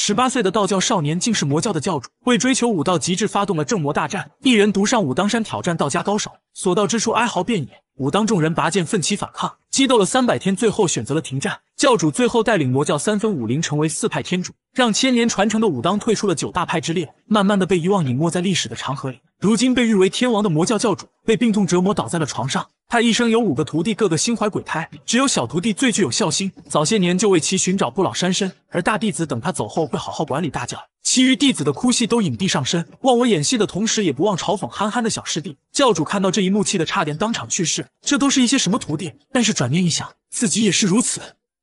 十八岁的道教少年竟是魔教的教主，为追求武道极致，发动了正魔大战。一人独上武当山挑战道家高手，所到之处哀嚎遍野。武当众人拔剑奋起反抗，激斗了三百天，最后选择了停战。教主最后带领魔教三分五零，成为四派天主，让千年传承的武当退出了九大派之列，慢慢的被遗忘，隐没在历史的长河里。如今被誉为天王的魔教教主被病痛折磨倒在了床上。他一生有五个徒弟，个个心怀鬼胎，只有小徒弟最具有孝心。早些年就为其寻找不老山参，而大弟子等他走后会好好管理大教，其余弟子的哭戏都隐蔽上身。忘我演戏的同时也不忘嘲讽憨憨的小师弟。教主看到这一幕，气得差点当场去世。这都是一些什么徒弟？但是转念一想，自己也是如此。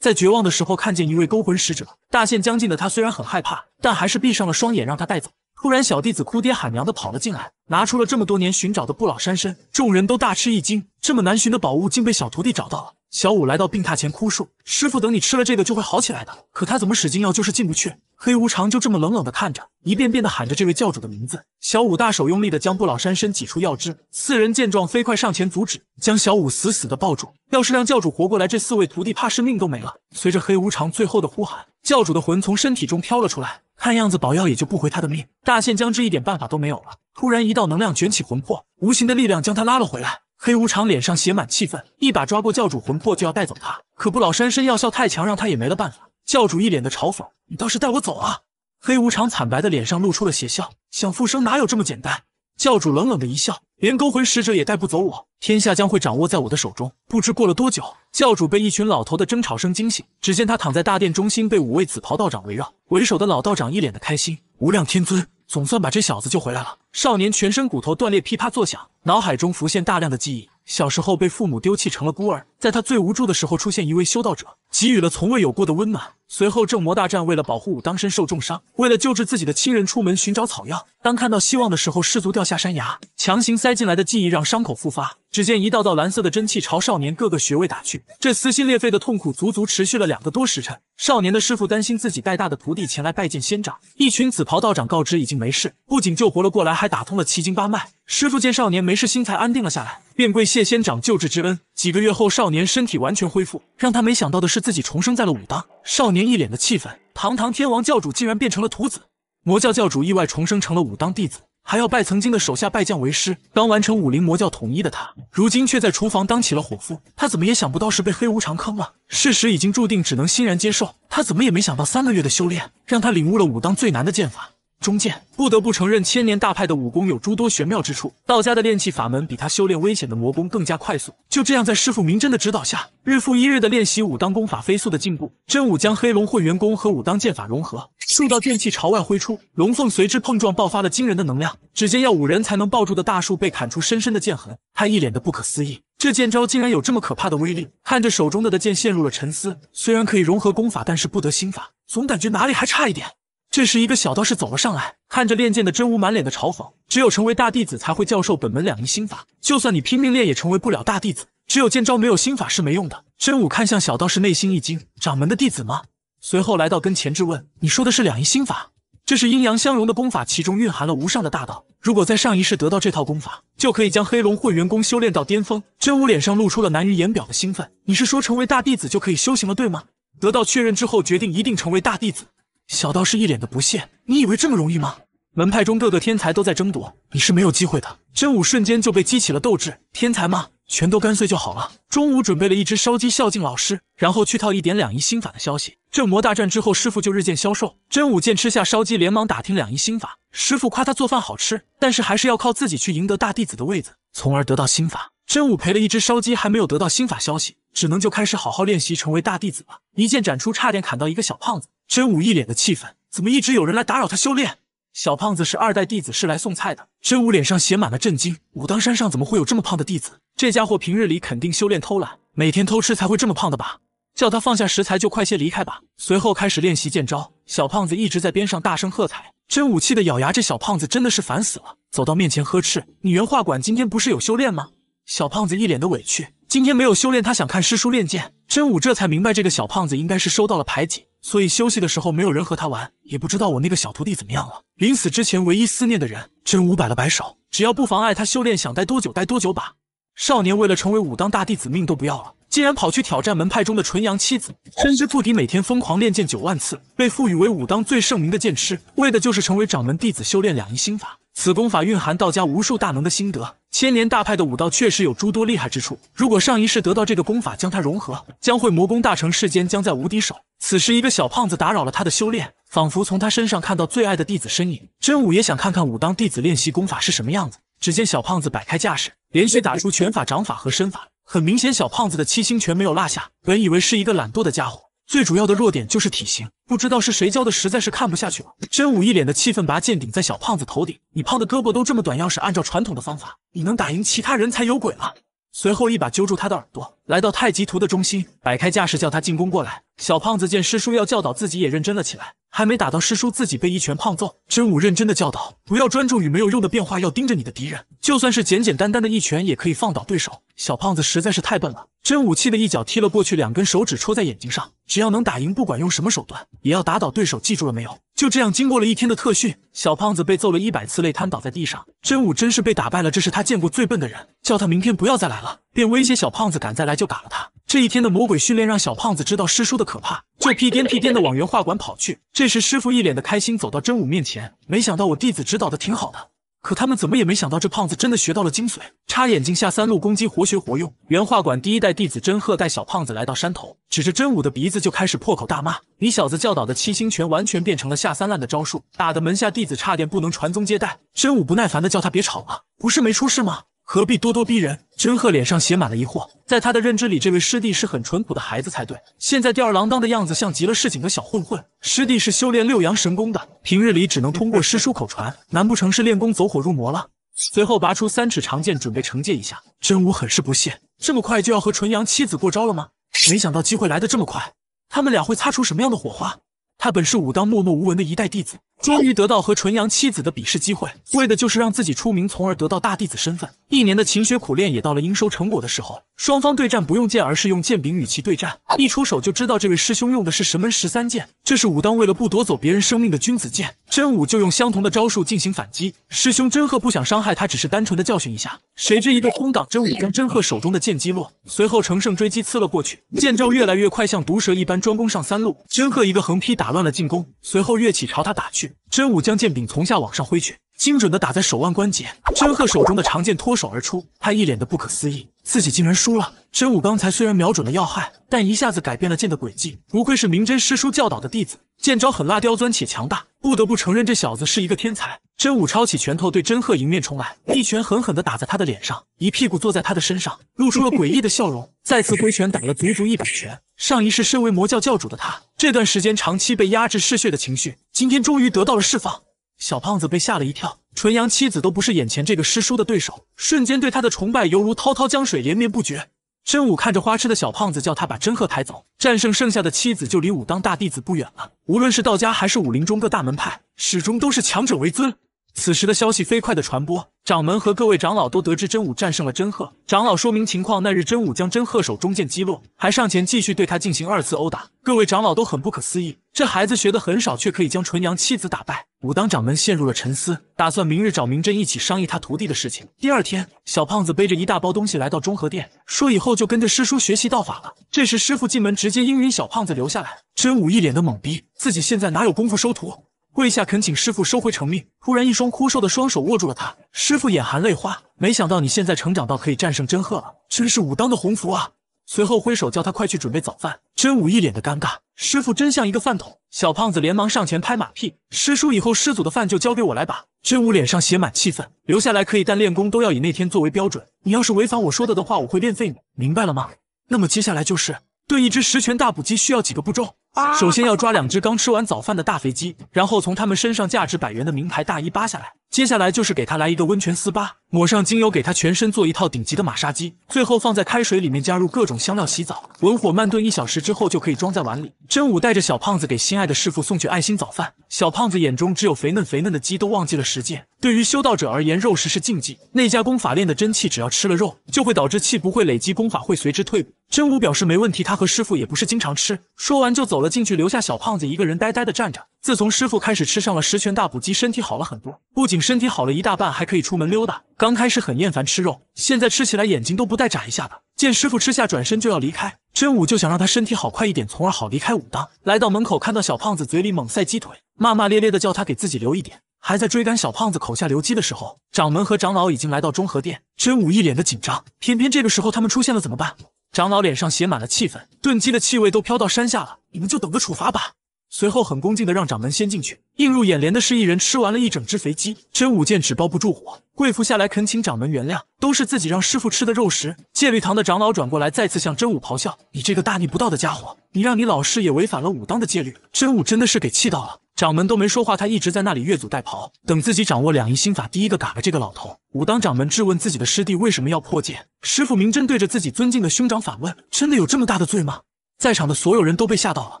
在绝望的时候，看见一位勾魂使者，大限将近的他虽然很害怕，但还是闭上了双眼，让他带走。突然，小弟子哭爹喊娘的跑了进来，拿出了这么多年寻找的不老山参。众人都大吃一惊，这么难寻的宝物竟被小徒弟找到了。小五来到病榻前哭诉：“师傅，等你吃了这个就会好起来的。”可他怎么使劲药就是进不去。黑无常就这么冷冷的看着，一遍遍的喊着这位教主的名字。小五大手用力的将不老山参挤出药汁。四人见状，飞快上前阻止，将小五死死的抱住。要是让教主活过来，这四位徒弟怕是命都没了。随着黑无常最后的呼喊，教主的魂从身体中飘了出来。看样子宝药也就不回他的命。大限将至，一点办法都没有了。突然，一道能量卷起魂魄，无形的力量将他拉了回来。黑无常脸上写满气愤，一把抓过教主魂魄就要带走他，可不老山参药效太强，让他也没了办法。教主一脸的嘲讽：“你倒是带我走啊！”黑无常惨白的脸上露出了邪笑：“想复生哪有这么简单？”教主冷冷的一笑：“连勾魂使者也带不走我，天下将会掌握在我的手中。”不知过了多久，教主被一群老头的争吵声惊醒，只见他躺在大殿中心，被五位紫袍道长围绕，为首的老道长一脸的开心：“无量天尊！”总算把这小子救回来了。少年全身骨头断裂，噼啪作响，脑海中浮现大量的记忆。小时候被父母丢弃，成了孤儿。在他最无助的时候，出现一位修道者。给予了从未有过的温暖。随后正魔大战，为了保护武当身受重伤，为了救治自己的亲人，出门寻找草药。当看到希望的时候，失足掉下山崖，强行塞进来的记忆让伤口复发。只见一道道蓝色的真气朝少年各个穴位打去，这撕心裂肺的痛苦足足持续了两个多时辰。少年的师傅担心自己带大的徒弟前来拜见仙长，一群紫袍道长告知已经没事，不仅救活了过来，还打通了七经八脉。师傅见少年没事，心才安定了下来，便跪谢仙长救治之恩。几个月后，少年身体完全恢复，让他没想到的是。自己重生在了武当，少年一脸的气愤，堂堂天王教主竟然变成了徒子，魔教教主意外重生成了武当弟子，还要拜曾经的手下败将为师。刚完成武林魔教统一的他，如今却在厨房当起了伙夫，他怎么也想不到是被黑无常坑了，事实已经注定只能欣然接受。他怎么也没想到，三个月的修炼让他领悟了武当最难的剑法。中剑不得不承认，千年大派的武功有诸多玄妙之处。道家的炼气法门比他修炼危险的魔功更加快速。就这样，在师傅明真的指导下，日复一日的练习武当功法，飞速的进步。真武将黑龙混元功和武当剑法融合，数道剑气朝外挥出，龙凤随之碰撞，爆发了惊人的能量。只见要五人才能抱住的大树被砍出深深的剑痕，他一脸的不可思议，这剑招竟然有这么可怕的威力。看着手中的的剑，陷入了沉思。虽然可以融合功法，但是不得心法，总感觉哪里还差一点。这时，一个小道士走了上来，看着练剑的真武满脸的嘲讽。只有成为大弟子才会教授本门两仪心法，就算你拼命练也成为不了大弟子。只有剑招没有心法是没用的。真武看向小道士，内心一惊：掌门的弟子吗？随后来到跟前质问：你说的是两仪心法？这是阴阳相融的功法，其中蕴含了无上的大道。如果在上一世得到这套功法，就可以将黑龙混元功修炼到巅峰。真武脸上露出了难于言表的兴奋。你是说成为大弟子就可以修行了，对吗？得到确认之后，决定一定成为大弟子。小道士一脸的不屑，你以为这么容易吗？门派中各个天才都在争夺，你是没有机会的。真武瞬间就被激起了斗志，天才吗？全都干脆就好了。中午准备了一只烧鸡孝敬老师，然后去套一点两仪心法的消息。镇魔大战之后，师傅就日渐消瘦。真武见吃下烧鸡，连忙打听两仪心法。师傅夸他做饭好吃，但是还是要靠自己去赢得大弟子的位子，从而得到心法。真武赔了一只烧鸡，还没有得到心法消息，只能就开始好好练习，成为大弟子了。一剑斩出，差点砍到一个小胖子。真武一脸的气愤，怎么一直有人来打扰他修炼？小胖子是二代弟子，是来送菜的。真武脸上写满了震惊，武当山上怎么会有这么胖的弟子？这家伙平日里肯定修炼偷懒，每天偷吃才会这么胖的吧？叫他放下食材，就快些离开吧。随后开始练习剑招，小胖子一直在边上大声喝彩。真武气得咬牙，这小胖子真的是烦死了。走到面前呵斥：“你原画馆今天不是有修炼吗？”小胖子一脸的委屈，今天没有修炼，他想看师叔练剑。真武这才明白，这个小胖子应该是收到了排挤。所以休息的时候没有人和他玩，也不知道我那个小徒弟怎么样了。临死之前唯一思念的人，真武摆了摆手，只要不妨碍他修炼，想待多久待多久吧。少年为了成为武当大弟子，命都不要了，竟然跑去挑战门派中的纯阳七子，深知不敌，每天疯狂练剑九万次，被赋予为武当最盛名的剑痴，为的就是成为掌门弟子，修炼两仪心法。此功法蕴含道家无数大能的心得，千年大派的武道确实有诸多厉害之处。如果上一世得到这个功法，将它融合，将会魔功大成，世间将在无敌手。此时，一个小胖子打扰了他的修炼，仿佛从他身上看到最爱的弟子身影。真武也想看看武当弟子练习功法是什么样子。只见小胖子摆开架势，连续打出拳法、掌法和身法。很明显，小胖子的七星拳没有落下。本以为是一个懒惰的家伙。最主要的弱点就是体型，不知道是谁教的，实在是看不下去了。真武一脸的气愤，拔剑顶在小胖子头顶：“你胖的胳膊都这么短，要是按照传统的方法，你能打赢其他人才有鬼了。”随后一把揪住他的耳朵。来到太极图的中心，摆开架势，叫他进攻过来。小胖子见师叔要教导自己，也认真了起来。还没打到师叔，自己被一拳胖揍。真武认真的教导，不要专注与没有用的变化，要盯着你的敌人。就算是简简单单的一拳，也可以放倒对手。小胖子实在是太笨了。真武气的一脚踢了过去，两根手指戳在眼睛上。只要能打赢，不管用什么手段，也要打倒对手。记住了没有？就这样，经过了一天的特训，小胖子被揍了一百次，累瘫倒在地上。真武真是被打败了，这是他见过最笨的人，叫他明天不要再来了。便威胁小胖子，敢再来就打了他。这一天的魔鬼训练让小胖子知道师叔的可怕，就屁颠屁颠的往原画馆跑去。这时，师傅一脸的开心，走到真武面前。没想到我弟子指导的挺好的，可他们怎么也没想到这胖子真的学到了精髓，插眼睛下三路攻击，活学活用。原画馆第一代弟子真鹤带小胖子来到山头，指着真武的鼻子就开始破口大骂：“你小子教导的七星拳完全变成了下三滥的招数，打得门下弟子差点不能传宗接代。”真武不耐烦的叫他别吵了，不是没出事吗？何必咄咄逼人？真鹤脸上写满了疑惑。在他的认知里，这位师弟是很淳朴的孩子才对。现在吊儿郎当的样子，像极了市井的小混混。师弟是修炼六阳神功的，平日里只能通过师叔口传，难不成是练功走火入魔了？随后拔出三尺长剑，准备惩戒一下。真武很是不屑，这么快就要和纯阳七子过招了吗？没想到机会来得这么快，他们俩会擦出什么样的火花？他本是武当默默无闻的一代弟子。终于得到和纯阳妻子的比试机会，为的就是让自己出名，从而得到大弟子身份。一年的勤学苦练也到了应收成果的时候。双方对战不用剑，而是用剑柄与其对战。一出手就知道这位师兄用的是神门十三剑，这是武当为了不夺走别人生命的君子剑。真武就用相同的招数进行反击。师兄真鹤不想伤害他，只是单纯的教训一下。谁知一个空挡，真武将真鹤手中的剑击落，随后乘胜追击刺了过去。剑招越来越快，像毒蛇一般专攻上三路。真鹤一个横劈打乱了进攻，随后跃起朝他打去。真武将剑柄从下往上挥去，精准的打在手腕关节。真鹤手中的长剑脱手而出，他一脸的不可思议，自己竟然输了。真武刚才虽然瞄准了要害，但一下子改变了剑的轨迹。不愧是明真师叔教导的弟子，剑招狠辣、刁钻且强大，不得不承认这小子是一个天才。真武抄起拳头对真鹤迎面冲来，一拳狠狠地打在他的脸上，一屁股坐在他的身上，露出了诡异的笑容，再次挥拳打了足足一百拳。上一世身为魔教教主的他，这段时间长期被压制嗜血的情绪，今天终于得到了释放。小胖子被吓了一跳，纯阳妻子都不是眼前这个师叔的对手，瞬间对他的崇拜犹如滔滔江水连绵不绝。真武看着花痴的小胖子，叫他把真鹤抬走，战胜剩下的妻子就离武当大弟子不远了。无论是道家还是武林中各大门派，始终都是强者为尊。此时的消息飞快的传播，掌门和各位长老都得知真武战胜了真鹤。长老说明情况，那日真武将真鹤手中剑击落，还上前继续对他进行二次殴打。各位长老都很不可思议，这孩子学的很少，却可以将纯阳妻子打败。武当掌门陷入了沉思，打算明日找明真一起商议他徒弟的事情。第二天，小胖子背着一大包东西来到中和殿，说以后就跟着师叔学习道法了。这时师傅进门，直接应允小胖子留下来。真武一脸的懵逼，自己现在哪有功夫收徒？跪下恳请师傅收回成命。突然，一双枯瘦的双手握住了他。师傅眼含泪花，没想到你现在成长到可以战胜真鹤了，真是武当的鸿福啊！随后挥手叫他快去准备早饭。真武一脸的尴尬，师傅真像一个饭桶。小胖子连忙上前拍马屁，师叔以后师祖的饭就交给我来吧。真武脸上写满气愤，留下来可以，但练功都要以那天作为标准。你要是违反我说的的话，我会练废你，明白了吗？那么接下来就是炖一只十全大补鸡需要几个步骤。首先要抓两只刚吃完早饭的大肥鸡，然后从他们身上价值百元的名牌大衣扒下来。接下来就是给他来一个温泉 SPA，抹上精油，给他全身做一套顶级的马杀鸡，最后放在开水里面加入各种香料洗澡，文火慢炖一小时之后就可以装在碗里。真武带着小胖子给心爱的师傅送去爱心早饭，小胖子眼中只有肥嫩肥嫩的鸡，都忘记了时间。对于修道者而言，肉食是禁忌，内家功法练的真气，只要吃了肉，就会导致气不会累积，功法会随之退步。真武表示没问题，他和师傅也不是经常吃。说完就走了进去，留下小胖子一个人呆呆的站着。自从师傅开始吃上了十全大补鸡，身体好了很多，不仅身体好了一大半，还可以出门溜达。刚开始很厌烦吃肉，现在吃起来眼睛都不带眨一下的。见师傅吃下，转身就要离开，真武就想让他身体好快一点，从而好离开武当。来到门口，看到小胖子嘴里猛塞鸡腿，骂骂咧咧的叫他给自己留一点，还在追赶小胖子口下留鸡的时候，掌门和长老已经来到中和殿。真武一脸的紧张，偏偏这个时候他们出现了，怎么办？长老脸上写满了气愤，炖鸡的气味都飘到山下了，你们就等着处罚吧。随后很恭敬的让掌门先进去，映入眼帘的是一人吃完了一整只肥鸡。真武见纸包不住火，跪伏下来恳请掌门原谅，都是自己让师傅吃的肉食。戒律堂的长老转过来，再次向真武咆哮：“你这个大逆不道的家伙，你让你老师也违反了武当的戒律。”真武真的是给气到了，掌门都没说话，他一直在那里越俎代庖，等自己掌握两仪心法，第一个嘎了这个老头。武当掌门质问自己的师弟为什么要破戒，师傅明真对着自己尊敬的兄长反问：“真的有这么大的罪吗？”在场的所有人都被吓到了，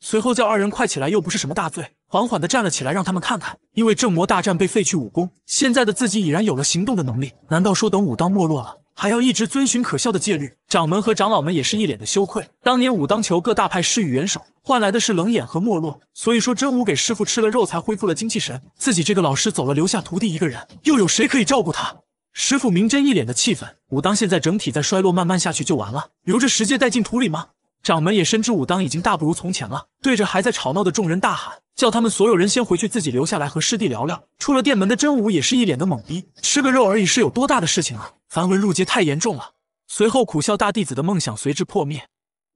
随后叫二人快起来，又不是什么大罪，缓缓的站了起来，让他们看看。因为正魔大战被废去武功，现在的自己已然有了行动的能力。难道说等武当没落了，还要一直遵循可笑的戒律？掌门和长老们也是一脸的羞愧。当年武当求各大派施予援手，换来的是冷眼和没落。所以说真武给师傅吃了肉才恢复了精气神，自己这个老师走了，留下徒弟一个人，又有谁可以照顾他？师傅明真一脸的气愤，武当现在整体在衰落，慢慢下去就完了，留着石戒带进土里吗？掌门也深知武当已经大不如从前了，对着还在吵闹的众人大喊，叫他们所有人先回去，自己留下来和师弟聊聊。出了殿门的真武也是一脸的懵逼，吃个肉而已，是有多大的事情啊？繁文缛节太严重了。随后苦笑，大弟子的梦想随之破灭。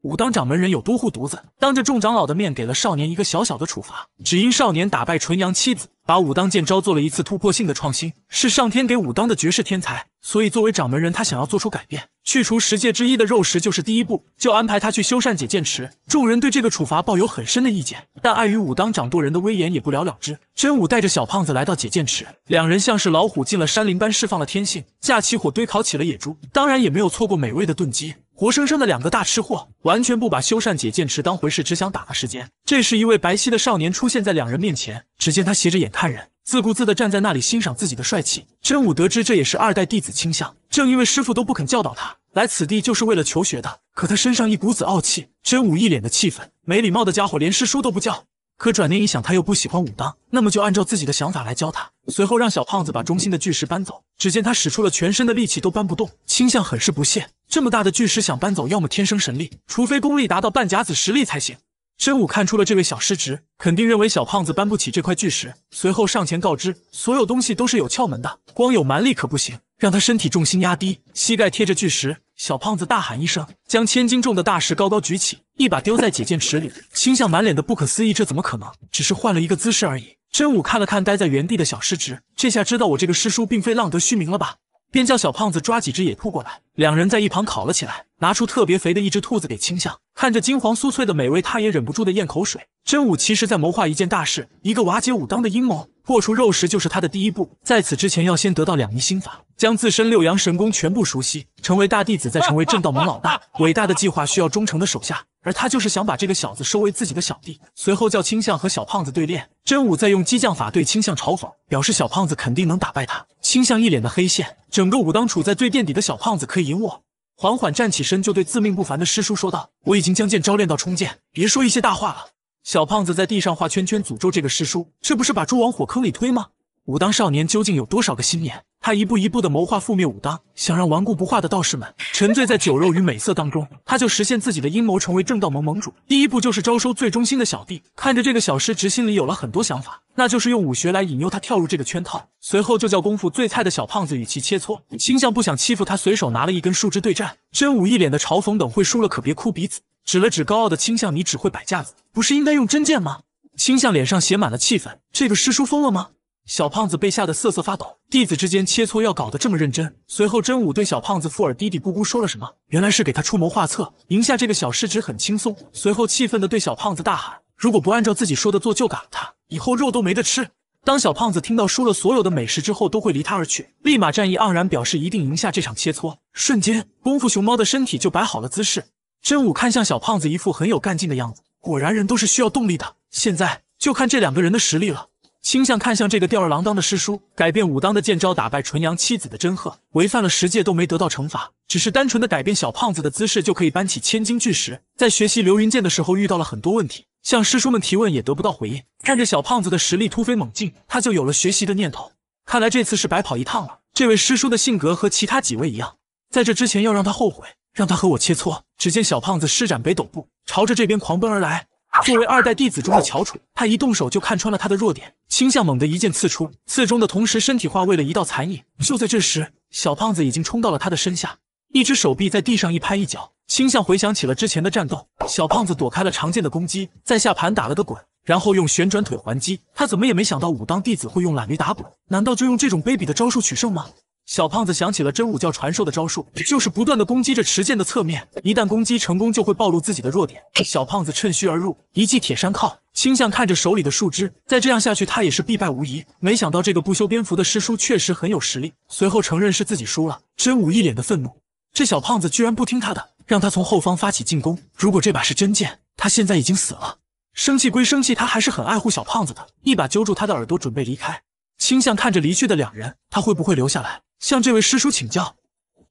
武当掌门人有多护犊子？当着众长老的面，给了少年一个小小的处罚，只因少年打败纯阳七子，把武当剑招做了一次突破性的创新，是上天给武当的绝世天才，所以作为掌门人，他想要做出改变。去除十界之一的肉食就是第一步，就安排他去修缮解剑池。众人对这个处罚抱有很深的意见，但碍于武当掌舵人的威严，也不了了之。真武带着小胖子来到解剑池，两人像是老虎进了山林般释放了天性，架起火堆烤起了野猪，当然也没有错过美味的炖鸡。活生生的两个大吃货，完全不把修善解剑池当回事，只想打发时间。这时，一位白皙的少年出现在两人面前。只见他斜着眼看人，自顾自地站在那里欣赏自己的帅气。真武得知这也是二代弟子倾向，正因为师傅都不肯教导他，来此地就是为了求学的。可他身上一股子傲气，真武一脸的气愤，没礼貌的家伙连师叔都不叫。可转念一想，他又不喜欢武当，那么就按照自己的想法来教他。随后让小胖子把中心的巨石搬走，只见他使出了全身的力气都搬不动，倾向很是不屑，这么大的巨石想搬走，要么天生神力，除非功力达到半甲子实力才行。真武看出了这位小师侄肯定认为小胖子搬不起这块巨石，随后上前告知，所有东西都是有窍门的，光有蛮力可不行，让他身体重心压低，膝盖贴着巨石。小胖子大喊一声，将千斤重的大石高高举起，一把丢在解剑池里。倾向满脸的不可思议，这怎么可能？只是换了一个姿势而已。真武看了看待在原地的小师侄，这下知道我这个师叔并非浪得虚名了吧？便叫小胖子抓几只野兔过来。两人在一旁烤了起来，拿出特别肥的一只兔子给倾向。看着金黄酥脆的美味，他也忍不住的咽口水。真武其实在谋划一件大事，一个瓦解武当的阴谋。破除肉食就是他的第一步，在此之前要先得到两仪心法，将自身六阳神功全部熟悉，成为大弟子，再成为正道盟老大。伟大的计划需要忠诚的手下，而他就是想把这个小子收为自己的小弟。随后叫倾向和小胖子对练，真武再用激将法对倾向嘲讽，表示小胖子肯定能打败他。倾向一脸的黑线，整个武当处在最垫底的小胖子可以。引我缓缓站起身，就对自命不凡的师叔说道：“我已经将剑招练到冲剑，别说一些大话了。”小胖子在地上画圈圈诅咒这个师叔，这不是把猪往火坑里推吗？武当少年究竟有多少个心眼？他一步一步的谋划覆灭武当，想让顽固不化的道士们沉醉在酒肉与美色当中，他就实现自己的阴谋，成为正道盟盟主。第一步就是招收最忠心的小弟。看着这个小师侄，心里有了很多想法，那就是用武学来引诱他跳入这个圈套。随后就叫功夫最菜的小胖子与其切磋。倾向不想欺负他，随手拿了一根树枝对战。真武一脸的嘲讽：“等会输了可别哭鼻子。”指了指高傲的倾向：“你只会摆架子，不是应该用真剑吗？”倾向脸上写满了气愤：“这个师叔疯了吗？”小胖子被吓得瑟瑟发抖，弟子之间切磋要搞得这么认真。随后真武对小胖子附耳嘀嘀咕咕说了什么，原来是给他出谋划策，赢下这个小师侄很轻松。随后气愤地对小胖子大喊：“如果不按照自己说的做，就嘎了他，以后肉都没得吃。”当小胖子听到输了所有的美食之后都会离他而去，立马战意盎然，表示一定赢下这场切磋。瞬间，功夫熊猫的身体就摆好了姿势。真武看向小胖子，一副很有干劲的样子。果然，人都是需要动力的。现在就看这两个人的实力了。倾向看向这个吊儿郎当的师叔，改变武当的剑招，打败纯阳七子的真鹤，违反了十戒都没得到惩罚，只是单纯的改变小胖子的姿势就可以搬起千斤巨石。在学习流云剑的时候遇到了很多问题，向师叔们提问也得不到回应。看着小胖子的实力突飞猛进，他就有了学习的念头。看来这次是白跑一趟了。这位师叔的性格和其他几位一样，在这之前要让他后悔，让他和我切磋。只见小胖子施展北斗步，朝着这边狂奔而来。作为二代弟子中的翘楚，他一动手就看穿了他的弱点，倾向猛地一剑刺出，刺中的同时身体化为了一道残影。就在这时，小胖子已经冲到了他的身下，一只手臂在地上一拍一脚。倾向回想起了之前的战斗，小胖子躲开了长剑的攻击，在下盘打了个滚，然后用旋转腿还击。他怎么也没想到武当弟子会用懒驴打滚，难道就用这种卑鄙的招数取胜吗？小胖子想起了真武教传授的招数，就是不断的攻击着持剑的侧面，一旦攻击成功，就会暴露自己的弱点。小胖子趁虚而入，一记铁山靠。倾向看着手里的树枝，再这样下去，他也是必败无疑。没想到这个不修边幅的师叔确实很有实力，随后承认是自己输了。真武一脸的愤怒，这小胖子居然不听他的，让他从后方发起进攻。如果这把是真剑，他现在已经死了。生气归生气，他还是很爱护小胖子的，一把揪住他的耳朵准备离开。倾向看着离去的两人，他会不会留下来？向这位师叔请教，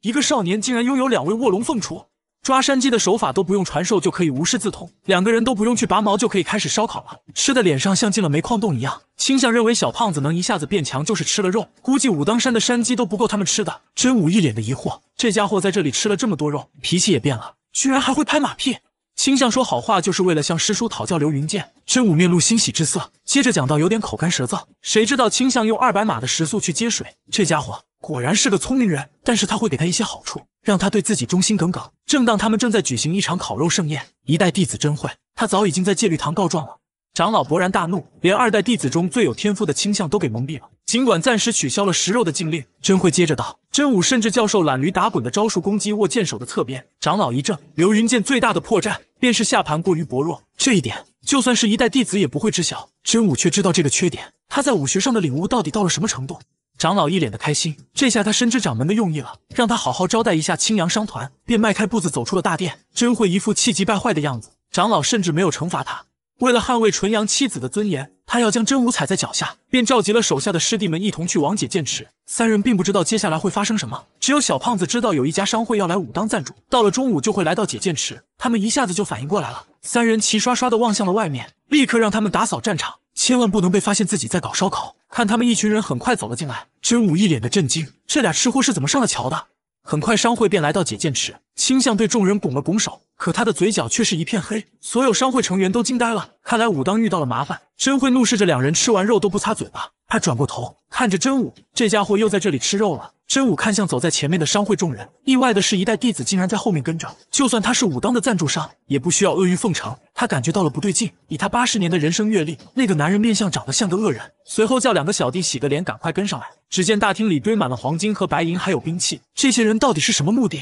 一个少年竟然拥有两位卧龙凤雏，抓山鸡的手法都不用传授就可以无师自通，两个人都不用去拔毛就可以开始烧烤了，吃的脸上像进了煤矿洞一样。倾向认为小胖子能一下子变强就是吃了肉，估计武当山的山鸡都不够他们吃的。真武一脸的疑惑，这家伙在这里吃了这么多肉，脾气也变了，居然还会拍马屁。倾向说好话就是为了向师叔讨教流云剑。真武面露欣喜之色，接着讲到有点口干舌燥，谁知道倾向用二百码的时速去接水，这家伙。果然是个聪明人，但是他会给他一些好处，让他对自己忠心耿耿。正当他们正在举行一场烤肉盛宴，一代弟子真慧，他早已经在戒律堂告状了。长老勃然大怒，连二代弟子中最有天赋的倾向都给蒙蔽了。尽管暂时取消了食肉的禁令，真慧接着道：“真武甚至教授懒驴打滚的招数攻击握剑手的侧边。”长老一怔，流云剑最大的破绽便是下盘过于薄弱，这一点就算是一代弟子也不会知晓。真武却知道这个缺点，他在武学上的领悟到底到了什么程度？长老一脸的开心，这下他深知掌门的用意了，让他好好招待一下青阳商团，便迈开步子走出了大殿。真慧一副气急败坏的样子，长老甚至没有惩罚他。为了捍卫纯阳妻子的尊严，他要将真武踩在脚下，便召集了手下的师弟们一同去王解剑池。三人并不知道接下来会发生什么，只有小胖子知道有一家商会要来武当赞助，到了中午就会来到解剑池。他们一下子就反应过来了，三人齐刷刷的望向了外面，立刻让他们打扫战场。千万不能被发现自己在搞烧烤。看他们一群人很快走了进来，真武一脸的震惊：这俩吃货是怎么上了桥的？很快，商会便来到解剑池。倾向对众人拱了拱手，可他的嘴角却是一片黑。所有商会成员都惊呆了，看来武当遇到了麻烦。真会怒视着两人，吃完肉都不擦嘴巴。他转过头看着真武，这家伙又在这里吃肉了。真武看向走在前面的商会众人，意外的是，一代弟子竟然在后面跟着。就算他是武当的赞助商，也不需要阿谀奉承。他感觉到了不对劲，以他八十年的人生阅历，那个男人面相长得像个恶人。随后叫两个小弟洗个脸，赶快跟上来。只见大厅里堆满了黄金和白银，还有兵器。这些人到底是什么目的？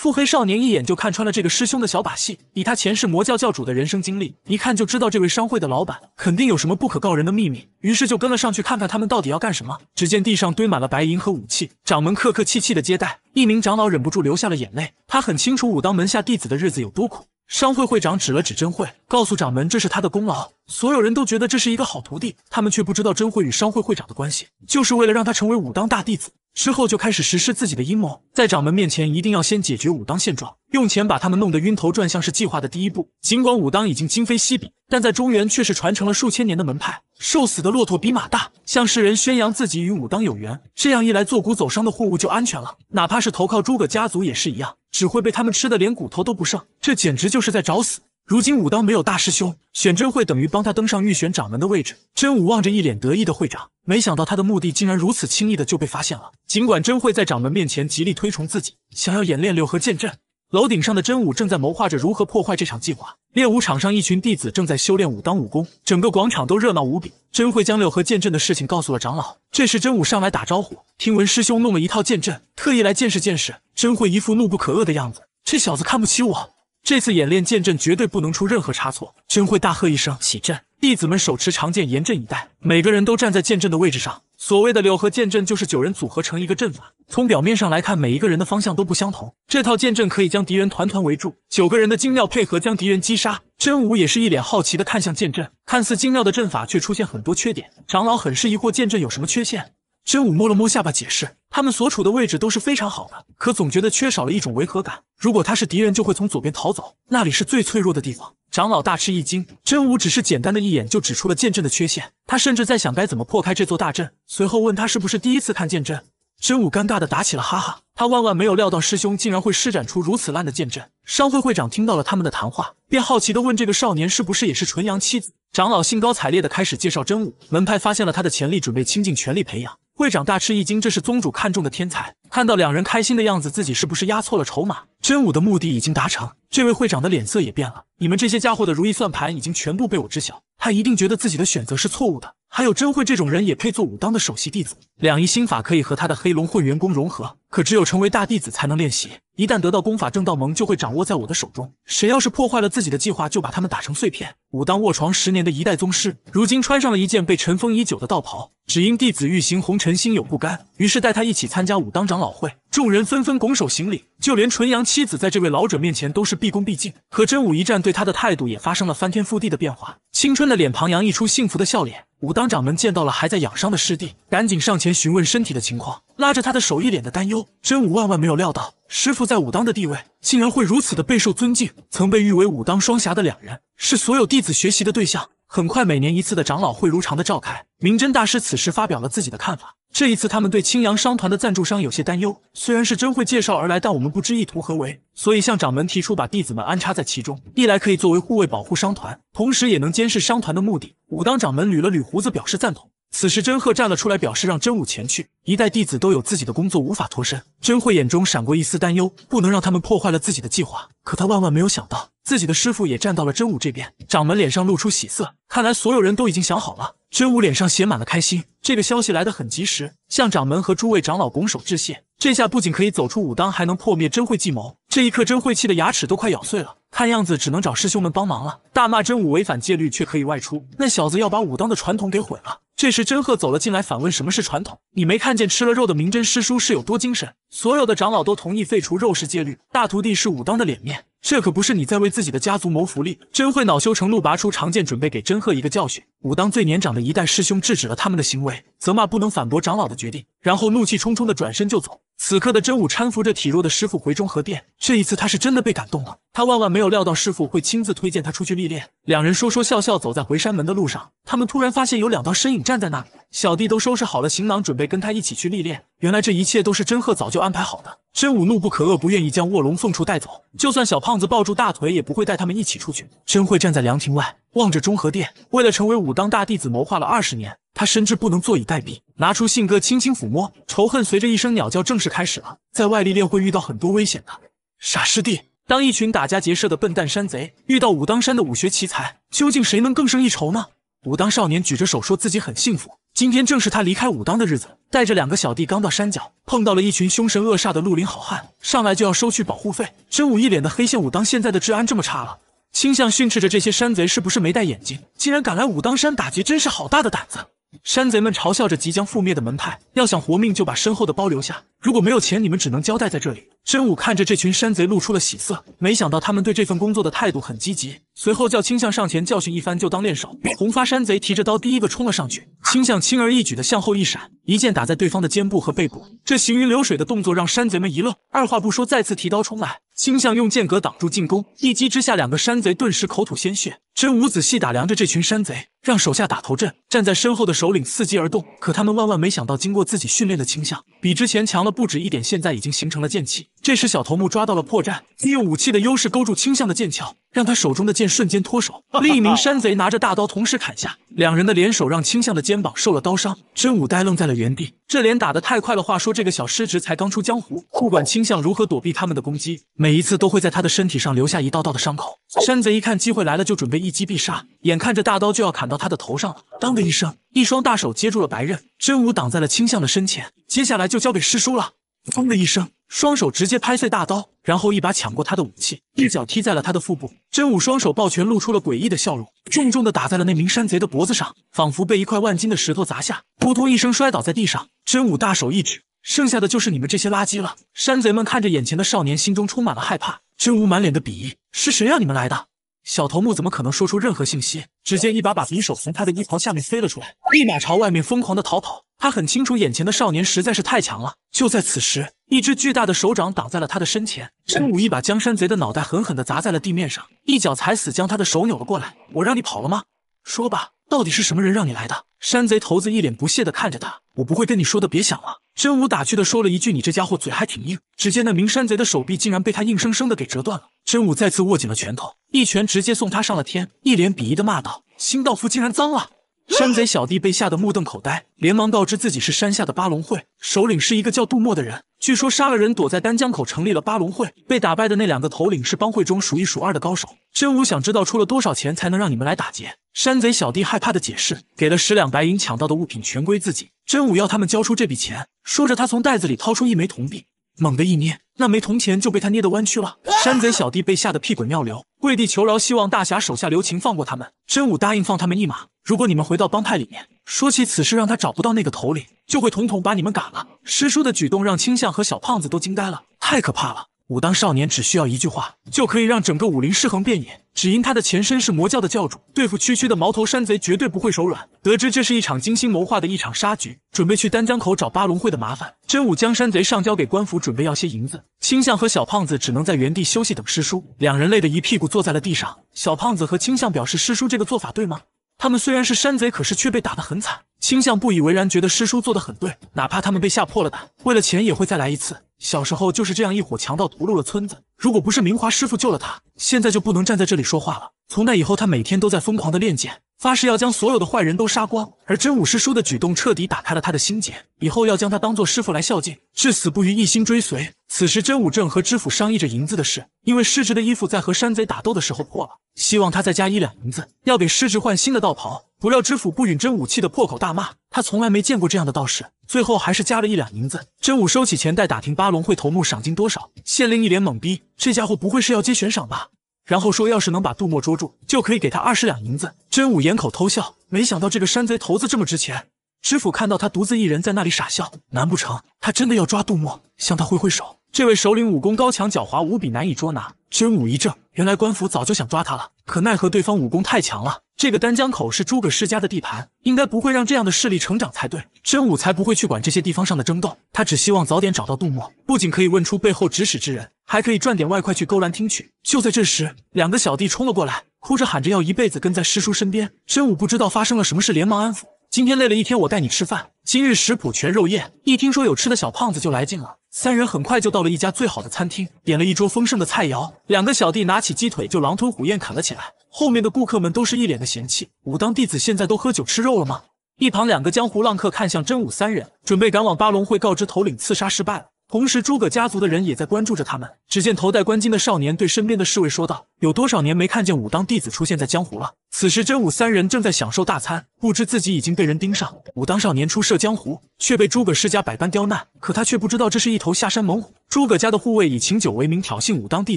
腹黑少年一眼就看穿了这个师兄的小把戏，以他前世魔教教主的人生经历，一看就知道这位商会的老板肯定有什么不可告人的秘密，于是就跟了上去看看他们到底要干什么。只见地上堆满了白银和武器，掌门客客气气的接待，一名长老忍不住流下了眼泪，他很清楚武当门下弟子的日子有多苦。商会会长指了指真慧，告诉掌门这是他的功劳。所有人都觉得这是一个好徒弟，他们却不知道真慧与商会会长的关系，就是为了让他成为武当大弟子，之后就开始实施自己的阴谋。在掌门面前，一定要先解决武当现状，用钱把他们弄得晕头转向是计划的第一步。尽管武当已经今非昔比，但在中原却是传承了数千年的门派。瘦死的骆驼比马大，向世人宣扬自己与武当有缘，这样一来，坐骨走伤的货物就安全了。哪怕是投靠诸葛家族也是一样，只会被他们吃的连骨头都不剩。这简直就是在找死。如今武当没有大师兄，选真会等于帮他登上预选掌门的位置。真武望着一脸得意的会长，没想到他的目的竟然如此轻易的就被发现了。尽管真会在掌门面前极力推崇自己，想要演练六合剑阵。楼顶上的真武正在谋划着如何破坏这场计划。练武场上，一群弟子正在修炼武当武功，整个广场都热闹无比。真慧将六合剑阵的事情告诉了长老。这时，真武上来打招呼：“听闻师兄弄了一套剑阵，特意来见识见识。”真慧一副怒不可遏的样子：“这小子看不起我！这次演练剑阵绝对不能出任何差错！”真会大喝一声：“起阵！”弟子们手持长剑，严阵以待。每个人都站在剑阵的位置上。所谓的柳河剑阵，就是九人组合成一个阵法。从表面上来看，每一个人的方向都不相同。这套剑阵可以将敌人团团围住。九个人的精妙配合，将敌人击杀。真武也是一脸好奇的看向剑阵，看似精妙的阵法，却出现很多缺点。长老很是疑惑，剑阵有什么缺陷？真武摸了摸下巴，解释他们所处的位置都是非常好的，可总觉得缺少了一种违和感。如果他是敌人，就会从左边逃走，那里是最脆弱的地方。长老大吃一惊，真武只是简单的一眼就指出了剑阵的缺陷。他甚至在想该怎么破开这座大阵，随后问他是不是第一次看剑阵。真武尴尬的打起了哈哈，他万万没有料到师兄竟然会施展出如此烂的剑阵。商会会长听到了他们的谈话，便好奇的问这个少年是不是也是纯阳妻子？长老兴高采烈的开始介绍真武门派发现了他的潜力，准备倾尽全力培养。会长大吃一惊，这是宗主看中的天才。看到两人开心的样子，自己是不是压错了筹码？真武的目的已经达成，这位会长的脸色也变了。你们这些家伙的如意算盘已经全部被我知晓。他一定觉得自己的选择是错误的。还有真慧这种人也配做武当的首席弟子？两仪心法可以和他的黑龙混元功融合。可只有成为大弟子才能练习。一旦得到功法，正道盟就会掌握在我的手中。谁要是破坏了自己的计划，就把他们打成碎片。武当卧床十年的一代宗师，如今穿上了一件被尘封已久的道袍，只因弟子欲行红尘，心有不甘，于是带他一起参加武当长老会。众人纷纷拱手行礼，就连纯阳妻子在这位老者面前都是毕恭毕敬。和真武一战对他的态度也发生了翻天覆地的变化。青春的脸庞洋溢出幸福的笑脸。武当掌门见到了还在养伤的师弟，赶紧上前询问身体的情况。拉着他的手，一脸的担忧。真武万万没有料到，师傅在武当的地位竟然会如此的备受尊敬。曾被誉为武当双侠的两人，是所有弟子学习的对象。很快，每年一次的长老会如常的召开。明真大师此时发表了自己的看法。这一次，他们对青阳商团的赞助商有些担忧。虽然是真会介绍而来，但我们不知意图何为，所以向掌门提出把弟子们安插在其中，一来可以作为护卫保护商团，同时也能监视商团的目的。武当掌门捋了捋胡子，表示赞同。此时，真鹤站了出来，表示让真武前去。一代弟子都有自己的工作，无法脱身。真慧眼中闪过一丝担忧，不能让他们破坏了自己的计划。可他万万没有想到，自己的师傅也站到了真武这边。掌门脸上露出喜色，看来所有人都已经想好了。真武脸上写满了开心，这个消息来得很及时，向掌门和诸位长老拱手致谢。这下不仅可以走出武当，还能破灭真慧计谋。这一刻，真慧气得牙齿都快咬碎了，看样子只能找师兄们帮忙了，大骂真武违反戒律却可以外出，那小子要把武当的传统给毁了。这时，真鹤走了进来，反问：“什么是传统？你没看见吃了肉的明真师叔是有多精神？”所有的长老都同意废除肉食戒律。大徒弟是武当的脸面，这可不是你在为自己的家族谋福利。真慧恼羞成怒，拔出长剑，准备给真鹤一个教训。武当最年长的一代师兄制止了他们的行为，责骂不能反驳长老的决定，然后怒气冲冲的转身就走。此刻的真武搀扶着体弱的师傅回中和殿，这一次他是真的被感动了。他万万没有料到师傅会亲自推荐他出去历练。两人说说笑笑走在回山门的路上，他们突然发现有两道身影站在那里。小弟都收拾好了行囊，准备跟他一起去历练。原来这一切都是真鹤早就安排好的。真武怒不可遏，不愿意将卧龙凤雏带走，就算小胖子抱住大腿，也不会带他们一起出去。真慧站在凉亭外。望着中和殿，为了成为武当大弟子，谋划了二十年，他深知不能坐以待毙，拿出信鸽，轻轻抚摸。仇恨随着一声鸟叫正式开始了。在外历练会遇到很多危险的，傻师弟。当一群打家劫舍的笨蛋山贼遇到武当山的武学奇才，究竟谁能更胜一筹呢？武当少年举着手，说自己很幸福。今天正是他离开武当的日子，带着两个小弟刚到山脚，碰到了一群凶神恶煞的绿林好汉，上来就要收取保护费。真武一脸的黑线，武当现在的治安这么差了。倾向训斥着这些山贼，是不是没戴眼镜，竟然敢来武当山打劫，真是好大的胆子！山贼们嘲笑着即将覆灭的门派，要想活命就把身后的包留下。如果没有钱，你们只能交代在这里。真武看着这群山贼，露出了喜色。没想到他们对这份工作的态度很积极。随后叫倾向上前教训一番，就当练手。红发山贼提着刀第一个冲了上去，倾向轻而易举的向后一闪，一剑打在对方的肩部和背部。这行云流水的动作让山贼们一愣，二话不说再次提刀冲来。倾向用剑格挡住进攻，一击之下，两个山贼顿时口吐鲜血。真武仔细打量着这群山贼。让手下打头阵，站在身后的首领伺机而动。可他们万万没想到，经过自己训练的倾向比之前强了不止一点，现在已经形成了剑气。这时，小头目抓到了破绽，利用武器的优势勾住青向的剑鞘，让他手中的剑瞬间脱手。另一名山贼拿着大刀同时砍下，两人的联手让青向的肩膀受了刀伤。真武呆愣在了原地，这连打得太快了。话说这个小师侄才刚出江湖，不管青向如何躲避他们的攻击，每一次都会在他的身体上留下一道道的伤口。山贼一看机会来了，就准备一击必杀，眼看着大刀就要砍到他的头上了，当的一声，一双大手接住了白刃，真武挡在了青向的身前，接下来就交给师叔了。砰的一声。双手直接拍碎大刀，然后一把抢过他的武器，一脚踢在了他的腹部。真武双手抱拳，露出了诡异的笑容，重重的打在了那名山贼的脖子上，仿佛被一块万斤的石头砸下，扑通一声摔倒在地上。真武大手一指，剩下的就是你们这些垃圾了。山贼们看着眼前的少年，心中充满了害怕。真武满脸的鄙夷：“是谁让你们来的？”小头目怎么可能说出任何信息？只见一把把匕首从他的衣袍下面飞了出来，立马朝外面疯狂的逃跑。他很清楚眼前的少年实在是太强了。就在此时，一只巨大的手掌挡在了他的身前，真武一把将山贼的脑袋狠狠的砸在了地面上，一脚踩死，将他的手扭了过来。我让你跑了吗？说吧，到底是什么人让你来的？山贼头子一脸不屑的看着他，我不会跟你说的，别想了。真武打趣的说了一句，你这家伙嘴还挺硬。只见那名山贼的手臂竟然被他硬生生的给折断了。真武再次握紧了拳头，一拳直接送他上了天，一脸鄙夷的骂道：“新道夫竟然脏了！”山贼小弟被吓得目瞪口呆，连忙告知自己是山下的八龙会首领，是一个叫杜默的人，据说杀了人躲在丹江口成立了八龙会，被打败的那两个头领是帮会中数一数二的高手。真武想知道出了多少钱才能让你们来打劫？山贼小弟害怕的解释：“给了十两白银，抢到的物品全归自己。”真武要他们交出这笔钱，说着他从袋子里掏出一枚铜币。猛地一捏，那枚铜钱就被他捏得弯曲了。山贼小弟被吓得屁滚尿流，跪地求饶，希望大侠手下留情，放过他们。真武答应放他们一马，如果你们回到帮派里面说起此事，让他找不到那个头领，就会统统把你们赶了。师叔的举动让青象和小胖子都惊呆了，太可怕了！武当少年只需要一句话，就可以让整个武林尸横遍野。只因他的前身是魔教的教主，对付区区的毛头山贼绝对不会手软。得知这是一场精心谋划的一场杀局，准备去丹江口找八龙会的麻烦。真武将山贼上交给官府，准备要些银子。青象和小胖子只能在原地休息，等师叔。两人累得一屁股坐在了地上。小胖子和青象表示：“师叔这个做法对吗？”他们虽然是山贼，可是却被打得很惨。青向不以为然，觉得师叔做的很对，哪怕他们被吓破了胆，为了钱也会再来一次。小时候就是这样一伙强盗屠戮了村子，如果不是明华师傅救了他，现在就不能站在这里说话了。从那以后，他每天都在疯狂的练剑。发誓要将所有的坏人都杀光，而真武师叔的举动彻底打开了他的心结，以后要将他当做师父来孝敬，至死不渝，一心追随。此时真武正和知府商议着银子的事，因为师侄的衣服在和山贼打斗的时候破了，希望他再加一两银子，要给师侄换新的道袍。不料知府不允，真武气得破口大骂，他从来没见过这样的道士。最后还是加了一两银子。真武收起钱袋，打听八龙会头目赏金多少。县令一脸懵逼，这家伙不会是要接悬赏吧？然后说，要是能把杜莫捉住，就可以给他二十两银子。真武掩口偷笑，没想到这个山贼头子这么值钱。知府看到他独自一人在那里傻笑，难不成他真的要抓杜莫？向他挥挥手，这位首领武功高强，狡猾无比，难以捉拿。真武一怔，原来官府早就想抓他了，可奈何对方武功太强了。这个丹江口是诸葛世家的地盘，应该不会让这样的势力成长才对。真武才不会去管这些地方上的争斗，他只希望早点找到杜莫，不仅可以问出背后指使之人。还可以赚点外快去勾栏听曲。就在这时，两个小弟冲了过来，哭着喊着要一辈子跟在师叔身边。真武不知道发生了什么事，连忙安抚：“今天累了一天，我带你吃饭。今日食谱全肉宴。”一听说有吃的小胖子就来劲了。三人很快就到了一家最好的餐厅，点了一桌丰盛的菜肴。两个小弟拿起鸡腿就狼吞虎咽啃了起来，后面的顾客们都是一脸的嫌弃：“武当弟子现在都喝酒吃肉了吗？”一旁两个江湖浪客看向真武三人，准备赶往八龙会告知头领刺杀失败了。同时，诸葛家族的人也在关注着他们。只见头戴冠巾的少年对身边的侍卫说道。有多少年没看见武当弟子出现在江湖了？此时真武三人正在享受大餐，不知自己已经被人盯上。武当少年初涉江湖，却被诸葛世家百般刁难，可他却不知道这是一头下山猛虎。诸葛家的护卫以请酒为名挑衅武当弟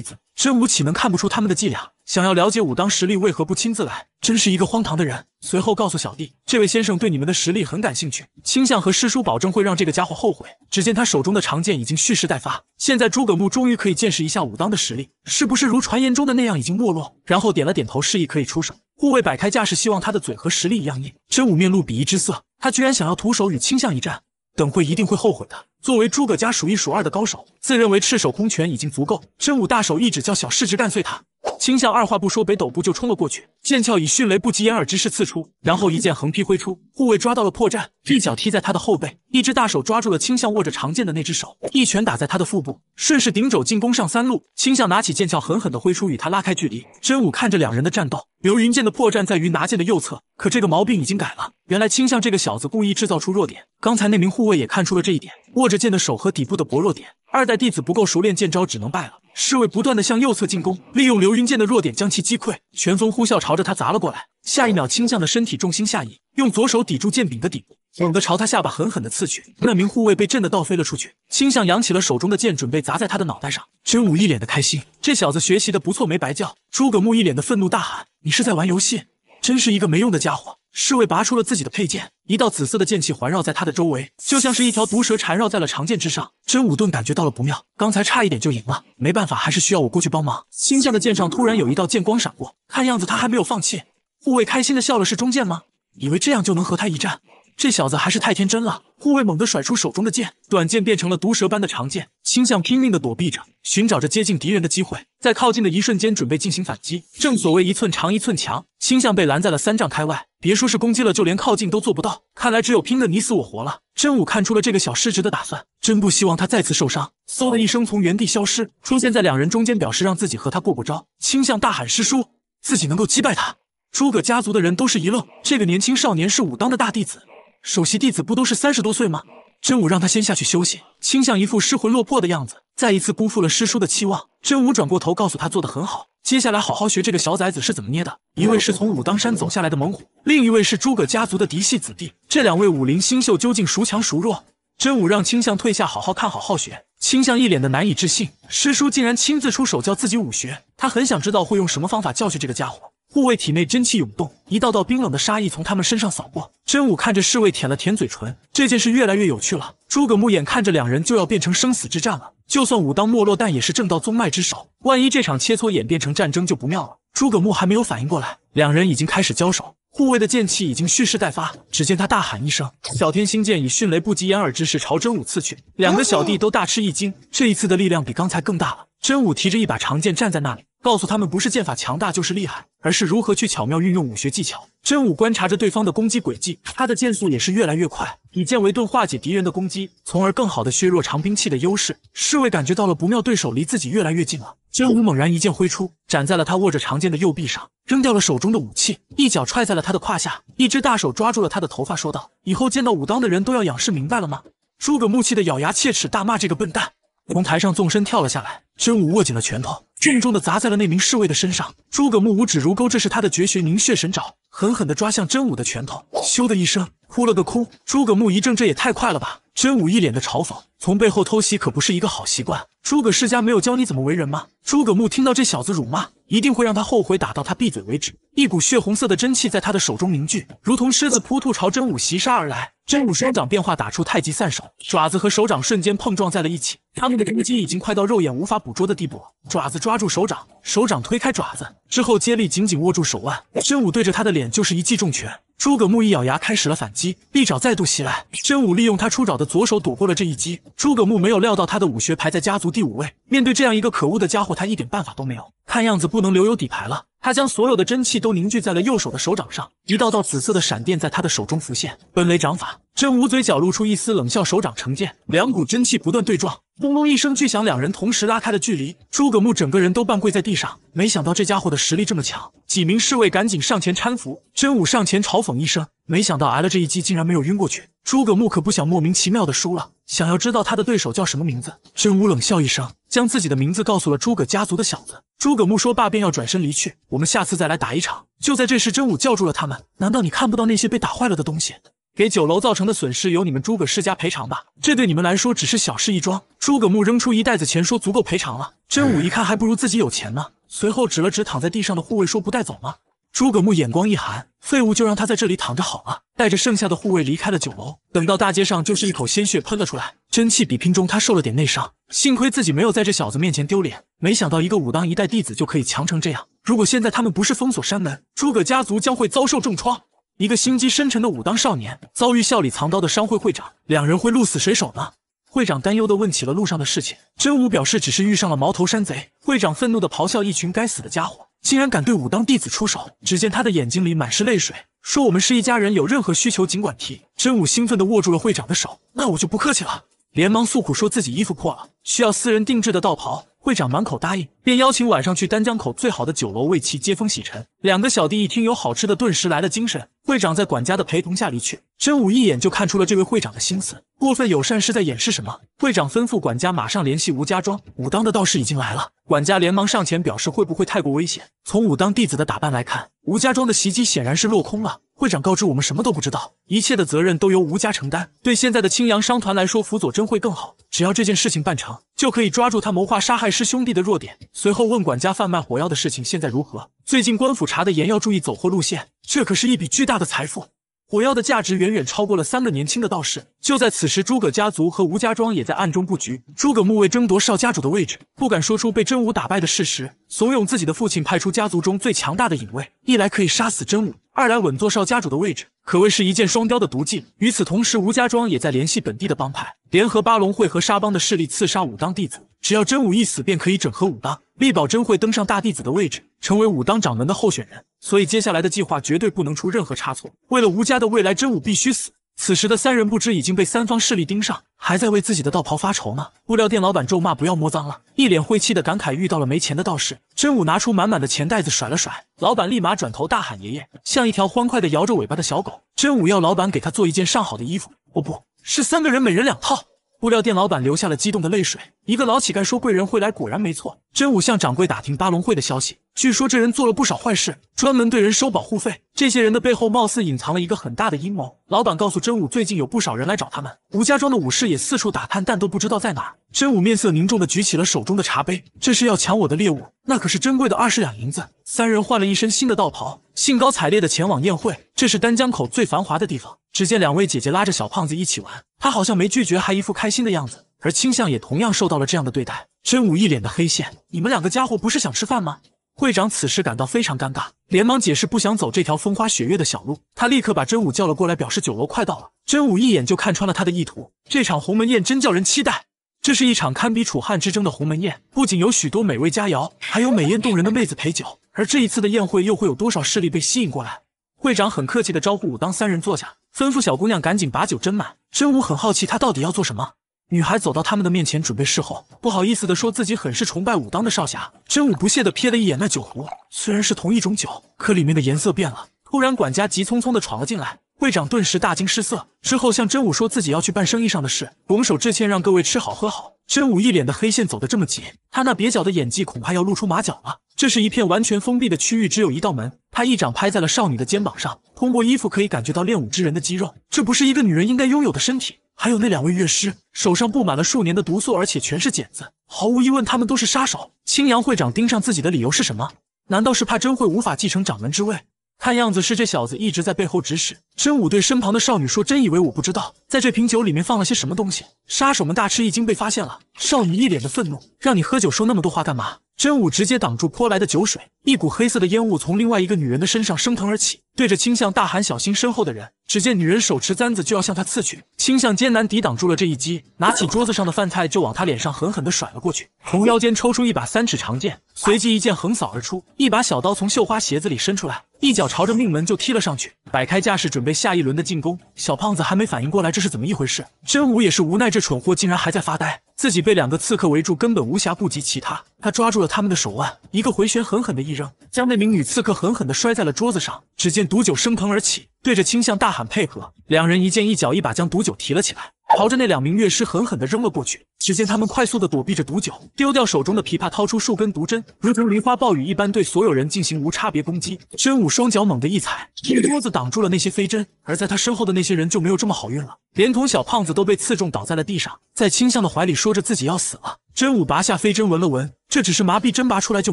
子，真武岂能看不出他们的伎俩？想要了解武当实力，为何不亲自来？真是一个荒唐的人！随后告诉小弟，这位先生对你们的实力很感兴趣，倾向和师叔保证会让这个家伙后悔。只见他手中的长剑已经蓄势待发，现在诸葛木终于可以见识一下武当的实力，是不是如传言中的那样？已经没落，然后点了点头，示意可以出手。护卫摆开架势，希望他的嘴和实力一样硬。真武面露鄙夷之色，他居然想要徒手与倾向一战，等会一定会后悔的。作为诸葛家数一数二的高手，自认为赤手空拳已经足够。真武大手一指，叫小市值干碎他。青象二话不说，北斗步就冲了过去，剑鞘以迅雷不及掩耳之势刺出，然后一剑横劈挥出。护卫抓到了破绽，一脚踢在他的后背，一只大手抓住了青象握着长剑的那只手，一拳打在他的腹部，顺势顶肘进攻上三路。青象拿起剑鞘，狠狠的挥出，与他拉开距离。真武看着两人的战斗，流云剑的破绽在于拿剑的右侧，可这个毛病已经改了。原来青象这个小子故意制造出弱点，刚才那名护卫也看出了这一点，握着剑的手和底部的薄弱点。二代弟子不够熟练，剑招只能败了。侍卫不断的向右侧进攻，利用流云剑的弱点将其击溃。拳风呼啸，朝着他砸了过来。下一秒，青象的身体重心下移，用左手抵住剑柄的底部，猛地朝他下巴狠狠地刺去。那名护卫被震得倒飞了出去。青象扬起了手中的剑，准备砸在他的脑袋上。真武一脸的开心，这小子学习的不错，没白教。诸葛木一脸的愤怒，大喊：“你是在玩游戏？真是一个没用的家伙！”侍卫拔出了自己的佩剑，一道紫色的剑气环绕在他的周围，就像是一条毒蛇缠绕在了长剑之上。真武顿感觉到了不妙，刚才差一点就赢了，没办法，还是需要我过去帮忙。星象的剑上突然有一道剑光闪过，看样子他还没有放弃。护卫开心的笑了：“是中剑吗？以为这样就能和他一战？”这小子还是太天真了！护卫猛地甩出手中的剑，短剑变成了毒蛇般的长剑。倾向拼命的躲避着，寻找着接近敌人的机会。在靠近的一瞬间，准备进行反击。正所谓一寸长一寸强，倾向被拦在了三丈开外，别说是攻击了，就连靠近都做不到。看来只有拼个你死我活了。真武看出了这个小师侄的打算，真不希望他再次受伤。嗖的一声，从原地消失，出现在两人中间，表示让自己和他过过招。倾向大喊：“师叔，自己能够击败他！”诸葛家族的人都是一愣，这个年轻少年是武当的大弟子。首席弟子不都是三十多岁吗？真武让他先下去休息。青象一副失魂落魄的样子，再一次辜负了师叔的期望。真武转过头告诉他做的很好，接下来好好学这个小崽子是怎么捏的。一位是从武当山走下来的猛虎，另一位是诸葛家族的嫡系子弟。这两位武林新秀究竟孰强孰弱？真武让青象退下，好好看，好好学。青象一脸的难以置信，师叔竟然亲自出手教自己武学，他很想知道会用什么方法教训这个家伙。护卫体内真气涌动，一道道冰冷的杀意从他们身上扫过。真武看着侍卫，舔了舔嘴唇，这件事越来越有趣了。诸葛木眼看着两人就要变成生死之战了，就算武当没落，但也是正道宗脉之首，万一这场切磋演变成战争就不妙了。诸葛木还没有反应过来，两人已经开始交手，护卫的剑气已经蓄势待发。只见他大喊一声，小天星剑以迅雷不及掩耳之势朝真武刺去。两个小弟都大吃一惊，这一次的力量比刚才更大了。真武提着一把长剑站在那里。告诉他们，不是剑法强大就是厉害，而是如何去巧妙运用武学技巧。真武观察着对方的攻击轨迹，他的剑速也是越来越快，以剑为盾化解敌人的攻击，从而更好的削弱长兵器的优势。侍卫感觉到了不妙，对手离自己越来越近了。真武猛然一剑挥出，斩在了他握着长剑的右臂上，扔掉了手中的武器，一脚踹在了他的胯下，一只大手抓住了他的头发，说道：“以后见到武当的人都要仰视，明白了吗？”诸葛木气得咬牙切齿，大骂这个笨蛋。从台上纵身跳了下来，真武握紧了拳头，重重的砸在了那名侍卫的身上。诸葛木五指如钩，这是他的绝学凝血神爪，狠狠的抓向真武的拳头。咻的一声，扑了个空。诸葛木一怔，这也太快了吧！真武一脸的嘲讽，从背后偷袭可不是一个好习惯。诸葛世家没有教你怎么为人吗？诸葛木听到这小子辱骂，一定会让他后悔，打到他闭嘴为止。一股血红色的真气在他的手中凝聚，如同狮子扑兔，朝真武袭杀而来。真武双掌变化，打出太极散手，爪子和手掌瞬间碰撞在了一起。他们的攻击已经快到肉眼无法捕捉的地步了。爪子抓住手掌，手掌推开爪子之后，接力紧紧握住手腕。真武对着他的脸就是一记重拳。诸葛木一咬牙，开始了反击，利爪再度袭来。真武利用他出爪的左手躲过了这一击。诸葛木没有料到他的武学排在家族第五位，面对这样一个可恶的家伙，他一点办法都没有。看样子不能留有底牌了。他将所有的真气都凝聚在了右手的手掌上，一道道紫色的闪电在他的手中浮现。奔雷掌法，真武嘴角露出一丝冷笑，手掌成剑，两股真气不断对撞，轰隆一声巨响，两人同时拉开了距离。诸葛木整个人都半跪在地上，没想到这家伙的实力这么强，几名侍卫赶紧上前搀扶。真武上前嘲讽一声，没想到挨了这一击竟然没有晕过去。诸葛木可不想莫名其妙的输了，想要知道他的对手叫什么名字。真武冷笑一声。将自己的名字告诉了诸葛家族的小子诸葛木，说罢便要转身离去。我们下次再来打一场。就在这时，真武叫住了他们。难道你看不到那些被打坏了的东西？给酒楼造成的损失由你们诸葛世家赔偿吧，这对你们来说只是小事一桩。诸葛木扔出一袋子钱，说足够赔偿了。真武一看，还不如自己有钱呢。随后指了指躺在地上的护卫，说不带走吗？诸葛木眼光一寒，废物就让他在这里躺着好了。带着剩下的护卫离开了酒楼，等到大街上就是一口鲜血喷了出来。真气比拼中他受了点内伤，幸亏自己没有在这小子面前丢脸。没想到一个武当一代弟子就可以强成这样。如果现在他们不是封锁山门，诸葛家族将会遭受重创。一个心机深沉的武当少年遭遇笑里藏刀的商会会长，两人会鹿死谁手呢？会长担忧的问起了路上的事情，真武表示只是遇上了毛头山贼。会长愤怒的咆哮：“一群该死的家伙！”竟然敢对武当弟子出手！只见他的眼睛里满是泪水，说：“我们是一家人，有任何需求尽管提。”真武兴奋地握住了会长的手，那我就不客气了，连忙诉苦，说自己衣服破了，需要私人定制的道袍。会长满口答应，便邀请晚上去丹江口最好的酒楼为其接风洗尘。两个小弟一听有好吃的，顿时来了精神。会长在管家的陪同下离去，真武一眼就看出了这位会长的心思，过分友善是在掩饰什么。会长吩咐管家马上联系吴家庄，武当的道士已经来了。管家连忙上前表示，会不会太过危险？从武当弟子的打扮来看，吴家庄的袭击显然是落空了。会长告知我们什么都不知道，一切的责任都由吴家承担。对现在的青阳商团来说，辅佐真会更好。只要这件事情办成，就可以抓住他谋划杀害师兄弟的弱点。随后问管家贩卖火药的事情现在如何？最近官府查的严，要注意走货路线。这可是一笔巨大的财富。火药的价值远远超过了三个年轻的道士。就在此时，诸葛家族和吴家庄也在暗中布局。诸葛木为争夺少家主的位置，不敢说出被真武打败的事实，怂恿自己的父亲派出家族中最强大的隐卫，一来可以杀死真武，二来稳坐少家主的位置，可谓是一箭双雕的毒计。与此同时，吴家庄也在联系本地的帮派，联合八龙会和沙帮的势力刺杀武当弟子，只要真武一死，便可以整合武当，力保真会登上大弟子的位置。成为武当掌门的候选人，所以接下来的计划绝对不能出任何差错。为了吴家的未来，真武必须死。此时的三人不知已经被三方势力盯上，还在为自己的道袍发愁呢。布料店老板咒骂：“不要摸脏了！”一脸晦气的感慨：“遇到了没钱的道士。”真武拿出满满的钱袋子，甩了甩，老板立马转头大喊：“爷爷！”像一条欢快的摇着尾巴的小狗。真武要老板给他做一件上好的衣服，哦，不是三个人每人两套。布料店老板流下了激动的泪水。一个老乞丐说：“贵人会来，果然没错。”真武向掌柜打听八龙会的消息。据说这人做了不少坏事，专门对人收保护费。这些人的背后貌似隐藏了一个很大的阴谋。老板告诉真武，最近有不少人来找他们，吴家庄的武士也四处打探，但都不知道在哪。真武面色凝重的举起了手中的茶杯，这是要抢我的猎物？那可是珍贵的二十两银子。三人换了一身新的道袍，兴高采烈的前往宴会。这是丹江口最繁华的地方。只见两位姐姐拉着小胖子一起玩，他好像没拒绝，还一副开心的样子。而倾向也同样受到了这样的对待。真武一脸的黑线，你们两个家伙不是想吃饭吗？会长此时感到非常尴尬，连忙解释不想走这条风花雪月的小路。他立刻把真武叫了过来，表示酒楼快到了。真武一眼就看穿了他的意图。这场鸿门宴真叫人期待，这是一场堪比楚汉之争的鸿门宴，不仅有许多美味佳肴，还有美艳动人的妹子陪酒。而这一次的宴会又会有多少势力被吸引过来？会长很客气的招呼武当三人坐下，吩咐小姑娘赶紧把酒斟满。真武很好奇他到底要做什么。女孩走到他们的面前，准备侍候，不好意思的说自己很是崇拜武当的少侠真武，不屑的瞥了一眼那酒壶，虽然是同一种酒，可里面的颜色变了。突然管家急匆匆的闯了进来，会长顿时大惊失色，之后向真武说自己要去办生意上的事，拱手致歉让各位吃好喝好。真武一脸的黑线，走得这么急，他那蹩脚的演技恐怕要露出马脚了。这是一片完全封闭的区域，只有一道门，他一掌拍在了少女的肩膀上，通过衣服可以感觉到练武之人的肌肉，这不是一个女人应该拥有的身体。还有那两位乐师，手上布满了数年的毒素，而且全是茧子，毫无疑问，他们都是杀手。青阳会长盯上自己的理由是什么？难道是怕真会无法继承掌门之位？看样子是这小子一直在背后指使。真武对身旁的少女说：“真以为我不知道，在这瓶酒里面放了些什么东西？”杀手们大吃一惊，被发现了。少女一脸的愤怒：“让你喝酒说那么多话干嘛？”真武直接挡住泼来的酒水，一股黑色的烟雾从另外一个女人的身上升腾而起，对着倾向大喊：“小心身后的人！”只见女人手持簪子就要向他刺去，倾向艰难抵挡住了这一击，拿起桌子上的饭菜就往他脸上狠狠地甩了过去，从腰间抽出一把三尺长剑，随即一剑横扫而出，一把小刀从绣花鞋子里伸出来，一脚朝着命门就踢了上去，摆开架势准。准备下一轮的进攻，小胖子还没反应过来这是怎么一回事。真武也是无奈，这蠢货竟然还在发呆，自己被两个刺客围住，根本无暇顾及其他。他抓住了他们的手腕，一个回旋，狠狠的一扔，将那名女刺客狠狠的摔在了桌子上。只见毒酒升腾而起，对着倾向大喊配合。两人一剑一脚，一把将毒酒提了起来。朝着那两名乐师狠狠地扔了过去。只见他们快速地躲避着毒酒，丢掉手中的琵琶，掏出数根毒针，如同梨花暴雨一般对所有人进行无差别攻击。真武双脚猛地一踩，一桌子挡住了那些飞针，而在他身后的那些人就没有这么好运了，连同小胖子都被刺中，倒在了地上，在倾向的怀里说着自己要死了。真武拔下飞针，闻了闻，这只是麻痹针，拔出来就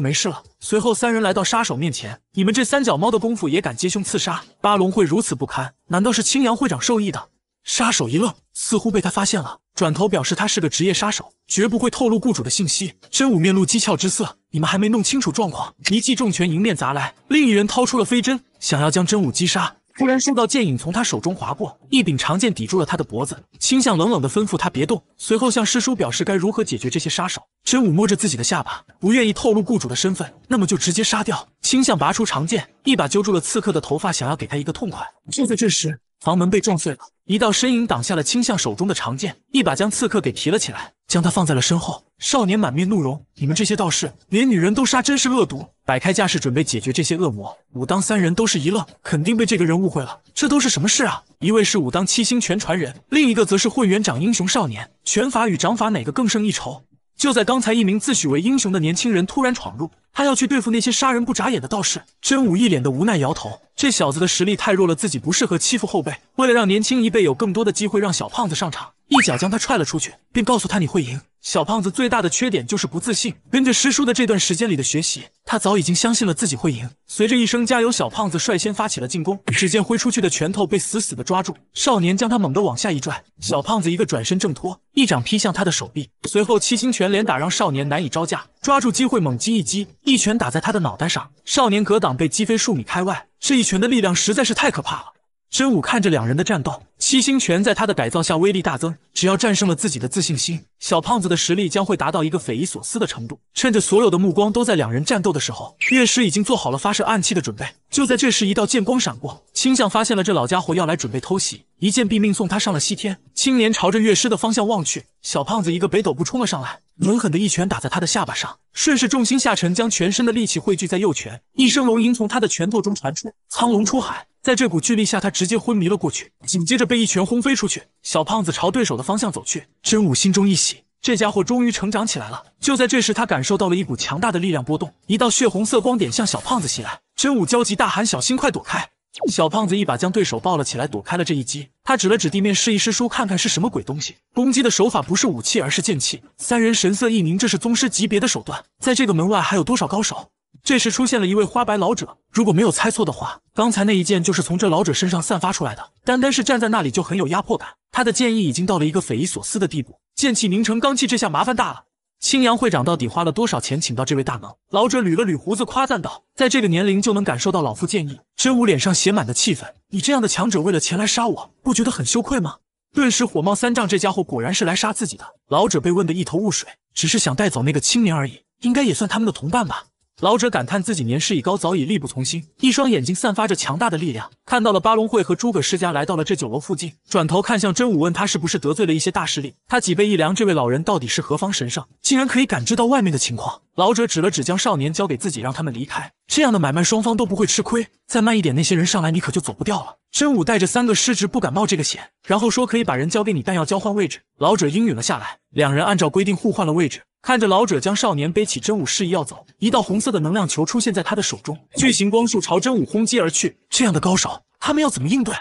没事了。随后三人来到杀手面前，你们这三脚猫的功夫也敢接凶刺杀？八龙会如此不堪，难道是青阳会长授意的？杀手一愣，似乎被他发现了，转头表示他是个职业杀手，绝不会透露雇主的信息。真武面露讥诮之色，你们还没弄清楚状况，一记重拳迎面砸来。另一人掏出了飞针，想要将真武击杀，突然数道剑影从他手中划过，一柄长剑抵住了他的脖子。倾向冷冷的吩咐他别动，随后向师叔表示该如何解决这些杀手。真武摸着自己的下巴，不愿意透露雇主的身份，那么就直接杀掉。倾向拔出长剑，一把揪住了刺客的头发，想要给他一个痛快。就在这时。房门被撞碎了，一道身影挡下了青象手中的长剑，一把将刺客给提了起来，将他放在了身后。少年满面怒容：“你们这些道士，连女人都杀，真是恶毒！”摆开架势，准备解决这些恶魔。武当三人都是一愣，肯定被这个人误会了。这都是什么事啊？一位是武当七星拳传人，另一个则是混元掌英雄少年。拳法与掌法哪个更胜一筹？就在刚才，一名自诩为英雄的年轻人突然闯入，他要去对付那些杀人不眨眼的道士。真武一脸的无奈，摇头：这小子的实力太弱了，自己不适合欺负后辈。为了让年轻一辈有更多的机会，让小胖子上场。一脚将他踹了出去，并告诉他你会赢。小胖子最大的缺点就是不自信。跟着师叔的这段时间里的学习，他早已经相信了自己会赢。随着一声加油，小胖子率先发起了进攻。只见挥出去的拳头被死死的抓住，少年将他猛地往下一拽。小胖子一个转身挣脱，一掌劈向他的手臂。随后七星拳连打，让少年难以招架。抓住机会猛击一击，一拳打在他的脑袋上。少年格挡被击飞数米开外。这一拳的力量实在是太可怕了。真武看着两人的战斗，七星拳在他的改造下威力大增。只要战胜了自己的自信心，小胖子的实力将会达到一个匪夷所思的程度。趁着所有的目光都在两人战斗的时候，乐师已经做好了发射暗器的准备。就在这时，一道剑光闪过，倾向发现了这老家伙要来准备偷袭，一剑毙命送他上了西天。青年朝着乐师的方向望去，小胖子一个北斗步冲了上来，狠狠的一拳打在他的下巴上，顺势重心下沉，将全身的力气汇聚在右拳，一声龙吟从他的拳头中传出，苍龙出海。在这股巨力下，他直接昏迷了过去，紧接着被一拳轰飞出去。小胖子朝对手的方向走去，真武心中一喜，这家伙终于成长起来了。就在这时，他感受到了一股强大的力量波动，一道血红色光点向小胖子袭来。真武焦急大喊：“小心，快躲开！”小胖子一把将对手抱了起来，躲开了这一击。他指了指地面，示意师叔看看是什么鬼东西。攻击的手法不是武器，而是剑气。三人神色一凝，这是宗师级别的手段。在这个门外还有多少高手？这时出现了一位花白老者，如果没有猜错的话，刚才那一剑就是从这老者身上散发出来的。单单是站在那里就很有压迫感，他的剑意已经到了一个匪夷所思的地步，剑气凝成罡气，这下麻烦大了。青阳会长到底花了多少钱请到这位大能？老者捋了捋胡子，夸赞道：“在这个年龄就能感受到老夫剑意，真武脸上写满的气愤。你这样的强者为了钱来杀我，不觉得很羞愧吗？”顿时火冒三丈，这家伙果然是来杀自己的。老者被问得一头雾水，只是想带走那个青年而已，应该也算他们的同伴吧。老者感叹自己年事已高，早已力不从心。一双眼睛散发着强大的力量，看到了八龙会和诸葛世家来到了这酒楼附近，转头看向真武，问他是不是得罪了一些大势力。他脊背一凉，这位老人到底是何方神圣，竟然可以感知到外面的情况。老者指了指，将少年交给自己，让他们离开。这样的买卖双方都不会吃亏。再慢一点，那些人上来，你可就走不掉了。真武带着三个师侄不敢冒这个险，然后说可以把人交给你，但要交换位置。老者应允了下来，两人按照规定互换了位置。看着老者将少年背起，真武示意要走，一道红色的能量球出现在他的手中，巨型光束朝真武轰击而去。这样的高手，他们要怎么应对？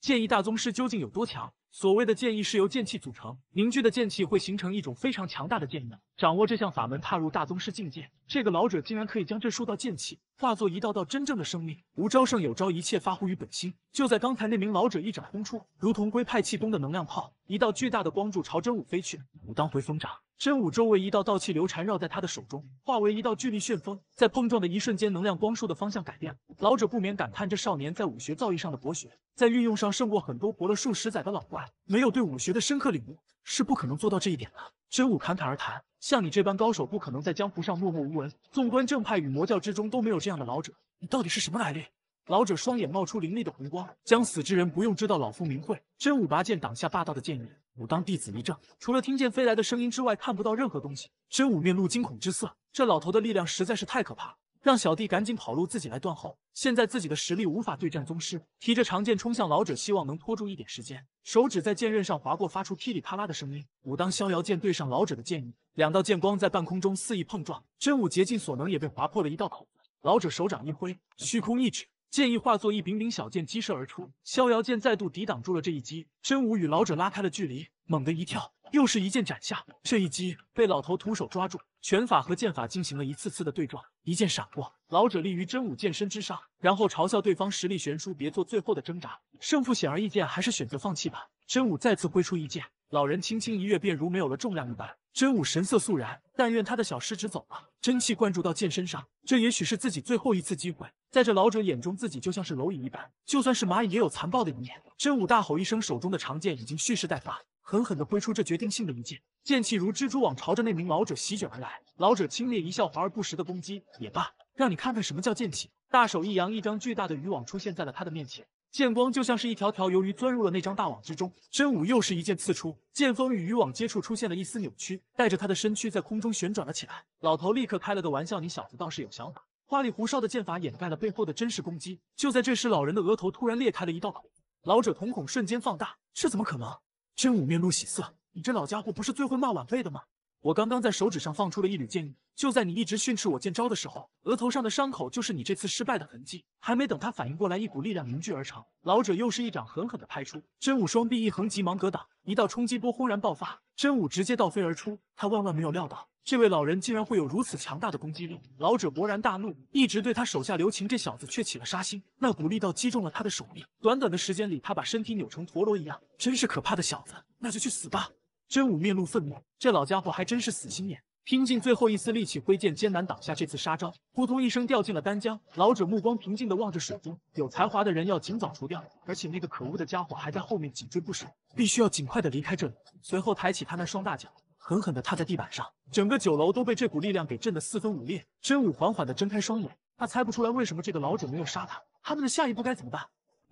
剑意大宗师究竟有多强？所谓的剑意是由剑气组成，凝聚的剑气会形成一种非常强大的剑意。掌握这项法门，踏入大宗师境界。这个老者竟然可以将这数道剑气化作一道道真正的生命。无招胜有招，一切发乎于本心。就在刚才，那名老者一掌轰出，如同龟派气功的能量炮，一道巨大的光柱朝真武飞去。武当回风掌，真武周围一道道气流缠绕在他的手中，化为一道巨力旋风。在碰撞的一瞬间，能量光束的方向改变了。老者不免感叹，这少年在武学造诣上的博学，在运用上胜过很多活了数十载的老怪。没有对武学的深刻领悟，是不可能做到这一点的。真武侃侃而谈，像你这般高手不可能在江湖上默默无闻。纵观正派与魔教之中都没有这样的老者，你到底是什么来历？老者双眼冒出凌厉的红光，将死之人不用知道老夫名讳。真武拔剑挡下霸道的剑意，武当弟子一怔，除了听见飞来的声音之外，看不到任何东西。真武面露惊恐之色，这老头的力量实在是太可怕。让小弟赶紧跑路，自己来断后。现在自己的实力无法对战宗师，提着长剑冲向老者，希望能拖住一点时间。手指在剑刃上划过，发出噼里啪啦的声音。武当逍遥剑对上老者的剑意，两道剑光在半空中肆意碰撞。真武竭尽所能，也被划破了一道口子。老者手掌一挥，虚空一指。剑意化作一柄柄小剑激射而出，逍遥剑再度抵挡住了这一击。真武与老者拉开了距离，猛地一跳，又是一剑斩下。这一击被老头徒手抓住，拳法和剑法进行了一次次的对撞。一剑闪过，老者立于真武剑身之上，然后嘲笑对方实力悬殊，别做最后的挣扎。胜负显而易见，还是选择放弃吧。真武再次挥出一剑，老人轻轻一跃，便如没有了重量一般。真武神色肃然，但愿他的小师侄走了，真气灌注到剑身上，这也许是自己最后一次机会。在这老者眼中，自己就像是蝼蚁一般，就算是蚂蚁也有残暴的一面。真武大吼一声，手中的长剑已经蓄势待发，狠狠的挥出这决定性的一剑，剑气如蜘蛛网朝着那名老者席卷而来。老者轻蔑一笑，华而不实的攻击也罢，让你看看什么叫剑气。大手一扬，一张巨大的渔网出现在了他的面前，剑光就像是一条条鱿鱼钻入了那张大网之中。真武又是一剑刺出，剑锋与渔网接触，出现了一丝扭曲，带着他的身躯在空中旋转了起来。老头立刻开了个玩笑，你小子倒是有想法。花里胡哨的剑法掩盖了背后的真实攻击。就在这时，老人的额头突然裂开了一道口，老者瞳孔瞬间放大。这怎么可能？真武面露喜色，你这老家伙不是最会骂晚辈的吗？我刚刚在手指上放出了一缕剑意，就在你一直训斥我剑招的时候，额头上的伤口就是你这次失败的痕迹。还没等他反应过来，一股力量凝聚而成，老者又是一掌狠狠的拍出。真武双臂一横，急忙格挡，一道冲击波轰然爆发，真武直接倒飞而出。他万万没有料到，这位老人竟然会有如此强大的攻击力。老者勃然大怒，一直对他手下留情，这小子却起了杀心。那股力道击中了他的手臂，短短的时间里，他把身体扭成陀螺一样，真是可怕的小子。那就去死吧。真武面露愤怒，这老家伙还真是死心眼，拼尽最后一丝力气挥剑，艰难挡下这次杀招，扑通一声掉进了丹江。老者目光平静的望着水中，有才华的人要尽早除掉，而且那个可恶的家伙还在后面紧追不舍，必须要尽快的离开这里。随后抬起他那双大脚，狠狠的踏在地板上，整个酒楼都被这股力量给震得四分五裂。真武缓缓的睁开双眼，他猜不出来为什么这个老者没有杀他，他们的下一步该怎么办？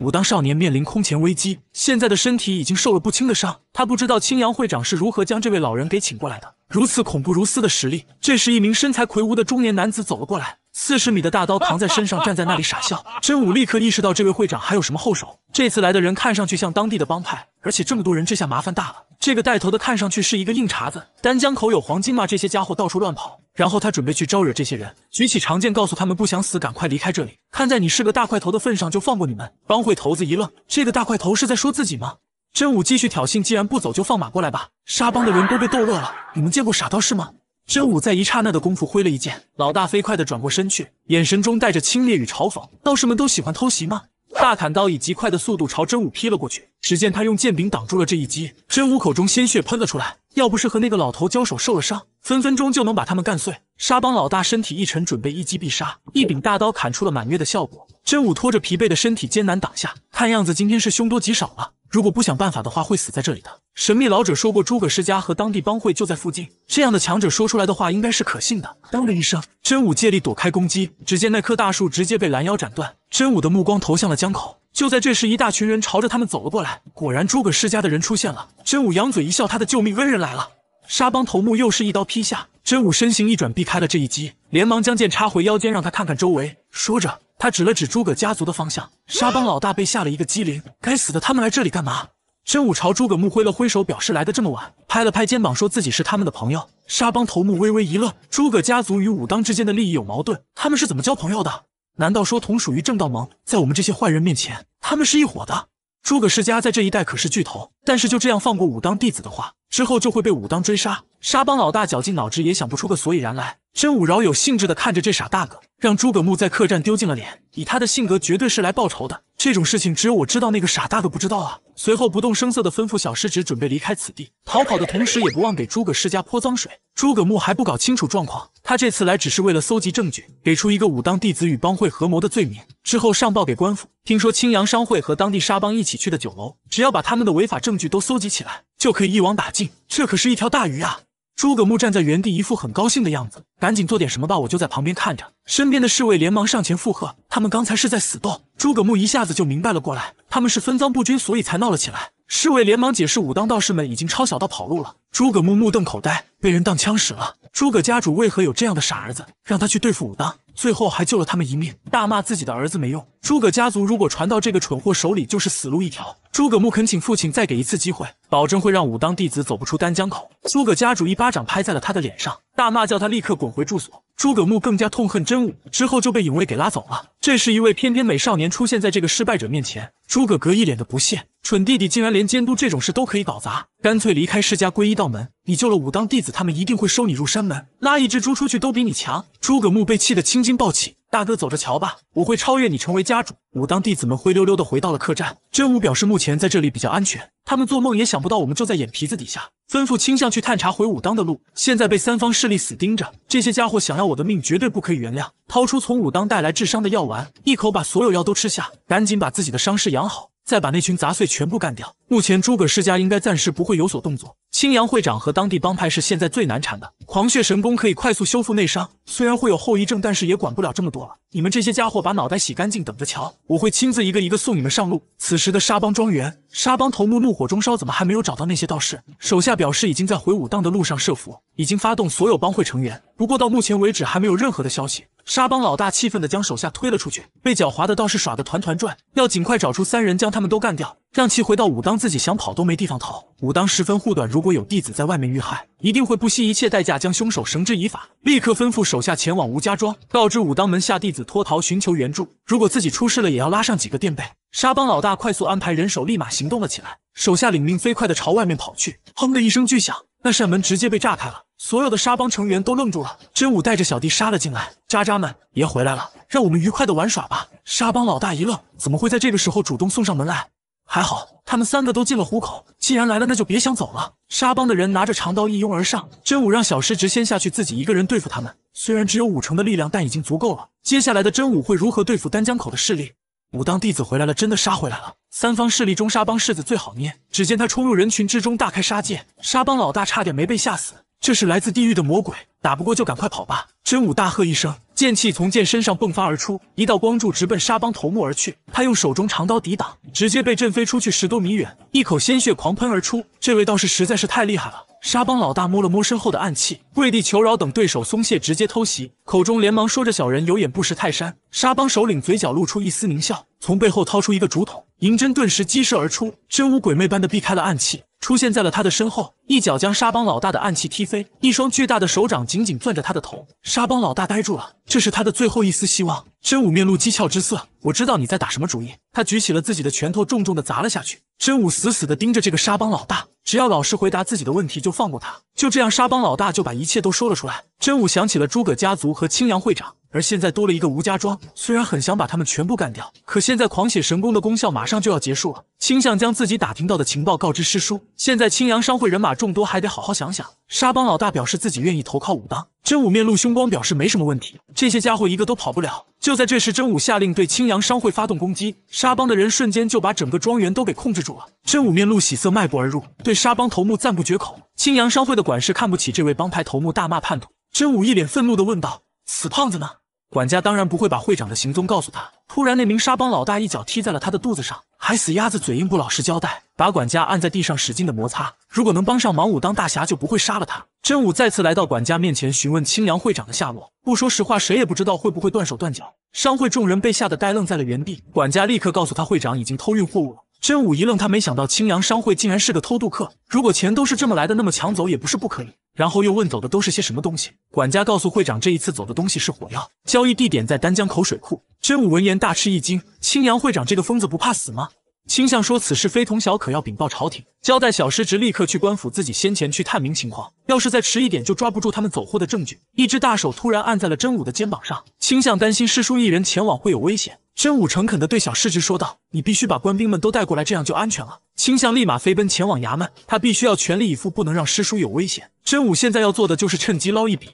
武当少年面临空前危机，现在的身体已经受了不轻的伤。他不知道青阳会长是如何将这位老人给请过来的。如此恐怖如斯的实力，这时一名身材魁梧的中年男子走了过来，四十米的大刀扛在身上，站在那里傻笑。真武立刻意识到这位会长还有什么后手。这次来的人看上去像当地的帮派，而且这么多人，这下麻烦大了。这个带头的看上去是一个硬茬子。丹江口有黄金吗？这些家伙到处乱跑。然后他准备去招惹这些人，举起长剑，告诉他们不想死，赶快离开这里。看在你是个大块头的份上，就放过你们。帮会头子一愣，这个大块头是在说自己吗？真武继续挑衅，既然不走，就放马过来吧！沙帮的人都被逗乐了，你们见过傻道士吗？真武在一刹那的功夫挥了一剑，老大飞快的转过身去，眼神中带着轻蔑与嘲讽。道士们都喜欢偷袭吗？大砍刀以极快的速度朝真武劈了过去，只见他用剑柄挡住了这一击，真武口中鲜血喷了出来，要不是和那个老头交手受了伤，分分钟就能把他们干碎。沙帮老大身体一沉，准备一击必杀，一柄大刀砍出了满月的效果，真武拖着疲惫的身体艰难挡下，看样子今天是凶多吉少了。如果不想办法的话，会死在这里的。神秘老者说过，诸葛世家和当地帮会就在附近。这样的强者说出来的话应该是可信的。当的一声，真武借力躲开攻击，只见那棵大树直接被拦腰斩断。真武的目光投向了江口。就在这时，一大群人朝着他们走了过来。果然，诸葛世家的人出现了。真武扬嘴一笑，他的救命恩人来了。沙帮头目又是一刀劈下，真武身形一转，避开了这一击，连忙将剑插回腰间，让他看看周围。说着，他指了指诸葛家族的方向。沙帮老大被吓了一个激灵，该死的，他们来这里干嘛？真武朝诸葛木挥了挥手，表示来的这么晚，拍了拍肩膀，说自己是他们的朋友。沙帮头目微微一愣，诸葛家族与武当之间的利益有矛盾，他们是怎么交朋友的？难道说同属于正道盟，在我们这些坏人面前，他们是一伙的？诸葛世家在这一带可是巨头，但是就这样放过武当弟子的话，之后就会被武当追杀。沙帮老大绞尽脑汁也想不出个所以然来。真武饶有兴致地看着这傻大哥，让诸葛木在客栈丢尽了脸。以他的性格，绝对是来报仇的。这种事情只有我知道，那个傻大哥不知道啊。随后不动声色地吩咐小师侄准备离开此地，逃跑的同时也不忘给诸葛世家泼脏水。诸葛木还不搞清楚状况，他这次来只是为了搜集证据，给出一个武当弟子与帮会合谋的罪名，之后上报给官府。听说青阳商会和当地沙帮一起去的酒楼，只要把他们的违法证据都搜集起来，就可以一网打尽。这可是一条大鱼啊！诸葛木站在原地，一副很高兴的样子，赶紧做点什么吧！我就在旁边看着。身边的侍卫连忙上前附和。他们刚才是在死斗。诸葛木一下子就明白了过来，他们是分赃不均，所以才闹了起来。侍卫连忙解释，武当道士们已经抄小道跑路了。诸葛木目瞪口呆，被人当枪使了。诸葛家主为何有这样的傻儿子？让他去对付武当，最后还救了他们一命，大骂自己的儿子没用。诸葛家族如果传到这个蠢货手里，就是死路一条。诸葛木恳请父亲再给一次机会，保证会让武当弟子走不出丹江口。诸葛家主一巴掌拍在了他的脸上，大骂叫他立刻滚回住所。诸葛木更加痛恨真武，之后就被影卫给拉走了。这时，一位翩翩美少年出现在这个失败者面前。诸葛格一脸的不屑，蠢弟弟竟然连监督这种事都可以搞砸，干脆离开世家归一道门。你救了武当弟子，他们一定会收你入山门。拉一只猪出去都比你强。诸葛木被气得青筋暴起。大哥，走着瞧吧，我会超越你，成为家主。武当弟子们灰溜溜的回到了客栈。真武表示目前在这里比较安全，他们做梦也想不到我们就在眼皮子底下。吩咐倾向去探查回武当的路，现在被三方势力死盯着，这些家伙想要我的命绝对不可以原谅。掏出从武当带来治伤的药丸，一口把所有药都吃下，赶紧把自己的伤势养好。再把那群杂碎全部干掉。目前诸葛世家应该暂时不会有所动作。青阳会长和当地帮派是现在最难缠的。狂血神功可以快速修复内伤，虽然会有后遗症，但是也管不了这么多了。你们这些家伙，把脑袋洗干净，等着瞧！我会亲自一个一个送你们上路。此时的沙帮庄园，沙帮头目怒火中烧，怎么还没有找到那些道士？手下表示已经在回武当的路上设伏，已经发动所有帮会成员，不过到目前为止还没有任何的消息。沙帮老大气愤地将手下推了出去，被狡猾的道士耍得团团转，要尽快找出三人，将他们都干掉。让其回到武当，自己想跑都没地方逃。武当十分护短，如果有弟子在外面遇害，一定会不惜一切代价将凶手绳之以法。立刻吩咐手下前往吴家庄，告知武当门下弟子脱逃，寻求援助。如果自己出事了，也要拉上几个垫背。沙帮老大快速安排人手，立马行动了起来。手下领命，飞快的朝外面跑去。砰的一声巨响，那扇门直接被炸开了。所有的沙帮成员都愣住了。真武带着小弟杀了进来：“渣渣们，爷回来了，让我们愉快的玩耍吧。”沙帮老大一愣，怎么会在这个时候主动送上门来？还好，他们三个都进了虎口。既然来了，那就别想走了。沙帮的人拿着长刀一拥而上，真武让小师侄先下去，自己一个人对付他们。虽然只有五成的力量，但已经足够了。接下来的真武会如何对付丹江口的势力？武当弟子回来了，真的杀回来了。三方势力中，沙帮世子最好捏。只见他冲入人群之中，大开杀戒。沙帮老大差点没被吓死，这是来自地狱的魔鬼，打不过就赶快跑吧！真武大喝一声。剑气从剑身上迸发而出，一道光柱直奔沙帮头目而去。他用手中长刀抵挡，直接被震飞出去十多米远，一口鲜血狂喷而出。这位道士实在是太厉害了！沙帮老大摸了摸身后的暗器，跪地求饶，等对手松懈，直接偷袭，口中连忙说着：“小人有眼不识泰山。”沙帮首领嘴角露出一丝狞笑，从背后掏出一个竹筒，银针顿时激射而出，真无鬼魅般的避开了暗器，出现在了他的身后。一脚将沙帮老大的暗器踢飞，一双巨大的手掌紧紧攥着他的头。沙帮老大呆住了，这是他的最后一丝希望。真武面露讥诮之色，我知道你在打什么主意。他举起了自己的拳头，重重的砸了下去。真武死死的盯着这个沙帮老大，只要老实回答自己的问题，就放过他。就这样，沙帮老大就把一切都说了出来。真武想起了诸葛家族和青阳会长，而现在多了一个吴家庄。虽然很想把他们全部干掉，可现在狂血神功的功效马上就要结束了。倾向将自己打听到的情报告知师叔，现在青阳商会人马。众多还得好好想想。沙帮老大表示自己愿意投靠武当。真武面露凶光，表示没什么问题，这些家伙一个都跑不了。就在这时，真武下令对青阳商会发动攻击，沙帮的人瞬间就把整个庄园都给控制住了。真武面露喜色，迈步而入，对沙帮头目赞不绝口。青阳商会的管事看不起这位帮派头目，大骂叛徒。真武一脸愤怒的问道：“死胖子呢？”管家当然不会把会长的行踪告诉他。突然，那名沙帮老大一脚踢在了他的肚子上，还死鸭子嘴硬不老实交代，把管家按在地上使劲的摩擦。如果能帮上忙，武当大侠就不会杀了他。真武再次来到管家面前，询问青阳会长的下落。不说实话，谁也不知道会不会断手断脚。商会众人被吓得呆愣在了原地。管家立刻告诉他，会长已经偷运货物了。真武一愣，他没想到青阳商会竟然是个偷渡客。如果钱都是这么来的，那么抢走也不是不可以。然后又问走的都是些什么东西？管家告诉会长，这一次走的东西是火药，交易地点在丹江口水库。真武闻言大吃一惊，青阳会长这个疯子不怕死吗？青向说此事非同小可，要禀报朝廷，交代小师侄立刻去官府，自己先前去探明情况。要是再迟一点，就抓不住他们走货的证据。一只大手突然按在了真武的肩膀上，青向担心师叔一人前往会有危险。真武诚恳地对小师侄说道：“你必须把官兵们都带过来，这样就安全了。”倾向立马飞奔前往衙门，他必须要全力以赴，不能让师叔有危险。真武现在要做的就是趁机捞一笔。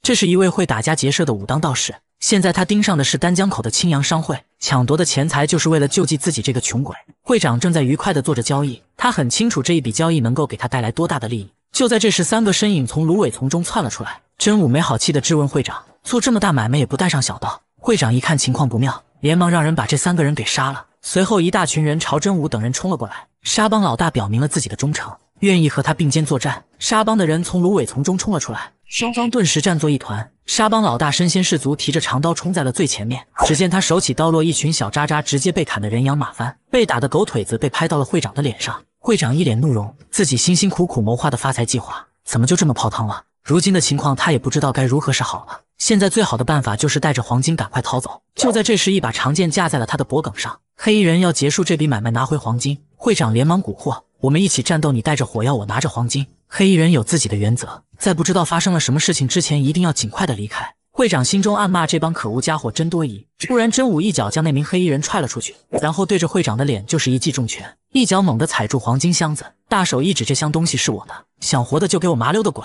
这是一位会打家劫舍的武当道士，现在他盯上的是丹江口的青阳商会，抢夺的钱财就是为了救济自己这个穷鬼。会长正在愉快地做着交易，他很清楚这一笔交易能够给他带来多大的利益。就在这时，三个身影从芦苇丛中窜了出来。真武没好气地质问会长：“做这么大买卖也不带上小道？”会长一看情况不妙，连忙让人把这三个人给杀了。随后一大群人朝真武等人冲了过来。沙帮老大表明了自己的忠诚，愿意和他并肩作战。沙帮的人从芦苇丛中冲了出来，双方顿时战作一团。沙帮老大身先士卒，提着长刀冲在了最前面。只见他手起刀落，一群小渣渣直接被砍得人仰马翻。被打的狗腿子被拍到了会长的脸上，会长一脸怒容，自己辛辛苦苦谋划的发财计划，怎么就这么泡汤了？如今的情况，他也不知道该如何是好了。现在最好的办法就是带着黄金赶快逃走。就在这时，一把长剑架在了他的脖梗上。黑衣人要结束这笔买卖，拿回黄金。会长连忙蛊惑：“我们一起战斗，你带着火药，我拿着黄金。”黑衣人有自己的原则，在不知道发生了什么事情之前，一定要尽快的离开。会长心中暗骂：“这帮可恶家伙真多疑。”突然，真武一脚将那名黑衣人踹了出去，然后对着会长的脸就是一记重拳，一脚猛地踩住黄金箱子，大手一指：“这箱东西是我的，想活的就给我麻溜的滚！”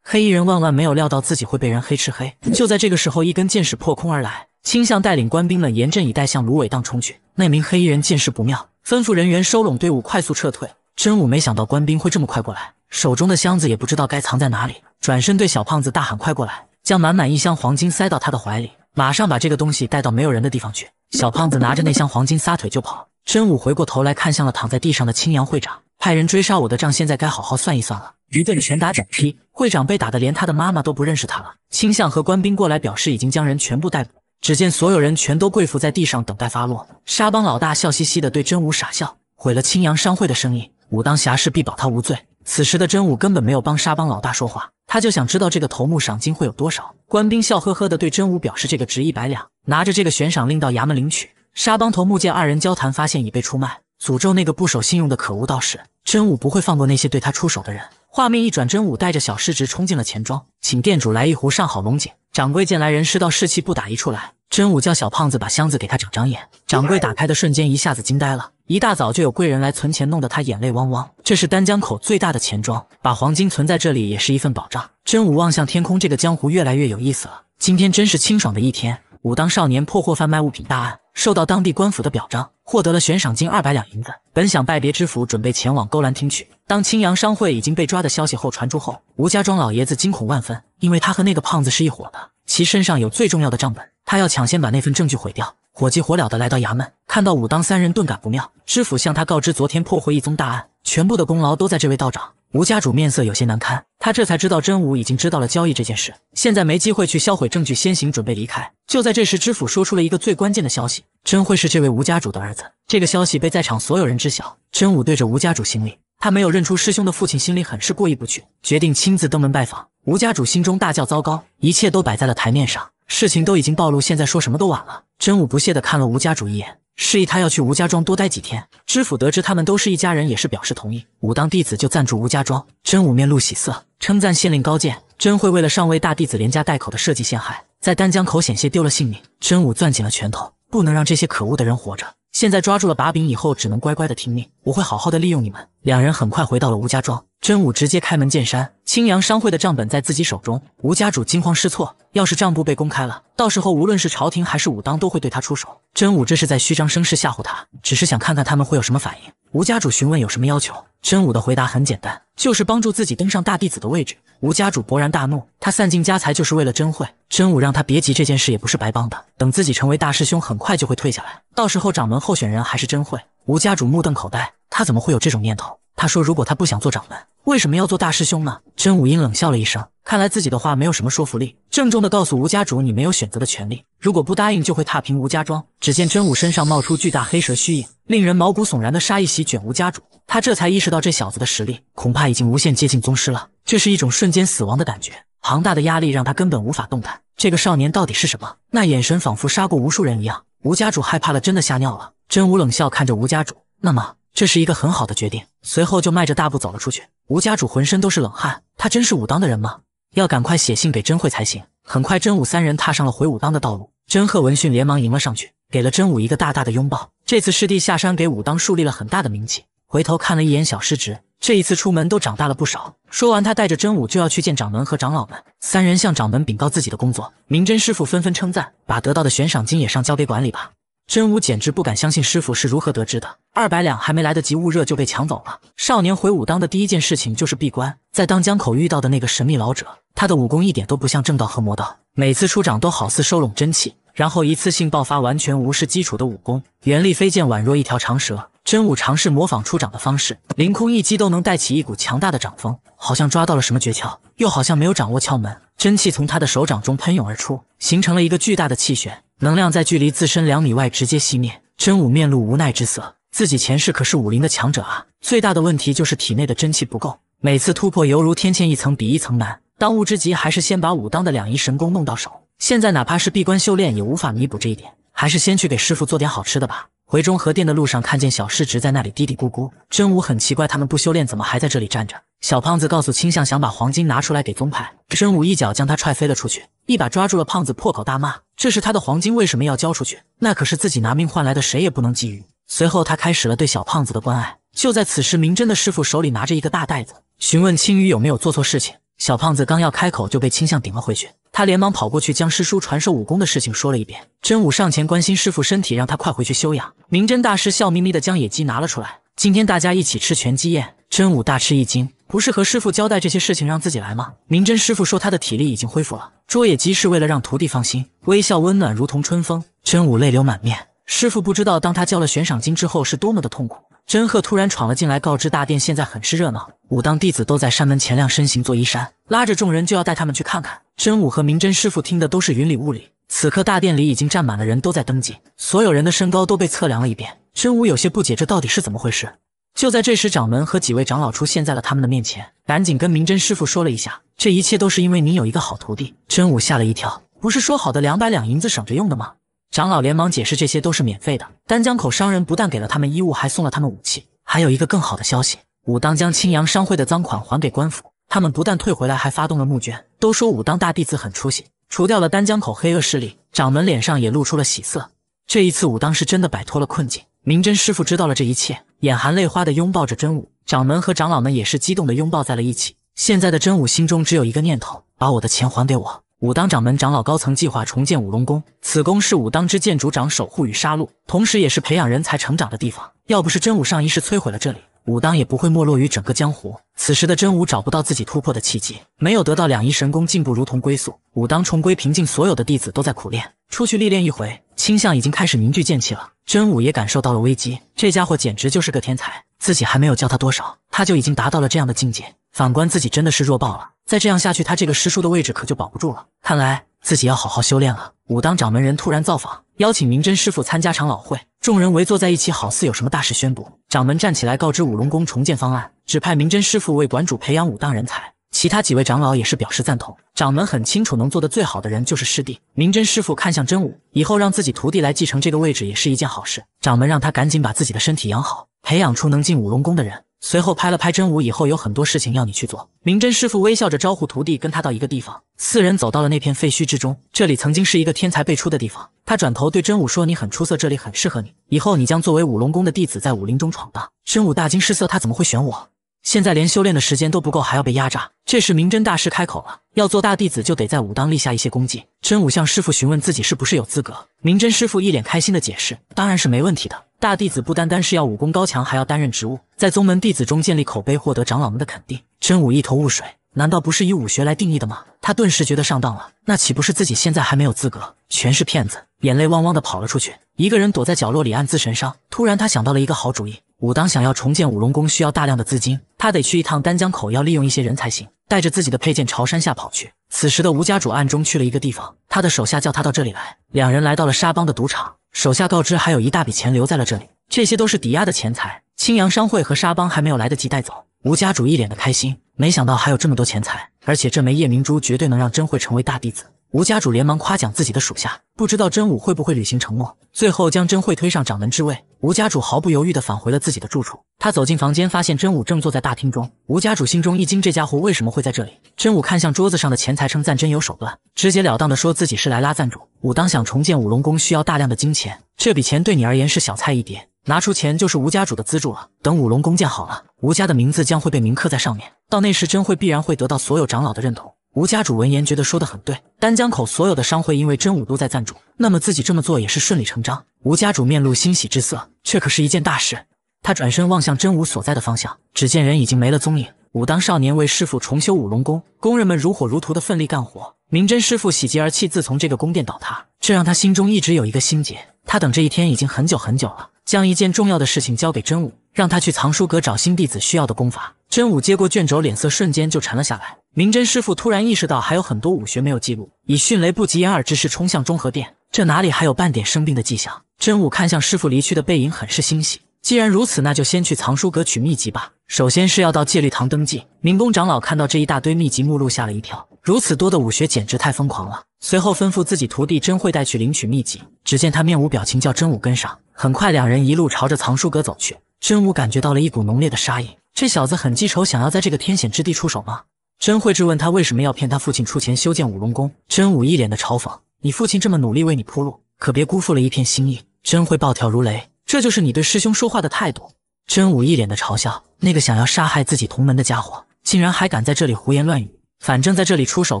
黑衣人万万没有料到自己会被人黑吃黑，就在这个时候，一根箭矢破空而来。倾向带领官兵们严阵以待，向芦苇荡冲去。那名黑衣人见势不妙，吩咐人员收拢队伍，快速撤退。真武没想到官兵会这么快过来，手中的箱子也不知道该藏在哪里，转身对小胖子大喊：“快过来，将满满一箱黄金塞到他的怀里，马上把这个东西带到没有人的地方去。”小胖子拿着那箱黄金撒腿就跑。真武回过头来看向了躺在地上的青阳会长。派人追杀我的账，现在该好好算一算了。一顿拳打脚踢，会长被打的连他的妈妈都不认识他了。倾向和官兵过来表示已经将人全部逮捕。只见所有人全都跪伏在地上等待发落。沙帮老大笑嘻嘻的对真武傻笑，毁了青阳商会的生意，武当侠士必保他无罪。此时的真武根本没有帮沙帮老大说话，他就想知道这个头目赏金会有多少。官兵笑呵呵的对真武表示这个值一百两，拿着这个悬赏令到衙门领取。沙帮头目见二人交谈，发现已被出卖。诅咒那个不守信用的可恶道士！真武不会放过那些对他出手的人。画面一转，真武带着小师侄冲进了钱庄，请店主来一壶上好龙井。掌柜见来人是道士，气不打一处来。真武叫小胖子把箱子给他整张眼。掌柜打开的瞬间，一下子惊呆了。一大早就有贵人来存钱，弄得他眼泪汪汪。这是丹江口最大的钱庄，把黄金存在这里也是一份保障。真武望向天空，这个江湖越来越有意思了。今天真是清爽的一天。武当少年破获贩卖物品大案。受到当地官府的表彰，获得了悬赏金二百两银子。本想拜别知府，准备前往勾栏听取。当青阳商会已经被抓的消息后传出后，吴家庄老爷子惊恐万分，因为他和那个胖子是一伙的，其身上有最重要的账本，他要抢先把那份证据毁掉。火急火燎的来到衙门，看到武当三人，顿感不妙。知府向他告知，昨天破获一宗大案，全部的功劳都在这位道长。吴家主面色有些难堪。他这才知道真武已经知道了交易这件事，现在没机会去销毁证据，先行准备离开。就在这时，知府说出了一个最关键的消息：真会是这位吴家主的儿子。这个消息被在场所有人知晓。真武对着吴家主行礼，他没有认出师兄的父亲，心里很是过意不去，决定亲自登门拜访。吴家主心中大叫糟糕，一切都摆在了台面上。事情都已经暴露，现在说什么都晚了。真武不屑的看了吴家主一眼，示意他要去吴家庄多待几天。知府得知他们都是一家人，也是表示同意。武当弟子就暂住吴家庄。真武面露喜色，称赞县令高见。真会为了上位大弟子，连家带口的设计陷害，在丹江口险些丢了性命。真武攥紧了拳头，不能让这些可恶的人活着。现在抓住了把柄，以后只能乖乖的听命。我会好好的利用你们。两人很快回到了吴家庄，真武直接开门见山。青阳商会的账本在自己手中，吴家主惊慌失措。要是账簿被公开了，到时候无论是朝廷还是武当都会对他出手。真武这是在虚张声势吓唬他，只是想看看他们会有什么反应。吴家主询问有什么要求，真武的回答很简单，就是帮助自己登上大弟子的位置。吴家主勃然大怒，他散尽家财就是为了真慧。真武让他别急，这件事也不是白帮的，等自己成为大师兄，很快就会退下来，到时候掌门候选人还是真慧。吴家主目瞪口呆，他怎么会有这种念头？他说：“如果他不想做掌门，为什么要做大师兄呢？”真武阴冷笑了一声，看来自己的话没有什么说服力。郑重地告诉吴家主：“你没有选择的权利，如果不答应，就会踏平吴家庄。”只见真武身上冒出巨大黑蛇虚影，令人毛骨悚然的杀意席卷吴家主。他这才意识到，这小子的实力恐怕已经无限接近宗师了。这是一种瞬间死亡的感觉，庞大的压力让他根本无法动弹。这个少年到底是什么？那眼神仿佛杀过无数人一样。吴家主害怕了，真的吓尿了。真武冷笑看着吴家主，那么这是一个很好的决定。随后就迈着大步走了出去。吴家主浑身都是冷汗，他真是武当的人吗？要赶快写信给真慧才行。很快，真武三人踏上了回武当的道路。真鹤闻讯连忙迎了上去，给了真武一个大大的拥抱。这次师弟下山给武当树立了很大的名气。回头看了一眼小师侄。这一次出门都长大了不少。说完，他带着真武就要去见掌门和长老们。三人向掌门禀告自己的工作，明真师傅纷纷称赞，把得到的悬赏金也上交给管理吧。真武简直不敢相信师傅是如何得知的，二百两还没来得及捂热就被抢走了。少年回武当的第一件事情就是闭关，在当江口遇到的那个神秘老者，他的武功一点都不像正道和魔道，每次出掌都好似收拢真气，然后一次性爆发，完全无视基础的武功，元力飞剑宛若一条长蛇。真武尝试模仿出掌的方式，凌空一击都能带起一股强大的掌风，好像抓到了什么诀窍，又好像没有掌握窍门。真气从他的手掌中喷涌而出，形成了一个巨大的气旋，能量在距离自身两米外直接熄灭。真武面露无奈之色，自己前世可是武林的强者啊，最大的问题就是体内的真气不够，每次突破犹如天堑，一层比一层难。当务之急还是先把武当的两仪神功弄到手，现在哪怕是闭关修炼也无法弥补这一点，还是先去给师傅做点好吃的吧。回中和殿的路上，看见小世侄在那里嘀嘀咕咕。真武很奇怪，他们不修炼，怎么还在这里站着？小胖子告诉倾向，想把黄金拿出来给宗派。真武一脚将他踹飞了出去，一把抓住了胖子，破口大骂：“这是他的黄金，为什么要交出去？那可是自己拿命换来的，谁也不能觊觎。”随后，他开始了对小胖子的关爱。就在此时，明真的师傅手里拿着一个大袋子，询问青羽有没有做错事情。小胖子刚要开口，就被倾向顶了回去。他连忙跑过去，将师叔传授武功的事情说了一遍。真武上前关心师傅身体，让他快回去休养。明真大师笑眯眯的将野鸡拿了出来，今天大家一起吃全鸡宴。真武大吃一惊，不是和师傅交代这些事情让自己来吗？明真师傅说他的体力已经恢复了，捉野鸡是为了让徒弟放心。微笑温暖如同春风，真武泪流满面。师傅不知道当他交了悬赏金之后是多么的痛苦。真鹤突然闯了进来，告知大殿现在很是热闹，武当弟子都在山门前亮身行作衣衫，拉着众人就要带他们去看看。真武和明真师傅听得都是云里雾里。此刻大殿里已经站满了人，都在登记，所有人的身高都被测量了一遍。真武有些不解，这到底是怎么回事？就在这时，掌门和几位长老出现在了他们的面前，赶紧跟明真师傅说了一下，这一切都是因为你有一个好徒弟。真武吓了一跳，不是说好的两百两银子省着用的吗？长老连忙解释，这些都是免费的。丹江口商人不但给了他们衣物，还送了他们武器。还有一个更好的消息，武当将青阳商会的赃款还给官府，他们不但退回来，还发动了募捐。都说武当大弟子很出息，除掉了丹江口黑恶势力，掌门脸上也露出了喜色。这一次武当是真的摆脱了困境。明真师傅知道了这一切，眼含泪花的拥抱着真武。掌门和长老们也是激动的拥抱在了一起。现在的真武心中只有一个念头：把我的钱还给我。武当掌门长老高层计划重建五龙宫，此宫是武当之剑主掌守护与杀戮，同时也是培养人才成长的地方。要不是真武上一世摧毁了这里。武当也不会没落于整个江湖。此时的真武找不到自己突破的契机，没有得到两仪神功进步，如同归宿。武当重归平静，所有的弟子都在苦练，出去历练一回。倾向已经开始凝聚剑气了，真武也感受到了危机。这家伙简直就是个天才，自己还没有教他多少，他就已经达到了这样的境界。反观自己，真的是弱爆了。再这样下去，他这个师叔的位置可就保不住了。看来自己要好好修炼了。武当掌门人突然造访，邀请明真师傅参加长老会。众人围坐在一起，好似有什么大事宣布。掌门站起来告知五龙宫重建方案，指派明真师傅为馆主培养武当人才。其他几位长老也是表示赞同。掌门很清楚，能做的最好的人就是师弟明真师傅。看向真武，以后让自己徒弟来继承这个位置也是一件好事。掌门让他赶紧把自己的身体养好。培养出能进五龙宫的人，随后拍了拍真武，以后有很多事情要你去做。明真师傅微笑着招呼徒弟，跟他到一个地方。四人走到了那片废墟之中，这里曾经是一个天才辈出的地方。他转头对真武说：“你很出色，这里很适合你，以后你将作为五龙宫的弟子，在武林中闯荡。”真武大惊失色，他怎么会选我？现在连修炼的时间都不够，还要被压榨。这时明真大师开口了：“要做大弟子，就得在武当立下一些功绩。”真武向师傅询问自己是不是有资格。明真师傅一脸开心的解释：“当然是没问题的。大弟子不单单是要武功高强，还要担任职务，在宗门弟子中建立口碑，获得长老们的肯定。”真武一头雾水，难道不是以武学来定义的吗？他顿时觉得上当了，那岂不是自己现在还没有资格？全是骗子！眼泪汪汪的跑了出去，一个人躲在角落里暗自神伤。突然，他想到了一个好主意。武当想要重建五龙宫，需要大量的资金，他得去一趟丹江口，要利用一些人才行。带着自己的佩剑朝山下跑去。此时的吴家主暗中去了一个地方，他的手下叫他到这里来。两人来到了沙帮的赌场，手下告知还有一大笔钱留在了这里，这些都是抵押的钱财，青阳商会和沙帮还没有来得及带走。吴家主一脸的开心，没想到还有这么多钱财，而且这枚夜明珠绝对能让真慧成为大弟子。吴家主连忙夸奖自己的属下，不知道真武会不会履行承诺，最后将真慧推上掌门之位。吴家主毫不犹豫地返回了自己的住处，他走进房间，发现真武正坐在大厅中。吴家主心中一惊，这家伙为什么会在这里？真武看向桌子上的钱财，称赞真有手段，直截了当地说自己是来拉赞助。武当想重建五龙宫，需要大量的金钱，这笔钱对你而言是小菜一碟，拿出钱就是吴家主的资助了。等五龙宫建好了，吴家的名字将会被铭刻在上面，到那时真会必然会得到所有长老的认同。吴家主闻言，觉得说的很对。丹江口所有的商会因为真武都在赞助，那么自己这么做也是顺理成章。吴家主面露欣喜之色，这可是一件大事。他转身望向真武所在的方向，只见人已经没了踪影。武当少年为师傅重修五龙宫，工人们如火如荼的奋力干活。明真师傅喜极而泣，自从这个宫殿倒塌，这让他心中一直有一个心结。他等这一天已经很久很久了，将一件重要的事情交给真武。让他去藏书阁找新弟子需要的功法。真武接过卷轴，脸色瞬间就沉了下来。明真师傅突然意识到还有很多武学没有记录，以迅雷不及掩耳之势冲向中和殿。这哪里还有半点生病的迹象？真武看向师傅离去的背影，很是欣喜。既然如此，那就先去藏书阁取秘籍吧。首先是要到戒律堂登记。明公长老看到这一大堆秘籍目录，吓了一跳。如此多的武学，简直太疯狂了。随后吩咐自己徒弟真慧带去领取秘籍。只见他面无表情，叫真武跟上。很快，两人一路朝着藏书阁走去。真武感觉到了一股浓烈的杀意，这小子很记仇，想要在这个天险之地出手吗？真慧质问他为什么要骗他父亲出钱修建五龙宫。真武一脸的嘲讽：“你父亲这么努力为你铺路，可别辜负了一片心意。”真慧暴跳如雷：“这就是你对师兄说话的态度？”真武一脸的嘲笑：“那个想要杀害自己同门的家伙，竟然还敢在这里胡言乱语。反正，在这里出手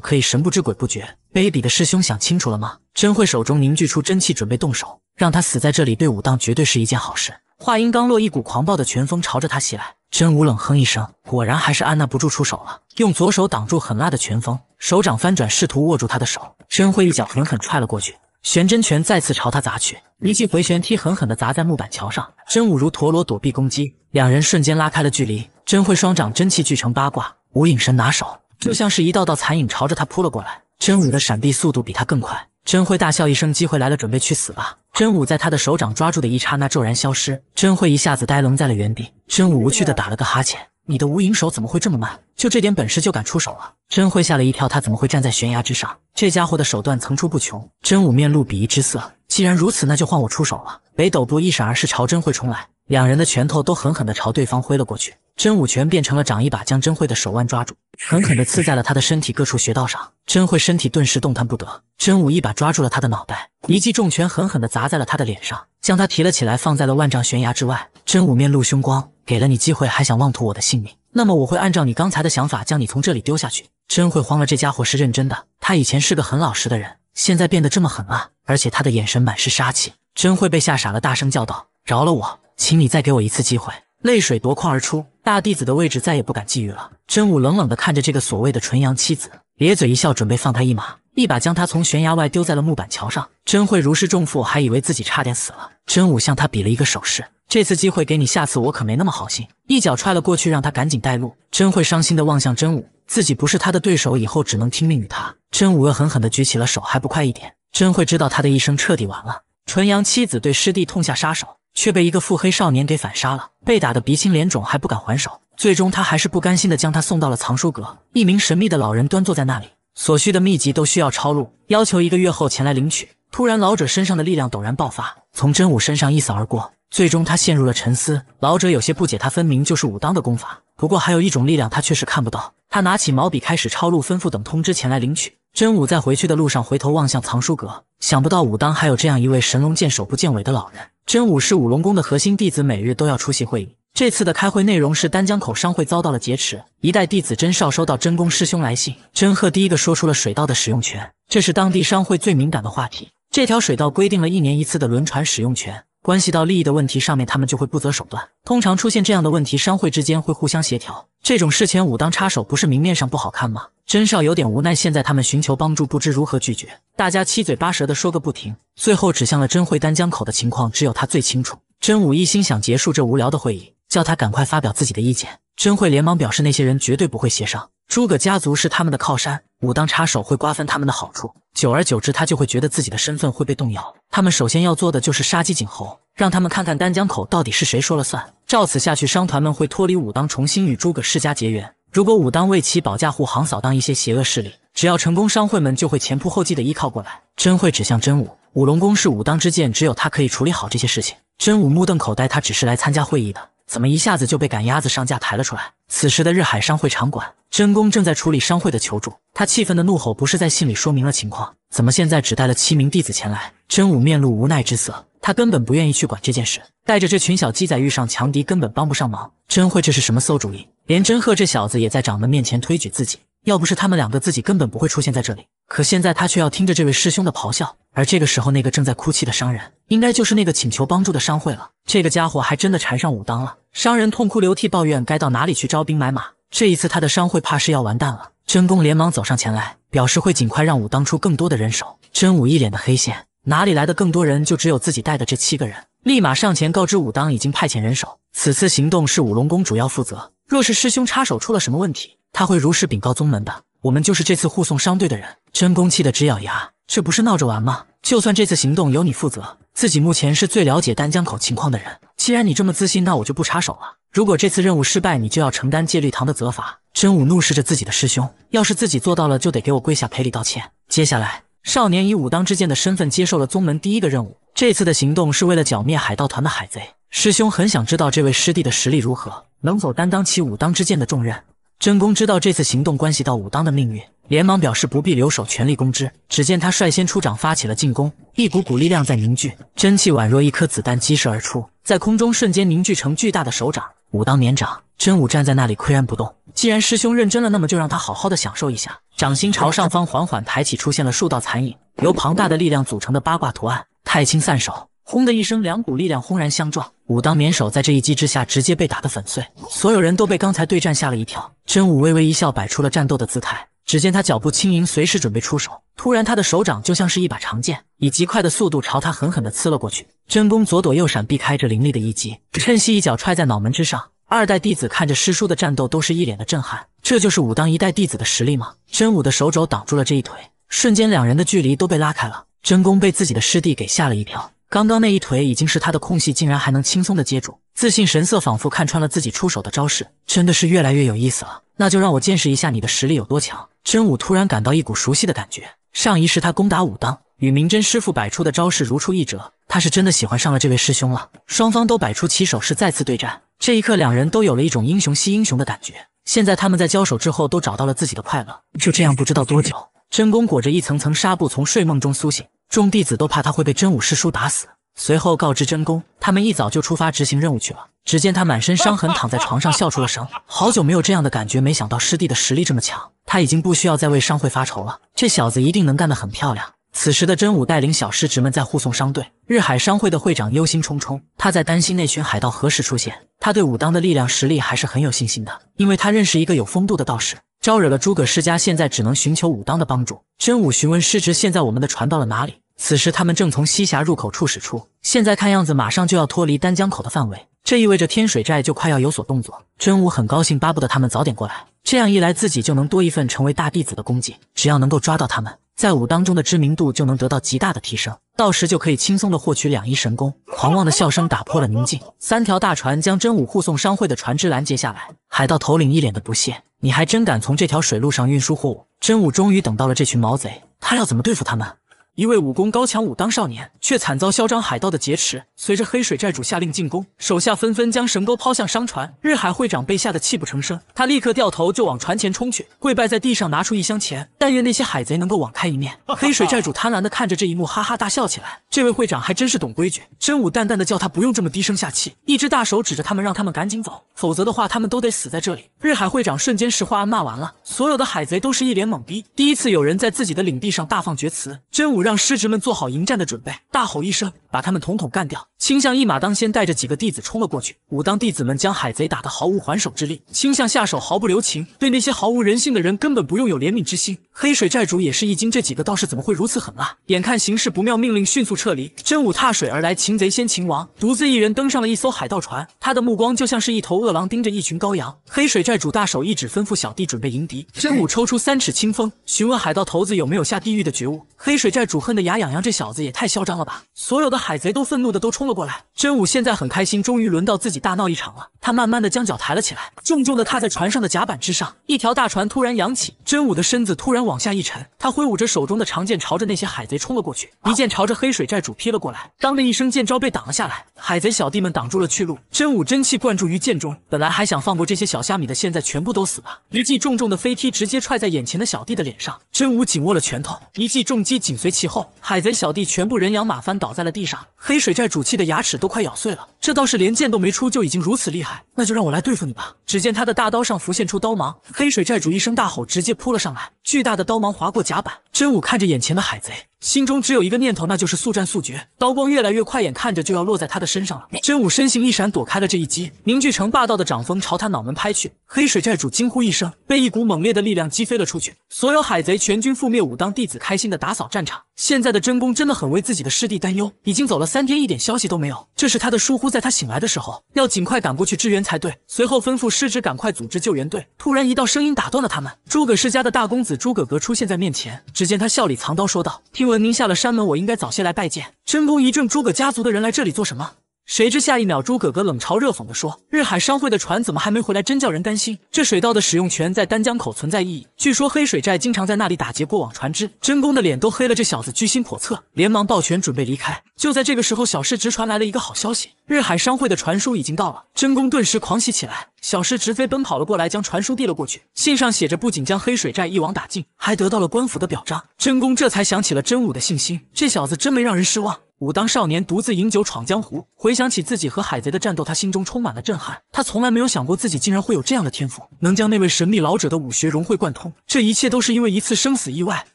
可以神不知鬼不觉。卑鄙的师兄，想清楚了吗？”真慧手中凝聚出真气，准备动手，让他死在这里，对武当绝对是一件好事。话音刚落，一股狂暴的拳风朝着他袭来。真武冷哼一声，果然还是按捺不住出手了，用左手挡住狠辣的拳风，手掌翻转，试图握住他的手。真慧一脚狠狠踹了过去，玄真拳再次朝他砸去，一记回旋踢狠狠地砸在木板桥上。真武如陀螺躲避攻击，两人瞬间拉开了距离。真慧双掌真气聚成八卦无影神拿手，就像是一道道残影朝着他扑了过来。真武的闪避速度比他更快。真慧大笑一声，机会来了，准备去死吧。真武在他的手掌抓住的一刹那骤然消失，真慧一下子呆愣在了原地。真武无趣的打了个哈欠：“你的无影手怎么会这么慢？就这点本事就敢出手了？”真慧吓了一跳，他怎么会站在悬崖之上？这家伙的手段层出不穷。真武面露鄙夷之色：“既然如此，那就换我出手了。”北斗步一闪而逝，朝真慧冲来，两人的拳头都狠狠的朝对方挥了过去。真武拳变成了掌，一把将真慧的手腕抓住，狠狠地刺在了他的身体各处穴道上。真慧身体顿时动弹不得。真武一把抓住了他的脑袋，一记重拳狠狠地砸在了他的脸上，将他提了起来，放在了万丈悬崖之外。真武面露凶光，给了你机会，还想妄图我的性命？那么我会按照你刚才的想法，将你从这里丢下去。真慧慌了，这家伙是认真的。他以前是个很老实的人，现在变得这么狠啊！而且他的眼神满是杀气，真慧被吓傻了，大声叫道：“饶了我，请你再给我一次机会！”泪水夺眶而出。大弟子的位置再也不敢觊觎了。真武冷冷的看着这个所谓的纯阳妻子，咧嘴一笑，准备放他一马，一把将他从悬崖外丢在了木板桥上。真慧如释重负，还以为自己差点死了。真武向他比了一个手势，这次机会给你，下次我可没那么好心。一脚踹了过去，让他赶紧带路。真慧伤心的望向真武，自己不是他的对手，以后只能听命于他。真武恶狠狠的举起了手，还不快一点！真慧知道他的一生彻底完了。纯阳妻子对师弟痛下杀手。却被一个腹黑少年给反杀了，被打得鼻青脸肿，还不敢还手。最终，他还是不甘心的将他送到了藏书阁。一名神秘的老人端坐在那里，所需的秘籍都需要抄录，要求一个月后前来领取。突然，老者身上的力量陡然爆发，从真武身上一扫而过。最终，他陷入了沉思。老者有些不解，他分明就是武当的功法，不过还有一种力量他确实看不到。他拿起毛笔开始抄录，吩咐等通知前来领取。真武在回去的路上回头望向藏书阁，想不到武当还有这样一位神龙见首不见尾的老人。真武是五龙宫的核心弟子，每日都要出席会议。这次的开会内容是丹江口商会遭到了劫持。一代弟子真少收到真功师兄来信，真鹤第一个说出了水道的使用权，这是当地商会最敏感的话题。这条水道规定了一年一次的轮船使用权。关系到利益的问题，上面他们就会不择手段。通常出现这样的问题，商会之间会互相协调。这种事前武当插手，不是明面上不好看吗？真少有点无奈，现在他们寻求帮助，不知如何拒绝。大家七嘴八舌的说个不停，最后指向了真会丹江口的情况，只有他最清楚。真武一心想结束这无聊的会议，叫他赶快发表自己的意见。真会连忙表示，那些人绝对不会协商。诸葛家族是他们的靠山，武当插手会瓜分他们的好处。久而久之，他就会觉得自己的身份会被动摇。他们首先要做的就是杀鸡儆猴，让他们看看丹江口到底是谁说了算。照此下去，商团们会脱离武当，重新与诸葛世家结缘。如果武当为其保驾护航，扫荡一些邪恶势力，只要成功，商会们就会前仆后继地依靠过来。真会指向真武，五龙宫是武当之剑，只有他可以处理好这些事情。真武目瞪口呆，他只是来参加会议的，怎么一下子就被赶鸭子上架抬了出来？此时的日海商会场馆。真公正在处理商会的求助，他气愤的怒吼：“不是在信里说明了情况，怎么现在只带了七名弟子前来？”真武面露无奈之色，他根本不愿意去管这件事，带着这群小鸡仔遇上强敌根本帮不上忙。真慧这是什么馊主意？连真鹤这小子也在掌门面前推举自己，要不是他们两个，自己根本不会出现在这里。可现在他却要听着这位师兄的咆哮。而这个时候，那个正在哭泣的商人，应该就是那个请求帮助的商会了。这个家伙还真的缠上武当了。商人痛哭流涕，抱怨该到哪里去招兵买马。这一次他的商会怕是要完蛋了。真公连忙走上前来，表示会尽快让武当出更多的人手。真武一脸的黑线，哪里来的更多人？就只有自己带的这七个人。立马上前告知武当已经派遣人手，此次行动是五龙宫主要负责。若是师兄插手出了什么问题，他会如实禀告宗门的。我们就是这次护送商队的人。真公气得直咬牙，这不是闹着玩吗？就算这次行动由你负责，自己目前是最了解丹江口情况的人。既然你这么自信，那我就不插手了。如果这次任务失败，你就要承担戒律堂的责罚。真武怒视着自己的师兄，要是自己做到了，就得给我跪下赔礼道歉。接下来，少年以武当之剑的身份接受了宗门第一个任务。这次的行动是为了剿灭海盗团的海贼。师兄很想知道这位师弟的实力如何，能否担当起武当之剑的重任？真公知道这次行动关系到武当的命运，连忙表示不必留守，全力攻之。只见他率先出掌，发起了进攻，一股股力量在凝聚，真气宛若一颗子弹激射而出，在空中瞬间凝聚成巨大的手掌。武当年长真武站在那里岿然不动。既然师兄认真了，那么就让他好好的享受一下。掌心朝上方缓缓抬起，出现了数道残影，由庞大的力量组成的八卦图案。太清散手，轰的一声，两股力量轰然相撞。武当年手在这一击之下直接被打得粉碎。所有人都被刚才对战吓了一跳。真武微微一笑，摆出了战斗的姿态。只见他脚步轻盈，随时准备出手。突然，他的手掌就像是一把长剑，以极快的速度朝他狠狠地刺了过去。真功左躲右闪，避开这凌厉的一击，趁隙一脚踹在脑门之上。二代弟子看着师叔的战斗，都是一脸的震撼：这就是武当一代弟子的实力吗？真武的手肘挡住了这一腿，瞬间两人的距离都被拉开了。真功被自己的师弟给吓了一跳。刚刚那一腿已经是他的空隙，竟然还能轻松的接住，自信神色仿佛看穿了自己出手的招式，真的是越来越有意思了。那就让我见识一下你的实力有多强。真武突然感到一股熟悉的感觉，上一世他攻打武当，与明真师傅摆出的招式如出一辙，他是真的喜欢上了这位师兄了。双方都摆出起手式，再次对战。这一刻，两人都有了一种英雄惜英雄的感觉。现在他们在交手之后，都找到了自己的快乐。就这样，不知道多久，真宫裹着一层层纱布从睡梦中苏醒。众弟子都怕他会被真武师叔打死，随后告知真宫，他们一早就出发执行任务去了。只见他满身伤痕躺在床上笑出了声，好久没有这样的感觉。没想到师弟的实力这么强，他已经不需要再为商会发愁了。这小子一定能干得很漂亮。此时的真武带领小师侄们在护送商队，日海商会的会长忧心忡忡，他在担心那群海盗何时出现。他对武当的力量实力还是很有信心的，因为他认识一个有风度的道士。招惹了诸葛世家，现在只能寻求武当的帮助。真武询问师侄，现在我们的船到了哪里？此时他们正从西峡入口处驶出，现在看样子马上就要脱离丹江口的范围，这意味着天水寨就快要有所动作。真武很高兴，巴不得他们早点过来，这样一来自己就能多一份成为大弟子的功绩。只要能够抓到他们。在武当中的知名度就能得到极大的提升，到时就可以轻松的获取两仪神功。狂妄的笑声打破了宁静，三条大船将真武护送商会的船只拦截下来。海盗头领一脸的不屑：“你还真敢从这条水路上运输货物？”真武终于等到了这群毛贼，他要怎么对付他们？一位武功高强武当少年，却惨遭嚣张海盗的劫持。随着黑水寨主下令进攻，手下纷纷将绳钩抛向商船。日海会长被吓得泣不成声，他立刻掉头就往船前冲去，跪拜在地上，拿出一箱钱，但愿那些海贼能够网开一面。黑水寨主贪婪地看着这一幕，哈哈大笑起来。这位会长还真是懂规矩。真武淡淡的叫他不用这么低声下气，一只大手指着他们，让他们赶紧走，否则的话他们都得死在这里。日海会长瞬间石化，骂完了，所有的海贼都是一脸懵逼。第一次有人在自己的领地上大放厥词，真武。让师侄们做好迎战的准备，大吼一声，把他们统统干掉。青象一马当先，带着几个弟子冲了过去。武当弟子们将海贼打得毫无还手之力，青象下手毫不留情，对那些毫无人性的人根本不用有怜悯之心。黑水寨主也是一惊，这几个道士怎么会如此狠辣？眼看形势不妙，命令迅速撤离。真武踏水而来，擒贼先擒王，独自一人登上了一艘海盗船，他的目光就像是一头饿狼盯着一群羔羊。黑水寨主大手一指，吩咐小弟准备迎敌。真武抽出三尺清风，询问海盗头子有没有下地狱的觉悟。黑水寨主。主恨得牙痒痒，这小子也太嚣张了吧！所有的海贼都愤怒的都冲了过来。真武现在很开心，终于轮到自己大闹一场了。他慢慢的将脚抬了起来，重重的踏在船上的甲板之上。一条大船突然扬起，真武的身子突然往下一沉。他挥舞着手中的长剑，朝着那些海贼冲了过去，一剑朝着黑水寨主劈了过来。当的一声，剑招被挡了下来。海贼小弟们挡住了去路。真武真气灌注于剑中，本来还想放过这些小虾米的，现在全部都死了。一记重重的飞踢直接踹在眼前的小弟的脸上。真武紧握了拳头，一记重击紧随其。后，海贼小弟全部人仰马翻，倒在了地上。黑水寨主气的牙齿都快咬碎了，这倒是连剑都没出就已经如此厉害，那就让我来对付你吧。只见他的大刀上浮现出刀芒，黑水寨主一声大吼，直接扑了上来，巨大的刀芒划过甲板。真武看着眼前的海贼。心中只有一个念头，那就是速战速决。刀光越来越快，眼看着就要落在他的身上了。真武身形一闪，躲开了这一击，凝聚成霸道的掌风朝他脑门拍去。黑水寨主惊呼一声，被一股猛烈的力量击飞了出去。所有海贼全军覆灭，武当弟子开心的打扫战场。现在的真功真的很为自己的师弟担忧，已经走了三天，一点消息都没有。这是他的疏忽，在他醒来的时候要尽快赶过去支援才对。随后吩咐师侄赶快组织救援队。突然一道声音打断了他们，诸葛世家的大公子诸葛格出现在面前。只见他笑里藏刀说道：“听闻。”您下了山门，我应该早些来拜见。真宫一正，诸葛家族的人来这里做什么？谁知下一秒，诸葛哥冷嘲热讽地说：“日海商会的船怎么还没回来？真叫人担心。这水道的使用权在丹江口存在异议，据说黑水寨经常在那里打劫过往船只。”真公的脸都黑了，这小子居心叵测，连忙抱拳准备离开。就在这个时候，小市直传来了一个好消息：日海商会的传书已经到了。真公顿时狂喜起来。小市直飞奔跑了过来，将传书递了过去。信上写着，不仅将黑水寨一网打尽，还得到了官府的表彰。真公这才想起了真武的信心，这小子真没让人失望。武当少年独自饮酒闯江湖，回想起自己和海贼的战斗，他心中充满了震撼。他从来没有想过自己竟然会有这样的天赋，能将那位神秘老者的武学融会贯通。这一切都是因为一次生死意外。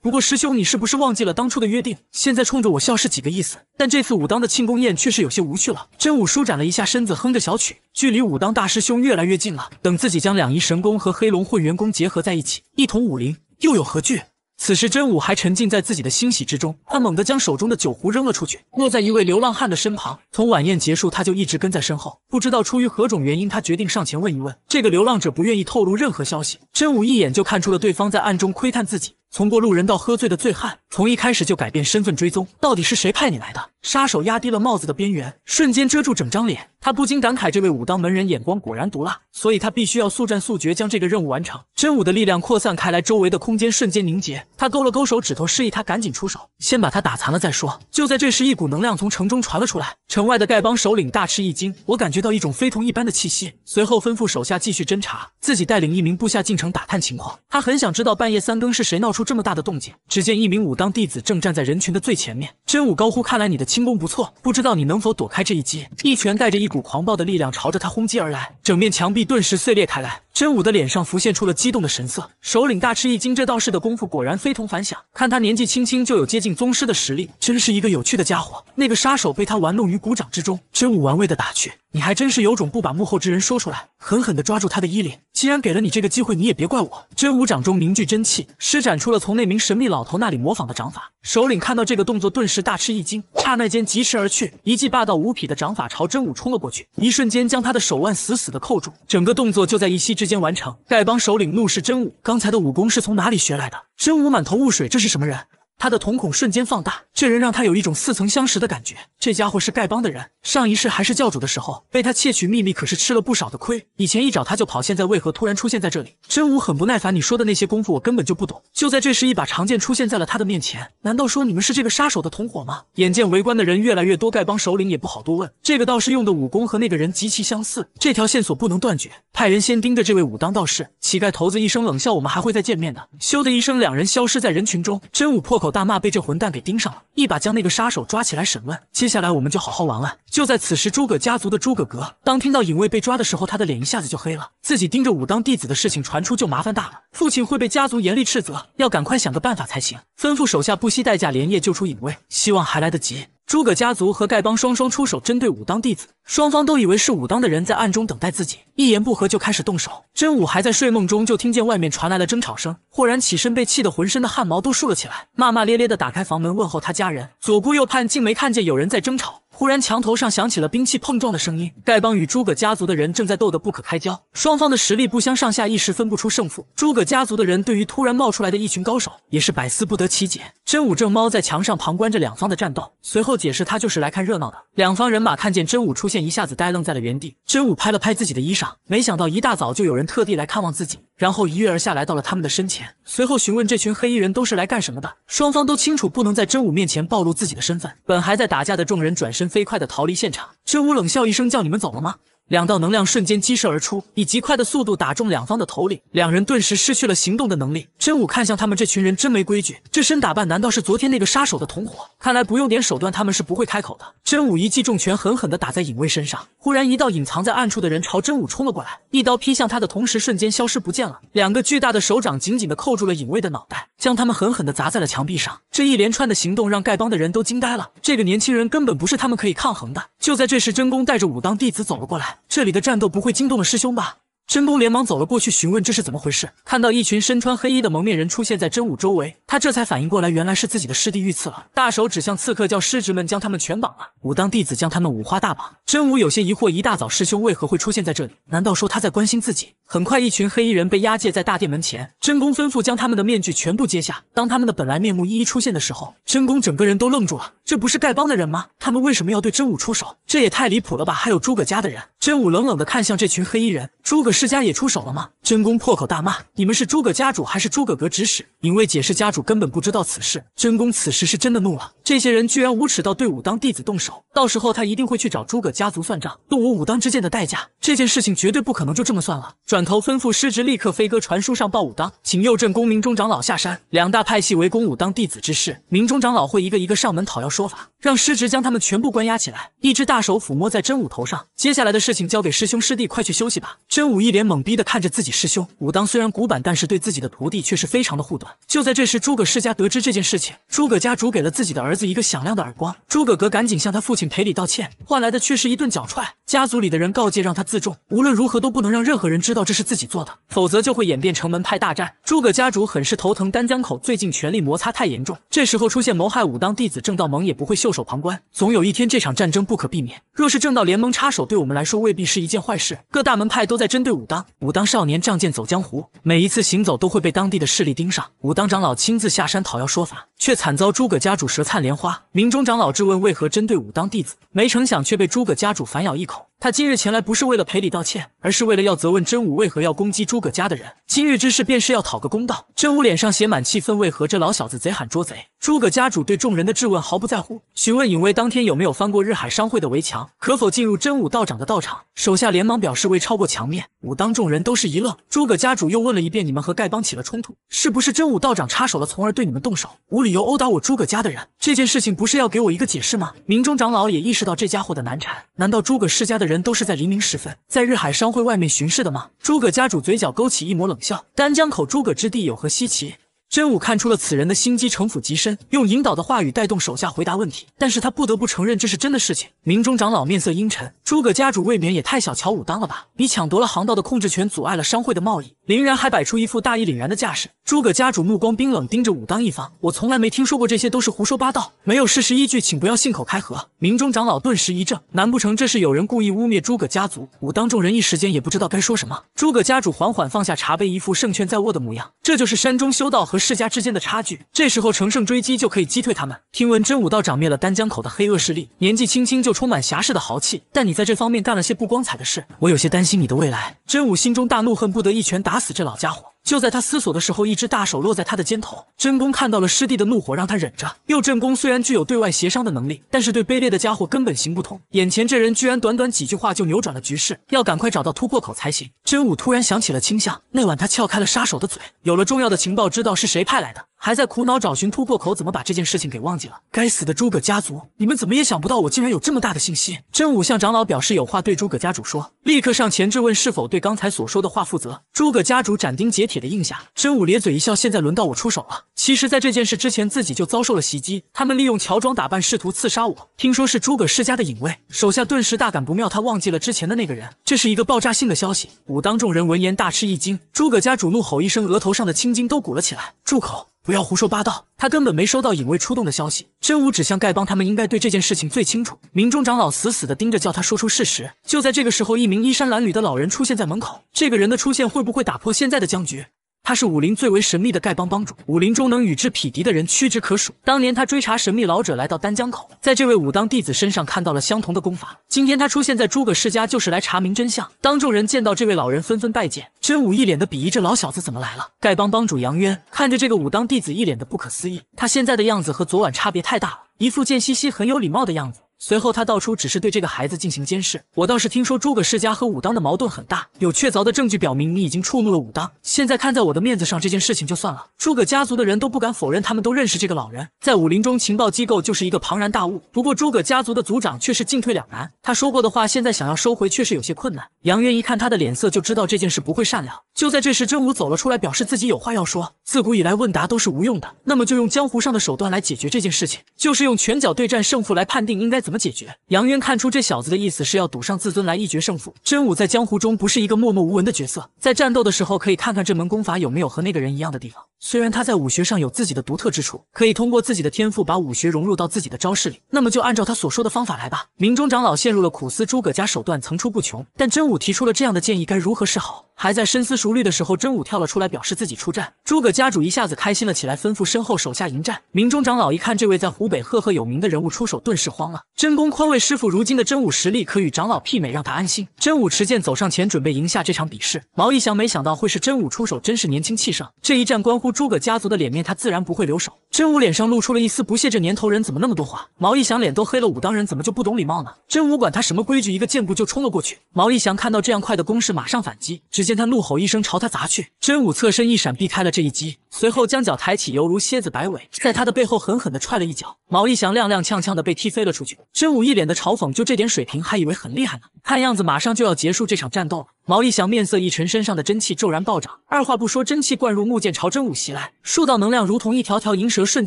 不过师兄，你是不是忘记了当初的约定？现在冲着我笑是几个意思？但这次武当的庆功宴却是有些无趣了。真武舒展了一下身子，哼着小曲，距离武当大师兄越来越近了。等自己将两仪神功和黑龙混元功结合在一起，一统武林又有何惧？此时真武还沉浸在自己的欣喜之中，他猛地将手中的酒壶扔了出去，落在一位流浪汉的身旁。从晚宴结束，他就一直跟在身后，不知道出于何种原因，他决定上前问一问。这个流浪者不愿意透露任何消息，真武一眼就看出了对方在暗中窥探自己。从过路人到喝醉的醉汉，从一开始就改变身份追踪，到底是谁派你来的？杀手压低了帽子的边缘，瞬间遮住整张脸。他不禁感慨，这位武当门人眼光果然毒辣，所以他必须要速战速决，将这个任务完成。真武的力量扩散开来，周围的空间瞬间凝结。他勾了勾手指头，示意他赶紧出手，先把他打残了再说。就在这时，一股能量从城中传了出来，城外的丐帮首领大吃一惊，我感觉到一种非同一般的气息，随后吩咐手下继续侦查，自己带领一名部下进城打探情况。他很想知道半夜三更是谁闹出这么大的动静。只见一名武当弟子正站在人群的最前面，真武高呼：“看来你的。”轻功不错，不知道你能否躲开这一击？一拳带着一股狂暴的力量朝着他轰击而来，整面墙壁顿时碎裂开来。真武的脸上浮现出了激动的神色，首领大吃一惊，这道士的功夫果然非同凡响，看他年纪轻轻就有接近宗师的实力，真是一个有趣的家伙。那个杀手被他玩弄于股掌之中，真武玩味的打趣，你还真是有种不把幕后之人说出来。狠狠的抓住他的衣领，既然给了你这个机会，你也别怪我。真武掌中凝聚真气，施展出了从那名神秘老头那里模仿的掌法。首领看到这个动作，顿时大吃一惊，刹那间疾驰而去，一记霸道无匹的掌法朝真武冲了过去，一瞬间将他的手腕死死的扣住，整个动作就在一息。之间完成，丐帮首领怒视真武，刚才的武功是从哪里学来的？真武满头雾水，这是什么人？他的瞳孔瞬间放大，这人让他有一种似曾相识的感觉。这家伙是丐帮的人，上一世还是教主的时候，被他窃取秘密，可是吃了不少的亏。以前一找他就跑，现在为何突然出现在这里？真武很不耐烦，你说的那些功夫我根本就不懂。就在这时，一把长剑出现在了他的面前。难道说你们是这个杀手的同伙吗？眼见围观的人越来越多，丐帮首领也不好多问。这个道士用的武功和那个人极其相似，这条线索不能断绝，派人先盯着这位武当道士。乞丐头子一声冷笑，我们还会再见面的。咻的一声，两人消失在人群中。真武破口。大骂被这混蛋给盯上了，一把将那个杀手抓起来审问。接下来我们就好好玩玩。就在此时，诸葛家族的诸葛格当听到尹卫被抓的时候，他的脸一下子就黑了。自己盯着武当弟子的事情传出，就麻烦大了，父亲会被家族严厉斥责，要赶快想个办法才行，吩咐手下不惜代价连夜救出尹卫，希望还来得及。诸葛家族和丐帮双双出手，针对武当弟子。双方都以为是武当的人在暗中等待自己，一言不合就开始动手。真武还在睡梦中，就听见外面传来了争吵声，豁然起身，被气得浑身的汗毛都竖了起来，骂骂咧咧，的打开房门问候他家人。左顾右盼，竟没看见有人在争吵。忽然，墙头上响起了兵器碰撞的声音。丐帮与诸葛家族的人正在斗得不可开交，双方的实力不相上下，一时分不出胜负。诸葛家族的人对于突然冒出来的一群高手也是百思不得其解。真武正猫在墙上旁观着两方的战斗，随后解释他就是来看热闹的。两方人马看见真武出现，一下子呆愣在了原地。真武拍了拍自己的衣裳，没想到一大早就有人特地来看望自己，然后一跃而下来到了他们的身前，随后询问这群黑衣人都是来干什么的。双方都清楚不能在真武面前暴露自己的身份，本还在打架的众人转身。飞快的逃离现场，真武冷笑一声，叫你们走了吗？两道能量瞬间激射而出，以极快的速度打中两方的头领，两人顿时失去了行动的能力。真武看向他们这群人，真没规矩。这身打扮难道是昨天那个杀手的同伙？看来不用点手段，他们是不会开口的。真武一记重拳狠狠地打在影卫身上，忽然一道隐藏在暗处的人朝真武冲了过来，一刀劈向他的同时，瞬间消失不见了。两个巨大的手掌紧紧地扣住了影卫的脑袋，将他们狠狠地砸在了墙壁上。这一连串的行动让丐帮的人都惊呆了，这个年轻人根本不是他们可以抗衡的。就在这时，真宫带着武当弟子走了过来。这里的战斗不会惊动了师兄吧？真公连忙走了过去询问这是怎么回事。看到一群身穿黑衣的蒙面人出现在真武周围，他这才反应过来，原来是自己的师弟遇刺了。大手指向刺客，叫师侄们将他们全绑了。武当弟子将他们五花大绑。真武有些疑惑，一大早师兄为何会出现在这里？难道说他在关心自己？很快，一群黑衣人被押解在大殿门前。真公吩咐将他们的面具全部揭下。当他们的本来面目一一出现的时候，真公整个人都愣住了。这不是丐帮的人吗？他们为什么要对真武出手？这也太离谱了吧！还有诸葛家的人。真武冷冷地看向这群黑衣人，诸葛。世家也出手了吗？真公破口大骂：“你们是诸葛家主，还是诸葛阁指使？”尹卫解释：“家主根本不知道此事。”真公此时是真的怒了，这些人居然无耻到对武当弟子动手，到时候他一定会去找诸葛家族算账，动武武当之剑的代价，这件事情绝对不可能就这么算了。转头吩咐师侄立刻飞鸽传书上报武当，请右镇公明中长老下山，两大派系围攻武当弟子之事，明中长老会一个一个上门讨要说法，让师侄将他们全部关押起来。一只大手抚摸在真武头上，接下来的事情交给师兄师弟，快去休息吧。真武一。一脸懵逼的看着自己师兄，武当虽然古板，但是对自己的徒弟却是非常的护短。就在这时，诸葛世家得知这件事情，诸葛家主给了自己的儿子一个响亮的耳光，诸葛格赶紧向他父亲赔礼道歉，换来的却是一顿脚踹。家族里的人告诫让他自重，无论如何都不能让任何人知道这是自己做的，否则就会演变成门派大战。诸葛家主很是头疼，丹江口最近权力摩擦太严重，这时候出现谋害武当弟子，正道盟也不会袖手旁观，总有一天这场战争不可避免。若是正道联盟插手，对我们来说未必是一件坏事。各大门派都在针对。武当，武当少年仗剑走江湖，每一次行走都会被当地的势力盯上。武当长老亲自下山讨要说法，却惨遭诸葛家主舌灿莲花。明中长老质问为何针对武当弟子，没成想却被诸葛家主反咬一口。他今日前来不是为了赔礼道歉，而是为了要责问真武为何要攻击诸葛家的人。今日之事便是要讨个公道。真武脸上写满气愤，为何这老小子贼喊捉贼？诸葛家主对众人的质问毫不在乎，询问影卫当天有没有翻过日海商会的围墙，可否进入真武道长的道场？手下连忙表示未超过墙面。武当众人都是一愣。诸葛家主又问了一遍：“你们和丐帮起了冲突，是不是真武道长插手了，从而对你们动手，无理由殴打我诸葛家的人？这件事情不是要给我一个解释吗？”明中长老也意识到这家伙的难缠，难道诸葛世家的人？人都是在黎明时分，在日海商会外面巡视的吗？诸葛家主嘴角勾起一抹冷笑，丹江口诸葛之地有何稀奇？真武看出了此人的心机城府极深，用引导的话语带动手下回答问题，但是他不得不承认这是真的事情。明中长老面色阴沉，诸葛家主未免也太小瞧武当了吧？你抢夺了航道的控制权，阻碍了商会的贸易。林然还摆出一副大义凛然的架势，诸葛家主目光冰冷，盯着武当一方。我从来没听说过这些，都是胡说八道，没有事实依据，请不要信口开河。明中长老顿时一怔，难不成这是有人故意污蔑诸葛家族？武当众人一时间也不知道该说什么。诸葛家主缓缓放下茶杯，一副胜券在握的模样。这就是山中修道和世家之间的差距。这时候乘胜追击，就可以击退他们。听闻真武道长灭了丹江口的黑恶势力，年纪轻轻就充满侠士的豪气，但你在这方面干了些不光彩的事，我有些担心你的未来。真武心中大怒，恨不得一拳打。死这老家伙！就在他思索的时候，一只大手落在他的肩头。真宫看到了师弟的怒火，让他忍着。右正宫虽然具有对外协商的能力，但是对卑劣的家伙根本行不通。眼前这人居然短短几句话就扭转了局势，要赶快找到突破口才行。真武突然想起了倾向，那晚他撬开了杀手的嘴，有了重要的情报，知道是谁派来的，还在苦恼找寻突破口，怎么把这件事情给忘记了？该死的诸葛家族，你们怎么也想不到我竟然有这么大的信息！真武向长老表示有话对诸葛家主说，立刻上前质问是否对刚才所说的话负责。诸葛家主斩钉截铁。的应下，真武咧嘴一笑，现在轮到我出手了。其实，在这件事之前，自己就遭受了袭击，他们利用乔装打扮，试图刺杀我。听说是诸葛世家的隐卫手下，顿时大感不妙。他忘记了之前的那个人，这是一个爆炸性的消息。武当众人闻言大吃一惊，诸葛家主怒吼一声，额头上的青筋都鼓了起来，住口。不要胡说八道！他根本没收到影卫出动的消息。真武指向丐帮，他们应该对这件事情最清楚。明中长老死死地盯着，叫他说出事实。就在这个时候，一名衣衫褴褛的老人出现在门口。这个人的出现会不会打破现在的僵局？他是武林最为神秘的丐帮帮主，武林中能与之匹敌的人屈指可数。当年他追查神秘老者，来到丹江口，在这位武当弟子身上看到了相同的功法。今天他出现在诸葛世家，就是来查明真相。当众人见到这位老人，纷纷拜见。真武一脸的鄙夷，这老小子怎么来了？丐帮帮主杨渊看着这个武当弟子，一脸的不可思议。他现在的样子和昨晚差别太大了，一副贱兮兮、很有礼貌的样子。随后他道出，只是对这个孩子进行监视。我倒是听说诸葛世家和武当的矛盾很大，有确凿的证据表明你已经触怒了武当。现在看在我的面子上，这件事情就算了。诸葛家族的人都不敢否认，他们都认识这个老人，在武林中情报机构就是一个庞然大物。不过诸葛家族的族长却是进退两难，他说过的话，现在想要收回却是有些困难。杨渊一看他的脸色，就知道这件事不会善了。就在这时，真武走了出来，表示自己有话要说。自古以来，问答都是无用的，那么就用江湖上的手段来解决这件事情，就是用拳脚对战胜负来判定应该怎。怎么解决？杨渊看出这小子的意思是要赌上自尊来一决胜负。真武在江湖中不是一个默默无闻的角色，在战斗的时候可以看看这门功法有没有和那个人一样的地方。虽然他在武学上有自己的独特之处，可以通过自己的天赋把武学融入到自己的招式里，那么就按照他所说的方法来吧。明中长老陷入了苦思，诸葛家手段层出不穷，但真武提出了这样的建议，该如何是好？还在深思熟虑的时候，真武跳了出来，表示自己出战。诸葛家主一下子开心了起来，吩咐身后手下迎战。明中长老一看这位在湖北赫赫有名的人物出手，顿时慌了。真功宽慰师傅，如今的真武实力可与长老媲美，让他安心。真武持剑走上前，准备赢下这场比试。毛一翔没想到会是真武出手，真是年轻气盛。这一战关乎。诸葛家族的脸面，他自然不会留手。真武脸上露出了一丝不屑，这年头人怎么那么多话？毛一祥脸都黑了，武当人怎么就不懂礼貌呢？真武管他什么规矩，一个箭步就冲了过去。毛一祥看到这样快的攻势，马上反击，只见他怒吼一声，朝他砸去。真武侧身一闪，避开了这一击，随后将脚抬起，犹如蝎子摆尾，在他的背后狠狠地踹了一脚。毛一翔踉踉跄跄的被踢飞了出去，真武一脸的嘲讽，就这点水平，还以为很厉害呢？看样子马上就要结束这场战斗了。毛一翔面色一沉，身上的真气骤然暴涨，二话不说，真气灌入木剑，朝真武袭来，数道能量如同一条条银蛇，瞬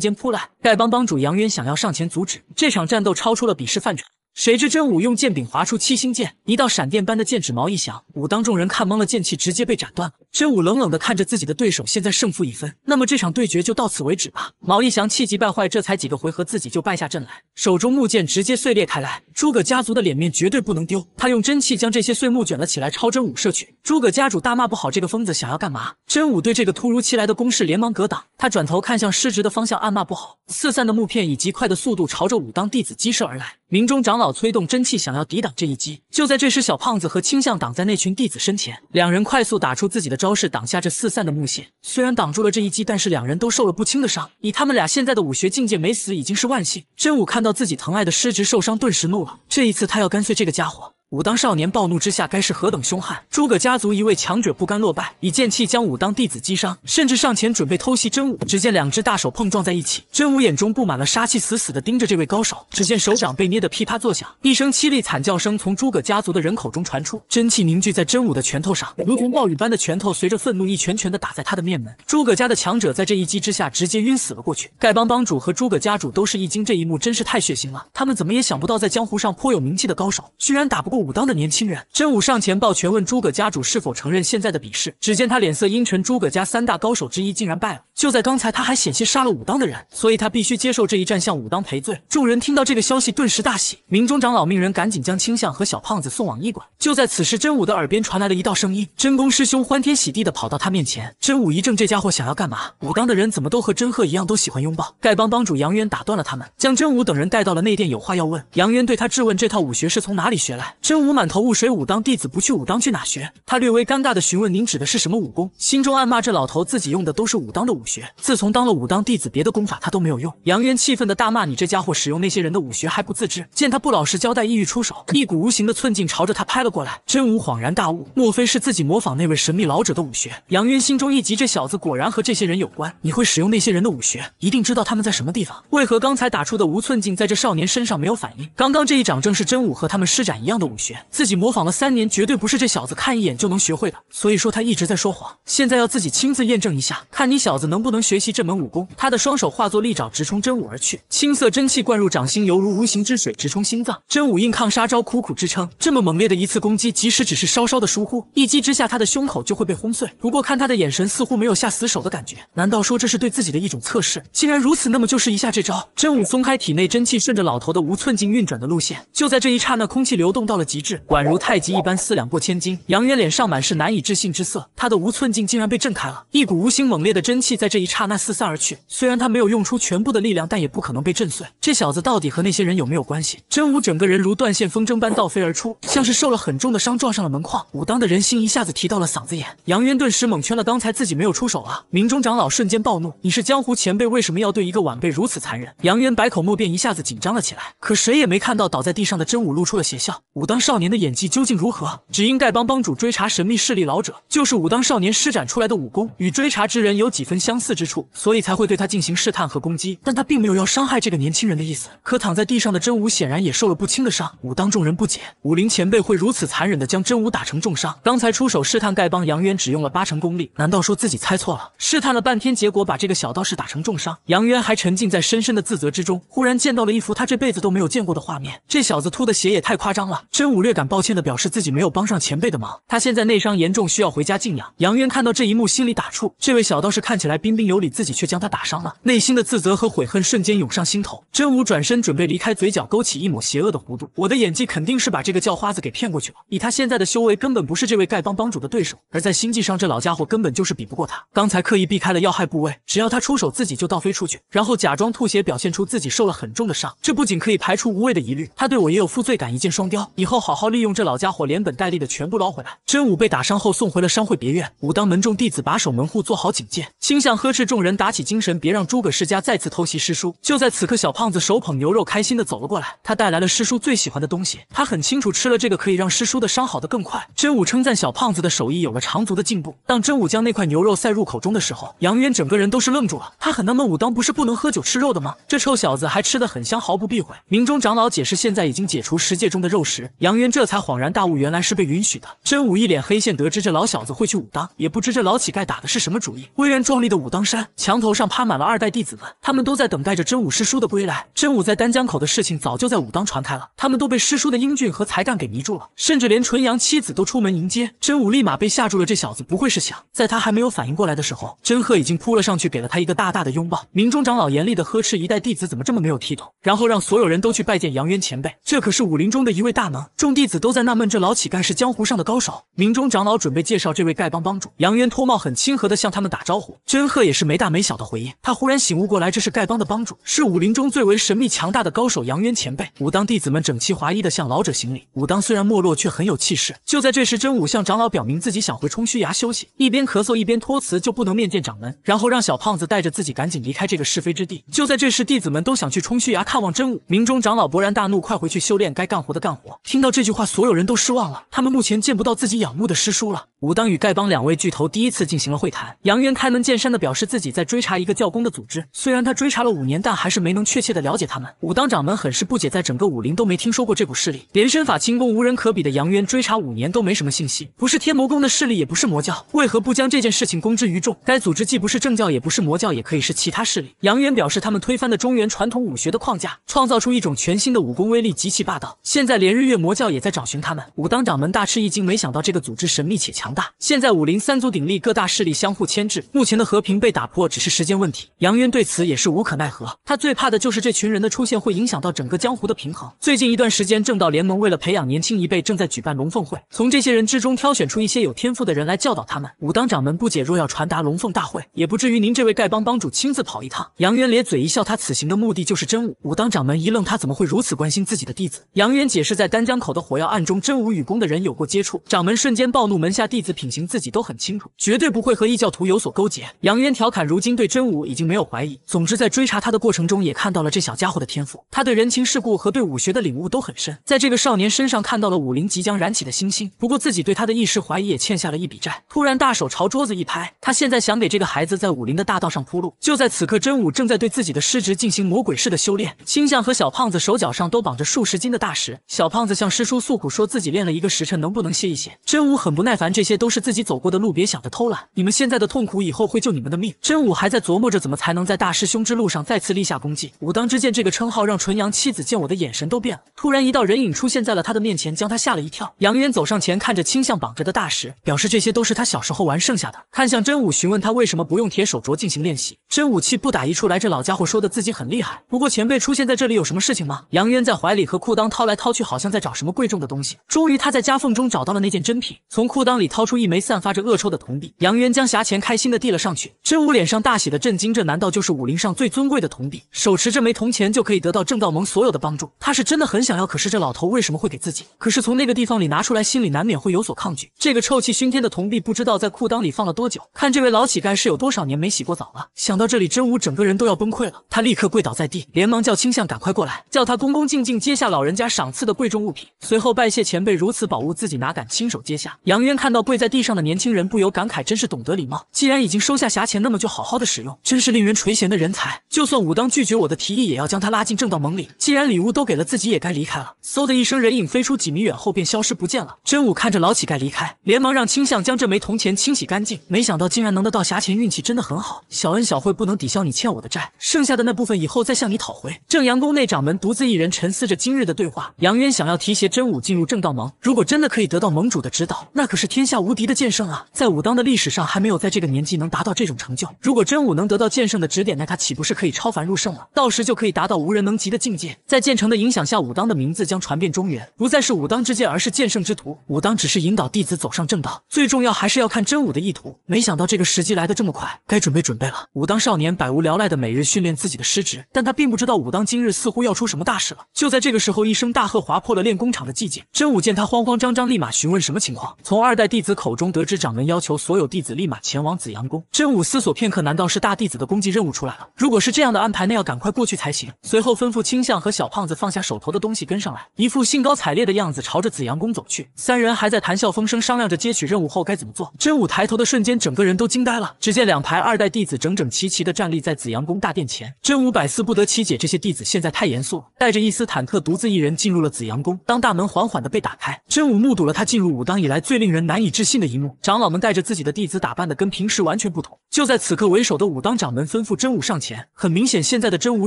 间扑来。丐帮帮主杨渊想要上前阻止，这场战斗超出了比试范畴。谁知真武用剑柄划出七星剑，一道闪电般的剑指，毛一翔。武当众人看懵了，剑气直接被斩断了。真武冷冷的看着自己的对手，现在胜负已分，那么这场对决就到此为止吧。毛一翔气急败坏，这才几个回合，自己就败下阵来，手中木剑直接碎裂开来。诸葛家族的脸面绝对不能丢，他用真气将这些碎木卷了起来，朝真武射去。诸葛家主大骂不好，这个疯子想要干嘛？真武对这个突如其来的攻势连忙格挡，他转头看向失职的方向，暗骂不好。四散的木片以极快的速度朝着武当弟子激射而来，明中长老。催动真气，想要抵挡这一击。就在这时，小胖子和倾向挡在那群弟子身前，两人快速打出自己的招式，挡下这四散的木屑。虽然挡住了这一击，但是两人都受了不轻的伤。以他们俩现在的武学境界，没死已经是万幸。真武看到自己疼爱的师侄受伤，顿时怒了。这一次，他要干碎这个家伙。武当少年暴怒之下，该是何等凶悍！诸葛家族一位强者不甘落败，以剑气将武当弟子击伤，甚至上前准备偷袭真武。只见两只大手碰撞在一起，真武眼中布满了杀气，死死地盯着这位高手。只见手掌被捏得噼啪作响，一声凄厉惨叫声从诸葛家族的人口中传出。真气凝聚在真武的拳头上，如同暴雨般的拳头随着愤怒一拳拳的打在他的面门。诸葛家的强者在这一击之下直接晕死了过去。丐帮帮主和诸葛家主都是一惊，这一幕真是太血腥了。他们怎么也想不到，在江湖上颇有名气的高手，居然打不过。武当的年轻人真武上前抱拳问诸葛家主是否承认现在的比试。只见他脸色阴沉，诸葛家三大高手之一竟然败了。就在刚才他还险些杀了武当的人，所以他必须接受这一战向武当赔罪。众人听到这个消息顿时大喜，明中长老命人赶紧将青象和小胖子送往医馆。就在此时，真武的耳边传来了一道声音，真宫师兄欢天喜地的跑到他面前。真武一怔，这家伙想要干嘛？武当的人怎么都和真鹤一样都喜欢拥抱？丐帮帮主杨渊打断了他们，将真武等人带到了内殿，有话要问。杨渊对他质问这套武学是从哪里学来？真武满头雾水，武当弟子不去武当去哪学？他略微尴尬的询问：“您指的是什么武功？”心中暗骂这老头自己用的都是武当的武学。自从当了武当弟子，别的功法他都没有用。杨渊气愤的大骂：“你这家伙使用那些人的武学还不自知！”见他不老实交代，意欲出手，一股无形的寸劲朝着他拍了过来。真武恍然大悟，莫非是自己模仿那位神秘老者的武学？杨渊心中一急，这小子果然和这些人有关。你会使用那些人的武学，一定知道他们在什么地方。为何刚才打出的无寸劲在这少年身上没有反应？刚刚这一掌正是真武和他们施展一样的武。武学自己模仿了三年，绝对不是这小子看一眼就能学会的。所以说他一直在说谎，现在要自己亲自验证一下，看你小子能不能学习这门武功。他的双手化作利爪，直冲真武而去，青色真气灌入掌心，犹如无形之水直冲心脏。真武硬抗杀招，苦苦支撑。这么猛烈的一次攻击，即使只是稍稍的疏忽，一击之下他的胸口就会被轰碎。不过看他的眼神，似乎没有下死手的感觉。难道说这是对自己的一种测试？既然如此，那么就试一下这招。真武松开体内真气，顺着老头的无寸劲运转的路线，就在这一刹那，空气流动到了。极致宛如太极一般四两拨千斤，杨渊脸上满是难以置信之色，他的无寸劲竟然被震开了，一股无形猛烈的真气在这一刹那四散而去。虽然他没有用出全部的力量，但也不可能被震碎。这小子到底和那些人有没有关系？真武整个人如断线风筝般倒飞而出，像是受了很重的伤撞上了门框。武当的人心一下子提到了嗓子眼，杨渊顿时猛圈了，刚才自己没有出手啊！明中长老瞬间暴怒，你是江湖前辈，为什么要对一个晚辈如此残忍？杨渊百口莫辩，一下子紧张了起来。可谁也没看到倒在地上的真武露出了邪笑。武当。当少年的演技究竟如何？只因丐帮帮主追查神秘势力，老者就是武当少年施展出来的武功，与追查之人有几分相似之处，所以才会对他进行试探和攻击。但他并没有要伤害这个年轻人的意思。可躺在地上的真武显然也受了不轻的伤。武当众人不解，武林前辈会如此残忍的将真武打成重伤。刚才出手试探丐帮杨渊，只用了八成功力，难道说自己猜错了？试探了半天，结果把这个小道士打成重伤。杨渊还沉浸在深深的自责之中，忽然见到了一幅他这辈子都没有见过的画面。这小子吐的血也太夸张了，这。真武略感抱歉的表示自己没有帮上前辈的忙，他现在内伤严重，需要回家静养。杨渊看到这一幕，心里打怵，这位小道士看起来彬彬有礼，自己却将他打伤了，内心的自责和悔恨瞬间涌上心头。真武转身准备离开，嘴角勾起一抹邪恶的弧度。我的演技肯定是把这个叫花子给骗过去了，以他现在的修为，根本不是这位丐帮帮主的对手，而在心计上，这老家伙根本就是比不过他。刚才刻意避开了要害部位，只要他出手，自己就倒飞出去，然后假装吐血，表现出自己受了很重的伤，这不仅可以排除无谓的疑虑，他对我也有负罪感，一箭双雕，以后。后好好利用这老家伙，连本带利的全部捞回来。真武被打伤后送回了商会别院，武当门众弟子把守门户做好警戒，倾向呵斥众人打起精神，别让诸葛世家再次偷袭师叔。就在此刻，小胖子手捧牛肉，开心的走了过来，他带来了师叔最喜欢的东西，他很清楚吃了这个可以让师叔的伤好的更快。真武称赞小胖子的手艺有了长足的进步。当真武将那块牛肉塞入口中的时候，杨渊整个人都是愣住了，他很纳闷武当不是不能喝酒吃肉的吗？这臭小子还吃得很香，毫不避讳。明中长老解释现在已经解除十戒中的肉食。杨渊这才恍然大悟，原来是被允许的。真武一脸黑线，得知这老小子会去武当，也不知这老乞丐打的是什么主意。巍然壮丽的武当山，墙头上趴满了二代弟子们，他们都在等待着真武师叔的归来。真武在丹江口的事情早就在武当传开了，他们都被师叔的英俊和才干给迷住了，甚至连纯阳妻子都出门迎接。真武立马被吓住了，这小子不会是想在他还没有反应过来的时候，真鹤已经扑了上去，给了他一个大大的拥抱。明中长老严厉的呵斥一代弟子怎么这么没有体统，然后让所有人都去拜见杨渊前辈，这可是武林中的一位大能。众弟子都在纳闷，这老乞丐是江湖上的高手。明中长老准备介绍这位丐帮帮主杨渊脱帽，很亲和的向他们打招呼。真鹤也是没大没小的回应。他忽然醒悟过来，这是丐帮的帮主，是武林中最为神秘强大的高手杨渊前辈。武当弟子们整齐划一的向老者行礼。武当虽然没落，却很有气势。就在这时，真武向长老表明自己想回冲虚崖休息，一边咳嗽一边托辞就不能面见掌门，然后让小胖子带着自己赶紧离开这个是非之地。就在这时，弟子们都想去冲虚崖看望真武。明中长老勃然大怒，快回去修炼，该干活的干活。听到这句话，所有人都失望了。他们目前见不到自己仰慕的师叔了。武当与丐帮两位巨头第一次进行了会谈。杨渊开门见山的表示自己在追查一个教功的组织，虽然他追查了五年，但还是没能确切的了解他们。武当掌门很是不解，在整个武林都没听说过这股势力，连身法轻功无人可比的杨渊追查五年都没什么信息，不是天魔宫的势力，也不是魔教，为何不将这件事情公之于众？该组织既不是正教，也不是魔教，也可以是其他势力。杨渊表示他们推翻的中原传统武学的框架，创造出一种全新的武功，威力极其霸道。现在连日月。魔教也在找寻他们。武当掌门大吃一惊，没想到这个组织神秘且强大。现在武林三足鼎立，各大势力相互牵制，目前的和平被打破只是时间问题。杨渊对此也是无可奈何。他最怕的就是这群人的出现，会影响到整个江湖的平衡。最近一段时间，正道联盟为了培养年轻一辈，正在举办龙凤会，从这些人之中挑选出一些有天赋的人来教导他们。武当掌门不解，若要传达龙凤大会，也不至于您这位丐帮帮主亲自跑一趟。杨渊咧嘴一笑，他此行的目的就是真武。武当掌门一愣，他怎么会如此关心自己的弟子？杨渊解释，在丹江。伤口的火药案中，真武与宫的人有过接触。掌门瞬间暴怒，门下弟子品行自己都很清楚，绝对不会和异教徒有所勾结。杨渊调侃，如今对真武已经没有怀疑。总之，在追查他的过程中，也看到了这小家伙的天赋。他对人情世故和对武学的领悟都很深，在这个少年身上看到了武林即将燃起的星星。不过，自己对他的一时怀疑也欠下了一笔债。突然，大手朝桌子一拍，他现在想给这个孩子在武林的大道上铺路。就在此刻，真武正在对自己的失职进行魔鬼式的修炼，倾向和小胖子手脚上都绑着数十斤的大石。小胖子像。向师叔诉苦，说自己练了一个时辰，能不能歇一歇？真武很不耐烦，这些都是自己走过的路，别想着偷懒。你们现在的痛苦，以后会救你们的命。真武还在琢磨着怎么才能在大师兄之路上再次立下功绩。武当之剑这个称号让纯阳妻子见我的眼神都变了。突然一道人影出现在了他的面前，将他吓了一跳。杨渊走上前，看着倾向绑着的大石，表示这些都是他小时候玩剩下的。看向真武，询问他为什么不用铁手镯进行练习。真武气不打一处来，这老家伙说的自己很厉害，不过前辈出现在这里有什么事情吗？杨渊在怀里和裤裆掏来掏去，好像在找。什么贵重的东西？终于，他在夹缝中找到了那件珍品，从裤裆里掏出一枚散发着恶臭的铜币。杨渊将匣钱开心的递了上去，真武脸上大喜的震惊，这难道就是武林上最尊贵的铜币？手持这枚铜钱就可以得到正道盟所有的帮助。他是真的很想要，可是这老头为什么会给自己？可是从那个地方里拿出来，心里难免会有所抗拒。这个臭气熏天的铜币不知道在裤裆里放了多久，看这位老乞丐是有多少年没洗过澡了。想到这里，真武整个人都要崩溃了，他立刻跪倒在地，连忙叫青象赶快过来，叫他恭恭敬敬接下老人家赏赐的贵重物品。随后拜谢前辈如此宝物，自己哪敢亲手接下？杨渊看到跪在地上的年轻人，不由感慨，真是懂得礼貌。既然已经收下侠钱，那么就好好的使用，真是令人垂涎的人才。就算武当拒绝我的提议，也要将他拉进正道盟里。既然礼物都给了自己，也该离开了。嗖的一声，人影飞出几米远后便消失不见了。真武看着老乞丐离开，连忙让青象将这枚铜钱清洗干净。没想到竟然能得到侠钱，运气真的很好。小恩小惠不能抵消你欠我的债，剩下的那部分以后再向你讨回。正阳宫内掌门独自一人沉思着今日的对话。杨渊想要提。一些真武进入正道盟，如果真的可以得到盟主的指导，那可是天下无敌的剑圣啊！在武当的历史上，还没有在这个年纪能达到这种成就。如果真武能得到剑圣的指点，那他岂不是可以超凡入圣了？到时就可以达到无人能及的境界。在剑城的影响下，武当的名字将传遍中原，不再是武当之剑，而是剑圣之徒。武当只是引导弟子走上正道，最重要还是要看真武的意图。没想到这个时机来得这么快，该准备准备了。武当少年百无聊赖的每日训练自己的师侄，但他并不知道武当今日似乎要出什么大事了。就在这个时候，一声大喝划破了练功。工厂的寂静。真武见他慌慌张张，立马询问什么情况。从二代弟子口中得知，掌门要求所有弟子立马前往紫阳宫。真武思索片刻，难道是大弟子的攻击任务出来了？如果是这样的安排，那要赶快过去才行。随后吩咐青象和小胖子放下手头的东西，跟上来，一副兴高采烈的样子，朝着紫阳宫走去。三人还在谈笑风生，商量着接取任务后该怎么做。真武抬头的瞬间，整个人都惊呆了。只见两排二代弟子整整齐齐的站立在紫阳宫大殿前。真武百思不得其解，这些弟子现在太严肃了。带着一丝忐忑，独自一人进入了紫阳宫。当大门缓缓的被打开，真武目睹了他进入武当以来最令人难以置信的一幕。长老们带着自己的弟子打扮的跟平时完全不同。就在此刻，为首的武当掌门吩咐真武上前。很明显，现在的真武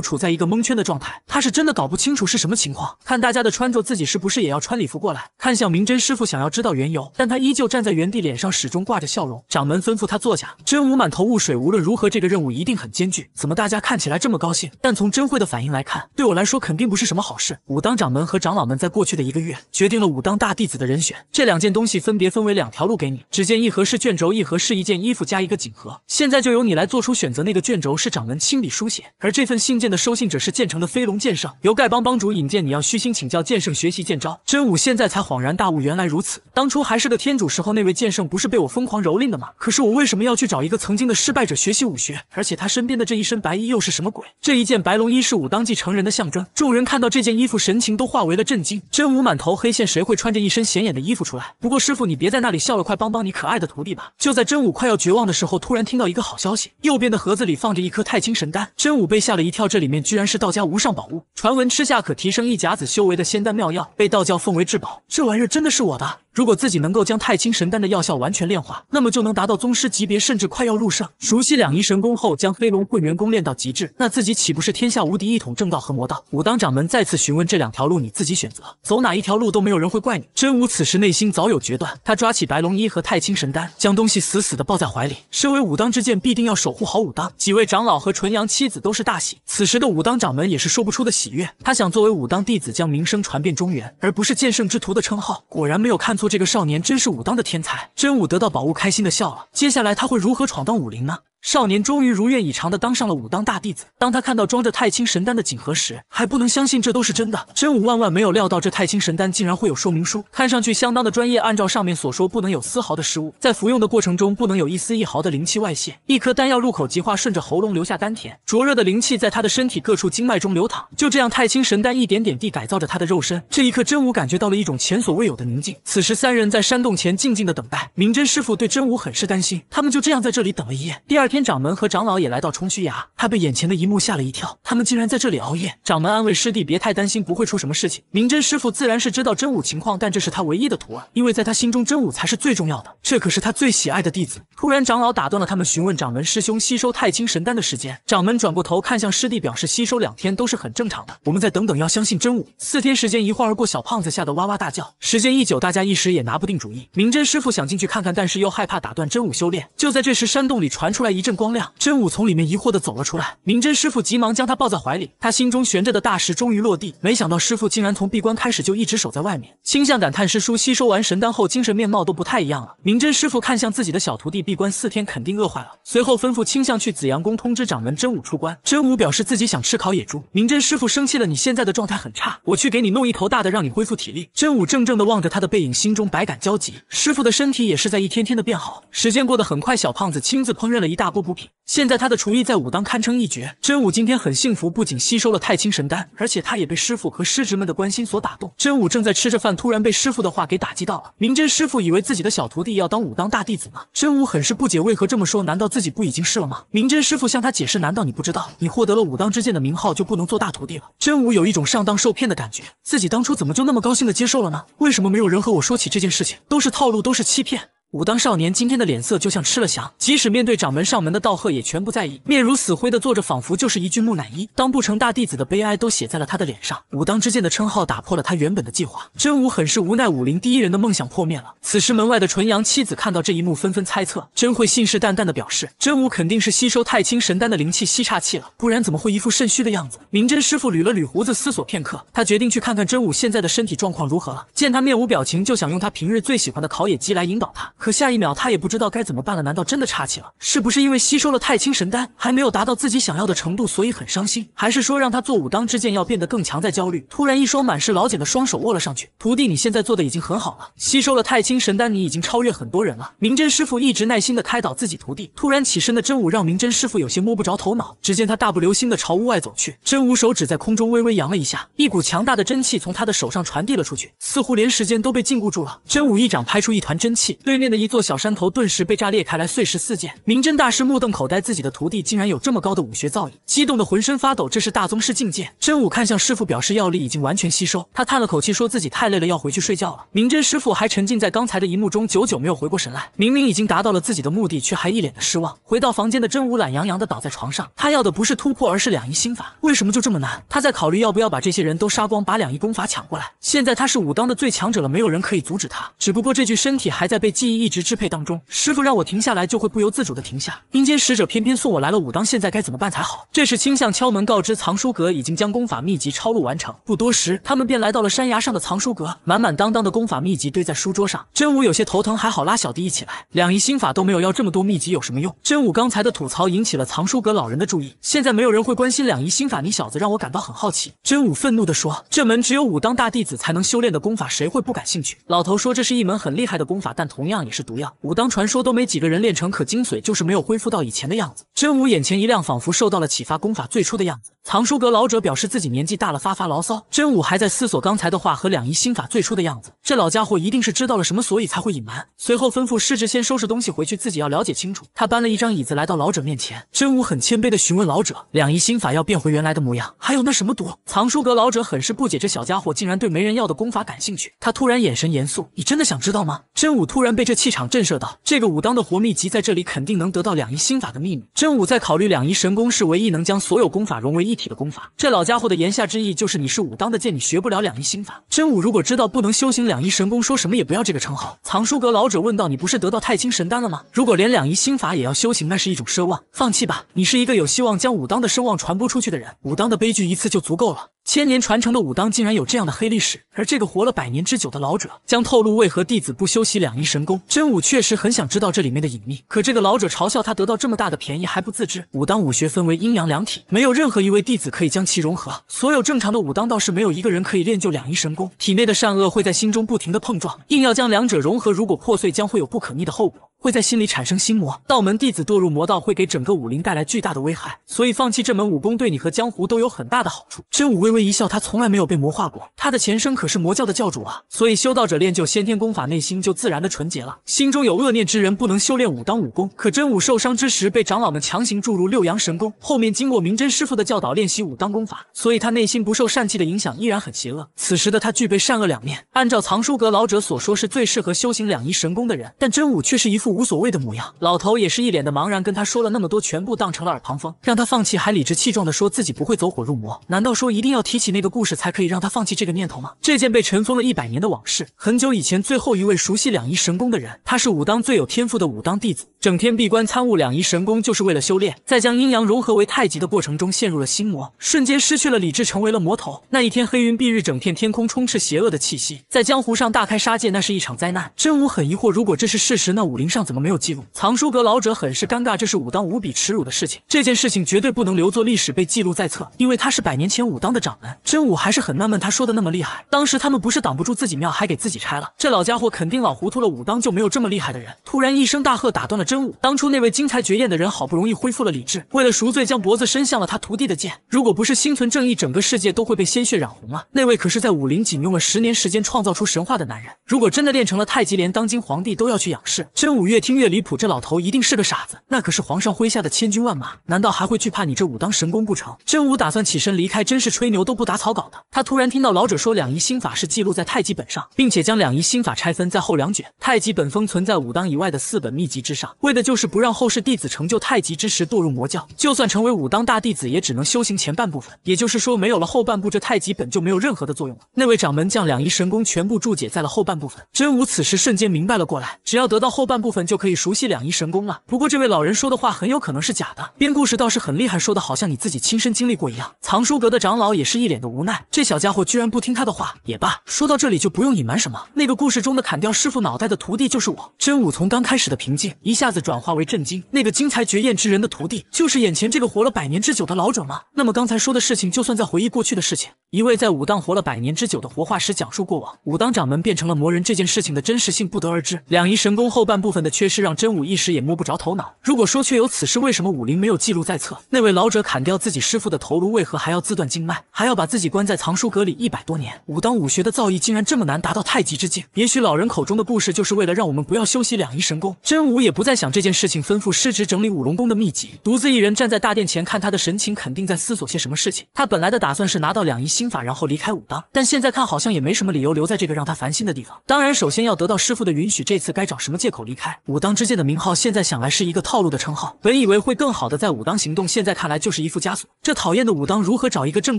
处在一个蒙圈的状态，他是真的搞不清楚是什么情况。看大家的穿着，自己是不是也要穿礼服过来？看向明真师傅，想要知道缘由，但他依旧站在原地，脸上始终挂着笑容。掌门吩咐他坐下，真武满头雾水。无论如何，这个任务一定很艰巨。怎么大家看起来这么高兴？但从真慧的反应来看，对我来说肯定不是什么好事。武当掌门和长老们在过去。去的一个月，决定了武当大弟子的人选。这两件东西分别分为两条路给你。只见一盒是卷轴，一盒是一件衣服加一个锦盒。现在就由你来做出选择。那个卷轴是掌门亲笔书写，而这份信件的收信者是剑城的飞龙剑圣，由丐帮帮主引荐。你要虚心请教剑圣学习剑招。真武现在才恍然大悟，原来如此。当初还是个天主时候，那位剑圣不是被我疯狂蹂躏的吗？可是我为什么要去找一个曾经的失败者学习武学？而且他身边的这一身白衣又是什么鬼？这一件白龙衣是武当继承人的象征。众人看到这件衣服，神情都化为了震惊。真武满头黑线，谁会穿着一身显眼的衣服出来？不过师傅，你别在那里笑了，快帮帮你可爱的徒弟吧！就在真武快要绝望的时候，突然听到一个好消息，右边的盒子里放着一颗太清神丹。真武被吓了一跳，这里面居然是道家无上宝物，传闻吃下可提升一甲子修为的仙丹妙药，被道教奉为至宝。这玩意儿真的是我的？如果自己能够将太清神丹的药效完全炼化，那么就能达到宗师级别，甚至快要入圣。熟悉两仪神功后，将黑龙混元功练到极致，那自己岂不是天下无敌，一统正道和魔道？武当掌门再次询问：“这两条路你自己选择，走哪一条路都没有人会怪你。”真武此时内心早有决断，他抓起白龙衣和太清神丹，将东西死死的抱在怀里。身为武当之剑，必定要守护好武当。几位长老和纯阳妻子都是大喜，此时的武当掌门也是说不出的喜悦。他想，作为武当弟子，将名声传遍中原，而不是剑圣之徒的称号。果然没有看错。这个少年真是武当的天才，真武得到宝物，开心的笑了。接下来他会如何闯荡武林呢？少年终于如愿以偿地当上了武当大弟子。当他看到装着太清神丹的锦盒时，还不能相信这都是真的。真武万万没有料到这太清神丹竟然会有说明书，看上去相当的专业。按照上面所说，不能有丝毫的失误，在服用的过程中不能有一丝一毫的灵气外泄。一颗丹药入口即化，顺着喉咙流下丹田，灼热的灵气在他的身体各处经脉中流淌。就这样，太清神丹一点点地改造着他的肉身。这一刻，真武感觉到了一种前所未有的宁静。此时，三人在山洞前静静地等待。明真师傅对真武很是担心，他们就这样在这里等了一夜。第二。天掌门和长老也来到冲虚崖，他被眼前的一幕吓了一跳，他们竟然在这里熬夜。掌门安慰师弟别太担心，不会出什么事情。明真师傅自然是知道真武情况，但这是他唯一的徒儿，因为在他心中真武才是最重要的，这可是他最喜爱的弟子。突然长老打断了他们，询问掌门师兄吸收太清神丹的时间。掌门转过头看向师弟，表示吸收两天都是很正常的。我们再等等，要相信真武。四天时间一晃而过，小胖子吓得哇哇大叫。时间一久，大家一时也拿不定主意。明真师傅想进去看看，但是又害怕打断真武修炼。就在这时，山洞里传出来。一阵光亮，真武从里面疑惑的走了出来。明真师傅急忙将他抱在怀里，他心中悬着的大石终于落地。没想到师傅竟然从闭关开始就一直守在外面。倾向感叹师叔吸收完神丹后，精神面貌都不太一样了。明真师傅看向自己的小徒弟，闭关四天肯定饿坏了，随后吩咐倾向去紫阳宫通知掌门真武出关。真武表示自己想吃烤野猪。明真师傅生气了，你现在的状态很差，我去给你弄一头大的，让你恢复体力。真武怔怔的望着他的背影，心中百感交集。师傅的身体也是在一天天的变好。时间过得很快，小胖子亲自烹饪了一大。过补品，现在他的厨艺在武当堪称一绝。真武今天很幸福，不仅吸收了太清神丹，而且他也被师傅和师侄们的关心所打动。真武正在吃着饭，突然被师傅的话给打击到了。明真师傅以为自己的小徒弟要当武当大弟子吗？真武很是不解，为何这么说？难道自己不已经是了吗？明真师傅向他解释，难道你不知道，你获得了武当之剑的名号，就不能做大徒弟了？真武有一种上当受骗的感觉，自己当初怎么就那么高兴的接受了呢？为什么没有人和我说起这件事情？都是套路，都是欺骗。武当少年今天的脸色就像吃了翔，即使面对掌门上门的道贺也全不在意，面如死灰的坐着，仿佛就是一具木乃伊。当不成大弟子的悲哀都写在了他的脸上。武当之剑的称号打破了他原本的计划，真武很是无奈，武林第一人的梦想破灭了。此时门外的纯阳妻子看到这一幕，纷纷猜测。真会信誓旦旦的表示，真武肯定是吸收太清神丹的灵气吸岔气了，不然怎么会一副肾虚的样子？明真师傅捋了捋胡子，思索片刻，他决定去看看真武现在的身体状况如何了。见他面无表情，就想用他平日最喜欢的烤野鸡来引导他。可下一秒他也不知道该怎么办了。难道真的岔气了？是不是因为吸收了太清神丹还没有达到自己想要的程度，所以很伤心？还是说让他做武当之剑要变得更强，在焦虑？突然，一双满是老茧的双手握了上去。徒弟，你现在做的已经很好了，吸收了太清神丹，你已经超越很多人了。明真师傅一直耐心的开导自己徒弟。突然起身的真武让明真师傅有些摸不着头脑。只见他大步流星的朝屋外走去。真武手指在空中微微扬了一下，一股强大的真气从他的手上传递了出去，似乎连时间都被禁锢住了。真武一掌拍出一团真气，对面。的一座小山头顿时被炸裂开来，碎石四溅。明真大师目瞪口呆，自己的徒弟竟然有这么高的武学造诣，激动的浑身发抖。这是大宗师境界。真武看向师傅，表示药力已经完全吸收。他叹了口气，说自己太累了，要回去睡觉了。明真师傅还沉浸在刚才的一幕中，久久没有回过神来。明明已经达到了自己的目的，却还一脸的失望。回到房间的真武懒洋洋的倒在床上，他要的不是突破，而是两仪心法，为什么就这么难？他在考虑要不要把这些人都杀光，把两仪功法抢过来。现在他是武当的最强者了，没有人可以阻止他。只不过这具身体还在被记忆。一直支配当中，师傅让我停下来，就会不由自主的停下。阴间使者偏偏送我来了武当，现在该怎么办才好？这时青象敲门告知，藏书阁已经将功法秘籍抄录完成。不多时，他们便来到了山崖上的藏书阁，满满当当的功法秘籍堆在书桌上。真武有些头疼，还好拉小弟一起来。两仪心法都没有要这么多秘籍有什么用？真武刚才的吐槽引起了藏书阁老人的注意，现在没有人会关心两仪心法，你小子让我感到很好奇。真武愤怒地说，这门只有武当大弟子才能修炼的功法，谁会不感兴趣？老头说，这是一门很厉害的功法，但同样。也是毒药，武当传说都没几个人练成，可精髓就是没有恢复到以前的样子。真武眼前一亮，仿佛受到了启发，功法最初的样子。藏书阁老者表示自己年纪大了，发发牢骚。真武还在思索刚才的话和两仪心法最初的样子，这老家伙一定是知道了什么，所以才会隐瞒。随后吩咐师侄先收拾东西回去，自己要了解清楚。他搬了一张椅子来到老者面前，真武很谦卑的询问老者，两仪心法要变回原来的模样，还有那什么毒。藏书阁老者很是不解，这小家伙竟然对没人要的功法感兴趣。他突然眼神严肃，你真的想知道吗？真武突然被这。气场震慑道：“这个武当的活秘籍在这里肯定能得到两仪心法的秘密。”真武在考虑两仪神功是唯一能将所有功法融为一体的功法。这老家伙的言下之意就是你是武当的剑，你学不了两仪心法。真武如果知道不能修行两仪神功，说什么也不要这个称号。藏书阁老者问道：“你不是得到太清神丹了吗？如果连两仪心法也要修行，那是一种奢望，放弃吧。你是一个有希望将武当的声望传播出去的人。武当的悲剧一次就足够了。千年传承的武当竟然有这样的黑历史，而这个活了百年之久的老者将透露为何弟子不修习两仪神功。”真武确实很想知道这里面的隐秘，可这个老者嘲笑他得到这么大的便宜还不自知。武当武学分为阴阳两体，没有任何一位弟子可以将其融合。所有正常的武当道士没有一个人可以练就两仪神功，体内的善恶会在心中不停的碰撞，硬要将两者融合，如果破碎将会有不可逆的后果。会在心里产生心魔，道门弟子堕入魔道会给整个武林带来巨大的危害，所以放弃这门武功对你和江湖都有很大的好处。真武微微一笑，他从来没有被魔化过，他的前生可是魔教的教主啊，所以修道者练就先天功法，内心就自然的纯洁了。心中有恶念之人不能修炼武当武功，可真武受伤之时被长老们强行注入六阳神功，后面经过明真师傅的教导练习武当功法，所以他内心不受善气的影响，依然很邪恶。此时的他具备善恶两面，按照藏书阁老者所说，是最适合修行两仪神功的人，但真武却是一副。无所谓的模样，老头也是一脸的茫然，跟他说了那么多，全部当成了耳旁风，让他放弃，还理直气壮的说自己不会走火入魔。难道说一定要提起那个故事才可以让他放弃这个念头吗？这件被尘封了一百年的往事，很久以前，最后一位熟悉两仪神功的人，他是武当最有天赋的武当弟子。整天闭关参悟两仪神功，就是为了修炼。在将阴阳融合为太极的过程中，陷入了心魔，瞬间失去了理智，成为了魔头。那一天，黑云蔽日，整片天空充斥邪恶的气息，在江湖上大开杀戒，那是一场灾难。真武很疑惑，如果这是事实，那武林上怎么没有记录？藏书阁老者很是尴尬，这是武当无比耻辱的事情，这件事情绝对不能留作历史被记录在册，因为他是百年前武当的掌门。真武还是很纳闷，他说的那么厉害，当时他们不是挡不住自己庙，还给自己拆了。这老家伙肯定老糊涂了，武当就没有这么厉害的人。突然一声大喝，打断了真。当初那位精彩绝艳的人，好不容易恢复了理智，为了赎罪将脖子伸向了他徒弟的剑。如果不是心存正义，整个世界都会被鲜血染红了。那位可是在武林仅用了十年时间创造出神话的男人，如果真的练成了太极，连当今皇帝都要去仰视。真武越听越离谱，这老头一定是个傻子。那可是皇上麾下的千军万马，难道还会惧怕你这武当神功不成？真武打算起身离开，真是吹牛都不打草稿的。他突然听到老者说两仪心法是记录在太极本上，并且将两仪心法拆分在后两卷太极本封存在武当以外的四本秘籍之上。为的就是不让后世弟子成就太极之时堕入魔教，就算成为武当大弟子，也只能修行前半部分。也就是说，没有了后半部，这太极本就没有任何的作用了。那位掌门将两仪神功全部注解在了后半部分，真武此时瞬间明白了过来，只要得到后半部分，就可以熟悉两仪神功了。不过这位老人说的话很有可能是假的，编故事倒是很厉害，说的好像你自己亲身经历过一样。藏书阁的长老也是一脸的无奈，这小家伙居然不听他的话，也罢。说到这里就不用隐瞒什么，那个故事中的砍掉师傅脑袋的徒弟就是我。真武从刚开始的平静一下。一下子转化为震惊，那个精彩绝艳之人的徒弟，就是眼前这个活了百年之久的老者吗？那么刚才说的事情，就算在回忆过去的事情，一位在武当活了百年之久的活化石讲述过往，武当掌门变成了魔人这件事情的真实性不得而知。两仪神功后半部分的缺失，让真武一时也摸不着头脑。如果说确有此事，为什么武林没有记录在册？那位老者砍掉自己师父的头颅，为何还要自断经脉，还要把自己关在藏书阁里一百多年？武当武学的造诣竟然这么难达到太极之境？也许老人口中的故事，就是为了让我们不要修习两仪神功。真武也不再。想这件事情，吩咐师侄整理五龙宫的秘籍，独自一人站在大殿前，看他的神情，肯定在思索些什么事情。他本来的打算是拿到两仪心法，然后离开武当，但现在看好像也没什么理由留在这个让他烦心的地方。当然，首先要得到师傅的允许。这次该找什么借口离开武当之剑的名号？现在想来是一个套路的称号。本以为会更好的在武当行动，现在看来就是一副枷锁。这讨厌的武当，如何找一个正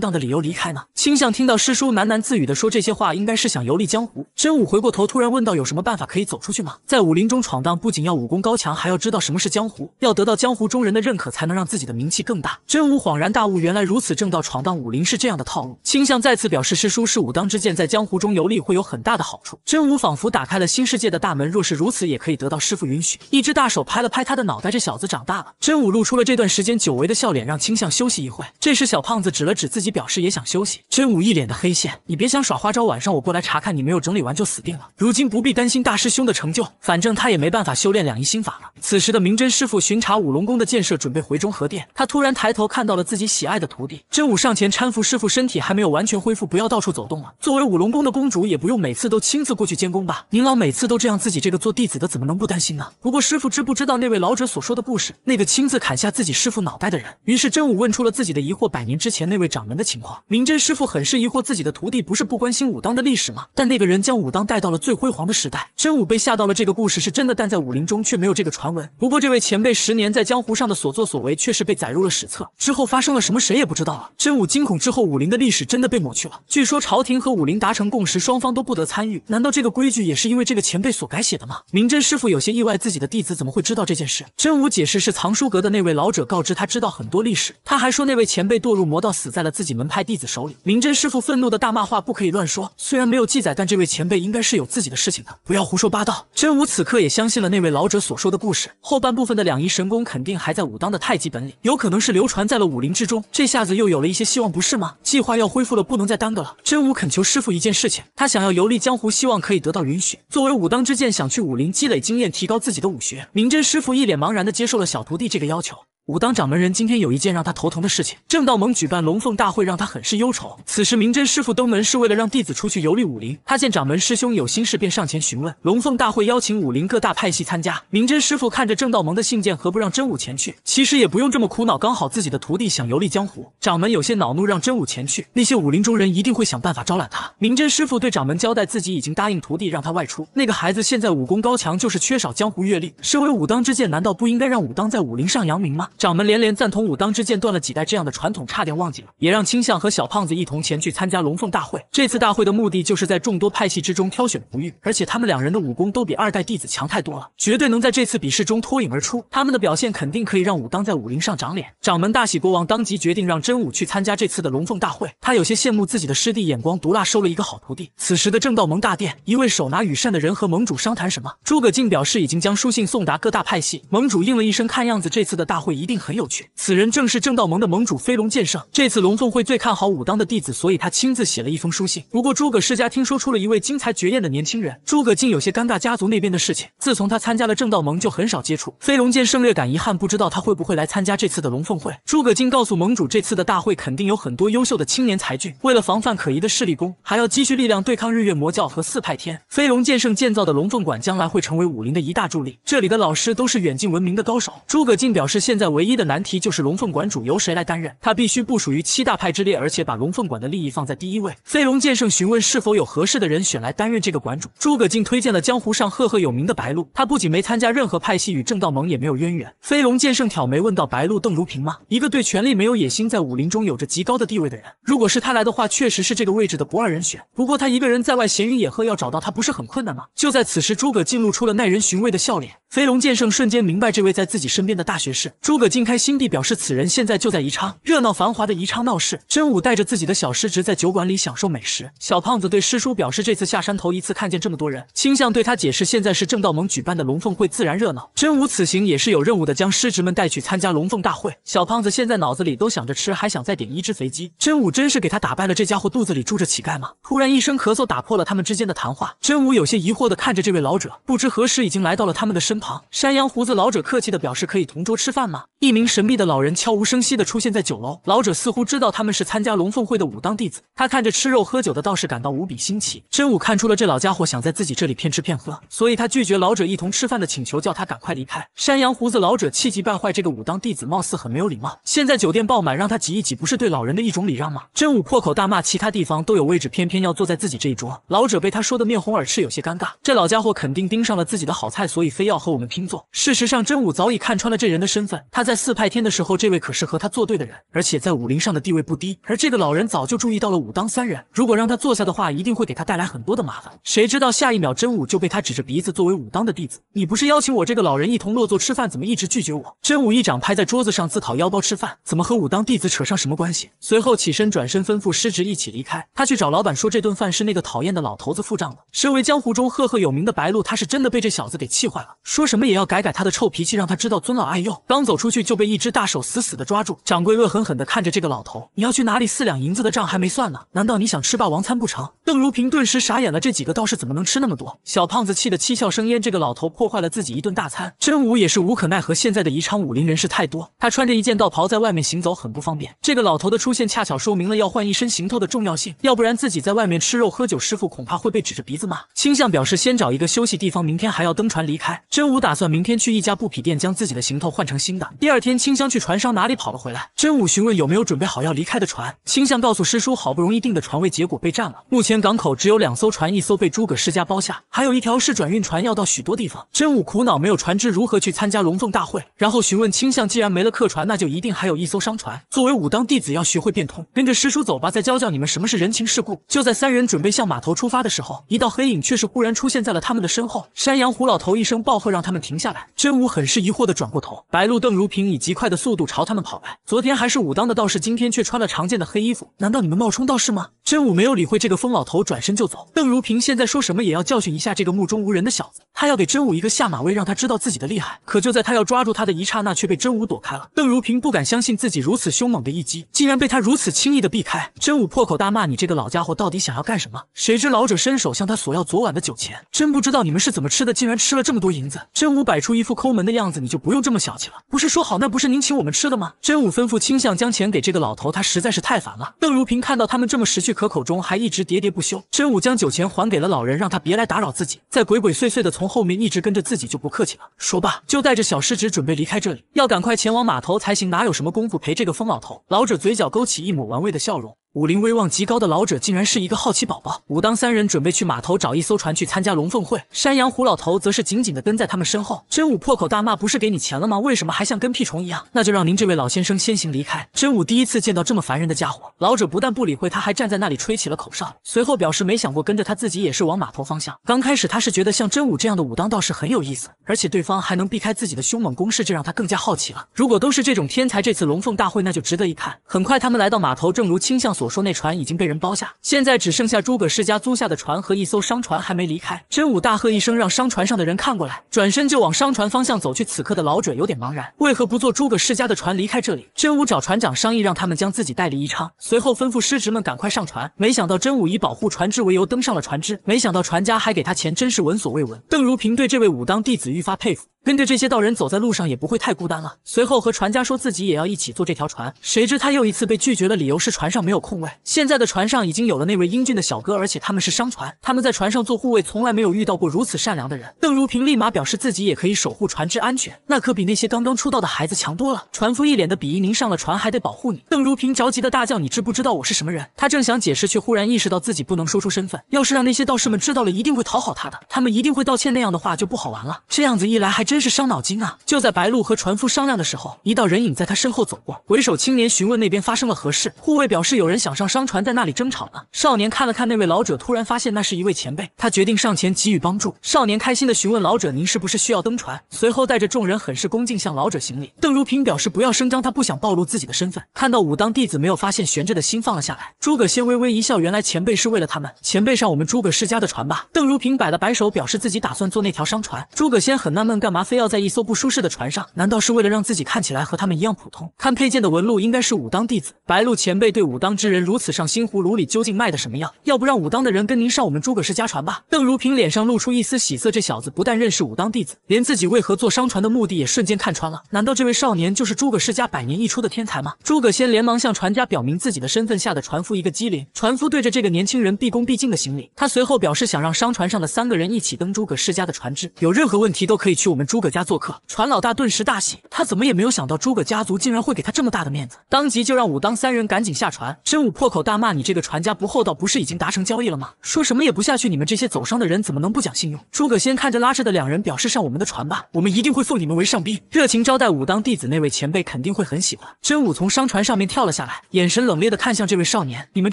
当的理由离开呢？倾向听到师叔喃喃自语的说这些话，应该是想游历江湖。真武回过头，突然问道：“有什么办法可以走出去吗？”在武林中闯荡，不仅要武功高强。还要知道什么是江湖，要得到江湖中人的认可，才能让自己的名气更大。真武恍然大悟，原来如此，正道闯荡武林是这样的套路。青象再次表示，师叔是武当之剑，在江湖中游历会有很大的好处。真武仿佛打开了新世界的大门，若是如此，也可以得到师傅允许。一只大手拍了拍他的脑袋，这小子长大了。真武露出了这段时间久违的笑脸，让青象休息一会。这时，小胖子指了指自己，表示也想休息。真武一脸的黑线，你别想耍花招，晚上我过来查看，你没有整理完就死定了。如今不必担心大师兄的成就，反正他也没办法修炼两仪心法。此时的明真师傅巡查五龙宫的建设，准备回中和殿。他突然抬头看到了自己喜爱的徒弟真武，上前搀扶师傅，身体还没有完全恢复，不要到处走动了。作为五龙宫的公主，也不用每次都亲自过去监工吧？您老每次都这样，自己这个做弟子的怎么能不担心呢？不过师傅知不知道那位老者所说的故事？那个亲自砍下自己师傅脑袋的人？于是真武问出了自己的疑惑：百年之前那位掌门的情况。明真师傅很是疑惑，自己的徒弟不是不关心武当的历史吗？但那个人将武当带到了最辉煌的时代。真武被吓到了，这个故事是真的，但在武林中却没有这个。传闻，不过这位前辈十年在江湖上的所作所为却是被载入了史册。之后发生了什么，谁也不知道了。真武惊恐，之后武林的历史真的被抹去了。据说朝廷和武林达成共识，双方都不得参与。难道这个规矩也是因为这个前辈所改写的吗？明真师傅有些意外，自己的弟子怎么会知道这件事？真武解释，是藏书阁的那位老者告知他知道很多历史。他还说那位前辈堕入魔道，死在了自己门派弟子手里。明真师傅愤怒的大骂，话不可以乱说。虽然没有记载，但这位前辈应该是有自己的事情的，不要胡说八道。真武此刻也相信了那位老者所说的。故事后半部分的两仪神功肯定还在武当的太极本里，有可能是流传在了武林之中。这下子又有了一些希望，不是吗？计划要恢复了，不能再耽搁了。真武恳求师傅一件事情，他想要游历江湖，希望可以得到允许。作为武当之剑，想去武林积累经验，提高自己的武学。明真师傅一脸茫然的接受了小徒弟这个要求。武当掌门人今天有一件让他头疼的事情，正道盟举办龙凤大会让他很是忧愁。此时明真师傅登门是为了让弟子出去游历武林，他见掌门师兄有心事，便上前询问。龙凤大会邀请武林各大派系参加，明真师傅看着正道盟的信件，何不让真武前去？其实也不用这么苦恼，刚好自己的徒弟想游历江湖。掌门有些恼怒，让真武前去，那些武林中人一定会想办法招揽他。明真师傅对掌门交代，自己已经答应徒弟让他外出。那个孩子现在武功高强，就是缺少江湖阅历。身为武当之剑，难道不应该让武当在武林上扬名吗？掌门连连赞同，武当之剑断了几代这样的传统差点忘记了，也让青象和小胖子一同前去参加龙凤大会。这次大会的目的就是在众多派系之中挑选璞玉，而且他们两人的武功都比二代弟子强太多了，绝对能在这次比试中脱颖而出。他们的表现肯定可以让武当在武林上长脸。掌门大喜国王当即决定让真武去参加这次的龙凤大会。他有些羡慕自己的师弟眼光毒辣，收了一个好徒弟。此时的正道盟大殿，一位手拿羽扇的人和盟主商谈什么。诸葛敬表示已经将书信送达各大派系，盟主应了一声，看样子这次的大会一定很有趣。此人正是正道盟的盟主飞龙剑圣。这次龙凤会最看好武当的弟子，所以他亲自写了一封书信。不过诸葛世家听说出了一位精彩绝艳的年轻人，诸葛靖有些尴尬。家族那边的事情，自从他参加了正道盟就很少接触。飞龙剑圣略感遗憾，不知道他会不会来参加这次的龙凤会。诸葛靖告诉盟主，这次的大会肯定有很多优秀的青年才俊。为了防范可疑的势力攻，还要积蓄力量对抗日月魔教和四派天。飞龙剑圣建造的龙凤馆将来会成为武林的一大助力。这里的老师都是远近闻名的高手。诸葛靖表示，现在。唯一的难题就是龙凤馆主由谁来担任，他必须不属于七大派之列，而且把龙凤馆的利益放在第一位。飞龙剑圣询问是否有合适的人选来担任这个馆主，诸葛竟推荐了江湖上赫赫有名的白露，他不仅没参加任何派系，与正道盟也没有渊源。飞龙剑圣挑眉问道：白露邓如萍吗？一个对权力没有野心，在武林中有着极高的地位的人，如果是他来的话，确实是这个位置的不二人选。不过他一个人在外闲云野鹤，要找到他不是很困难吗？就在此时，诸葛竟露出了耐人寻味的笑脸，飞龙剑圣瞬间明白这位在自己身边的大学士葛。葛靖开心地表示，此人现在就在宜昌。热闹繁华的宜昌闹市，真武带着自己的小师侄在酒馆里享受美食。小胖子对师叔表示，这次下山头一次看见这么多人，倾向对他解释，现在是正道盟举办的龙凤会，自然热闹。真武此行也是有任务的，将师侄们带去参加龙凤大会。小胖子现在脑子里都想着吃，还想再点一只肥鸡。真武真是给他打败了，这家伙肚子里住着乞丐吗？突然一声咳嗽打破了他们之间的谈话。真武有些疑惑地看着这位老者，不知何时已经来到了他们的身旁。山羊胡子老者客气地表示，可以同桌吃饭吗？一名神秘的老人悄无声息地出现在酒楼。老者似乎知道他们是参加龙凤会的武当弟子，他看着吃肉喝酒的道士，感到无比新奇。真武看出了这老家伙想在自己这里骗吃骗喝，所以他拒绝老者一同吃饭的请求，叫他赶快离开。山羊胡子老者气急败坏，这个武当弟子貌似很没有礼貌。现在酒店爆满，让他挤一挤，不是对老人的一种礼让吗？真武破口大骂，其他地方都有位置，偏偏要坐在自己这一桌。老者被他说得面红耳赤，有些尴尬。这老家伙肯定盯上了自己的好菜，所以非要和我们拼坐。事实上，真武早已看穿了这人的身份，他在。在四派天的时候，这位可是和他作对的人，而且在武林上的地位不低。而这个老人早就注意到了武当三人，如果让他坐下的话，一定会给他带来很多的麻烦。谁知道下一秒，真武就被他指着鼻子作为武当的弟子。你不是邀请我这个老人一同落座吃饭，怎么一直拒绝我？真武一掌拍在桌子上，自讨腰包吃饭，怎么和武当弟子扯上什么关系？随后起身转身，吩咐师侄一起离开。他去找老板说，这顿饭是那个讨厌的老头子付账的。身为江湖中赫赫有名的白鹿，他是真的被这小子给气坏了，说什么也要改改他的臭脾气，让他知道尊老爱幼。刚走出去。就被一只大手死死的抓住，掌柜恶狠狠的看着这个老头，你要去哪里？四两银子的账还没算呢，难道你想吃霸王餐不成？邓如平顿时傻眼了，这几个道士怎么能吃那么多？小胖子气得七窍生烟，这个老头破坏了自己一顿大餐。真武也是无可奈何，现在的宜昌武林人士太多，他穿着一件道袍在外面行走很不方便。这个老头的出现恰巧说明了要换一身行头的重要性，要不然自己在外面吃肉喝酒，师傅恐怕会被指着鼻子骂。倾向表示先找一个休息地方，明天还要登船离开。真武打算明天去一家布匹店将自己的行头换成新的。第二天，清香去船商哪里跑了回来。真武询问有没有准备好要离开的船，清香告诉师叔，好不容易订的船位，结果被占了。目前港口只有两艘船，一艘被诸葛世家包下，还有一条是转运船，要到许多地方。真武苦恼没有船只如何去参加龙凤大会，然后询问清香，既然没了客船，那就一定还有一艘商船。作为武当弟子，要学会变通，跟着师叔走吧，再教教你们什么是人情世故。就在三人准备向码头出发的时候，一道黑影却是忽然出现在了他们的身后。山羊胡老头一声暴喝，让他们停下来。真武很是疑惑的转过头，白鹿邓如萍。以极快的速度朝他们跑来。昨天还是武当的道士，今天却穿了常见的黑衣服。难道你们冒充道士吗？真武没有理会这个疯老头，转身就走。邓如平现在说什么也要教训一下这个目中无人的小子，他要给真武一个下马威，让他知道自己的厉害。可就在他要抓住他的一刹那，却被真武躲开了。邓如平不敢相信自己如此凶猛的一击，竟然被他如此轻易的避开。真武破口大骂：“你这个老家伙到底想要干什么？”谁知老者伸手向他索要昨晚的酒钱，真不知道你们是怎么吃的，竟然吃了这么多银子。真武摆出一副抠门的样子：“你就不用这么小气了，不是说好那不是您请我们吃的吗？”真武吩咐倾向将钱给这个老头，他实在是太烦了。邓如平看到他们这么识趣。可口中还一直喋喋不休，真武将酒钱还给了老人，让他别来打扰自己。再鬼鬼祟祟的从后面一直跟着自己，就不客气了。说罢，就带着小师侄准备离开这里，要赶快前往码头才行。哪有什么功夫陪这个疯老头？老者嘴角勾起一抹玩味的笑容。武林威望极高的老者竟然是一个好奇宝宝。武当三人准备去码头找一艘船去参加龙凤会，山羊胡老头则是紧紧的跟在他们身后。真武破口大骂：“不是给你钱了吗？为什么还像跟屁虫一样？”那就让您这位老先生先行离开。真武第一次见到这么烦人的家伙，老者不但不理会他，还站在那里吹起了口哨，随后表示没想过跟着他，自己也是往码头方向。刚开始他是觉得像真武这样的武当道士很有意思，而且对方还能避开自己的凶猛攻势，这让他更加好奇了。如果都是这种天才，这次龙凤大会那就值得一看。很快他们来到码头，正如倾向所。所说那船已经被人包下，现在只剩下诸葛世家租下的船和一艘商船还没离开。真武大喝一声，让商船上的人看过来，转身就往商船方向走去。此刻的老者有点茫然，为何不坐诸葛世家的船离开这里？真武找船长商议，让他们将自己带离宜昌，随后吩咐师侄们赶快上船。没想到真武以保护船只为由登上了船只，没想到船家还给他钱，真是闻所未闻。邓如平对这位武当弟子愈发佩服。跟着这些道人走在路上也不会太孤单了。随后和船家说自己也要一起坐这条船，谁知他又一次被拒绝了，理由是船上没有空位。现在的船上已经有了那位英俊的小哥，而且他们是商船，他们在船上做护卫，从来没有遇到过如此善良的人。邓如萍立马表示自己也可以守护船只安全，那可比那些刚刚出道的孩子强多了。船夫一脸的鄙夷，您上了船还得保护你。邓如萍着急的大叫，你知不知道我是什么人？他正想解释，却忽然意识到自己不能说出身份，要是让那些道士们知道了一定会讨好他的，他们一定会道歉，那样的话就不好玩了。这样子一来还。真是伤脑筋啊！就在白鹿和船夫商量的时候，一道人影在他身后走过。为首青年询问那边发生了何事，护卫表示有人想上商船，在那里争吵呢。少年看了看那位老者，突然发现那是一位前辈，他决定上前给予帮助。少年开心的询问老者您是不是需要登船，随后带着众人很是恭敬向老者行礼。邓如平表示不要声张，他不想暴露自己的身份。看到武当弟子没有发现，悬着的心放了下来。诸葛仙微微一笑，原来前辈是为了他们。前辈上我们诸葛世家的船吧。邓如平摆了摆手，表示自己打算坐那条商船。诸葛仙很纳闷，干嘛？非要在一艘不舒适的船上？难道是为了让自己看起来和他们一样普通？看佩剑的纹路，应该是武当弟子。白鹿前辈对武当之人如此上心，葫芦里究竟卖的什么药？要不让武当的人跟您上我们诸葛世家船吧。邓如萍脸上露出一丝喜色，这小子不但认识武当弟子，连自己为何坐商船的目的也瞬间看穿了。难道这位少年就是诸葛世家百年一出的天才吗？诸葛仙连忙向船家表明自己的身份，吓得船夫一个机灵。船夫对着这个年轻人毕恭毕敬的行礼，他随后表示想让商船上的三个人一起登诸葛世家的船只，有任何问题都可以去我们。诸葛家做客，船老大顿时大喜，他怎么也没有想到诸葛家族竟然会给他这么大的面子，当即就让武当三人赶紧下船。真武破口大骂：“你这个船家不厚道，不是已经达成交易了吗？说什么也不下去！你们这些走商的人怎么能不讲信用？”诸葛仙看着拉扯的两人，表示上我们的船吧，我们一定会奉你们为上宾，热情招待武当弟子。那位前辈肯定会很喜欢。真武从商船上面跳了下来，眼神冷冽的看向这位少年：“你们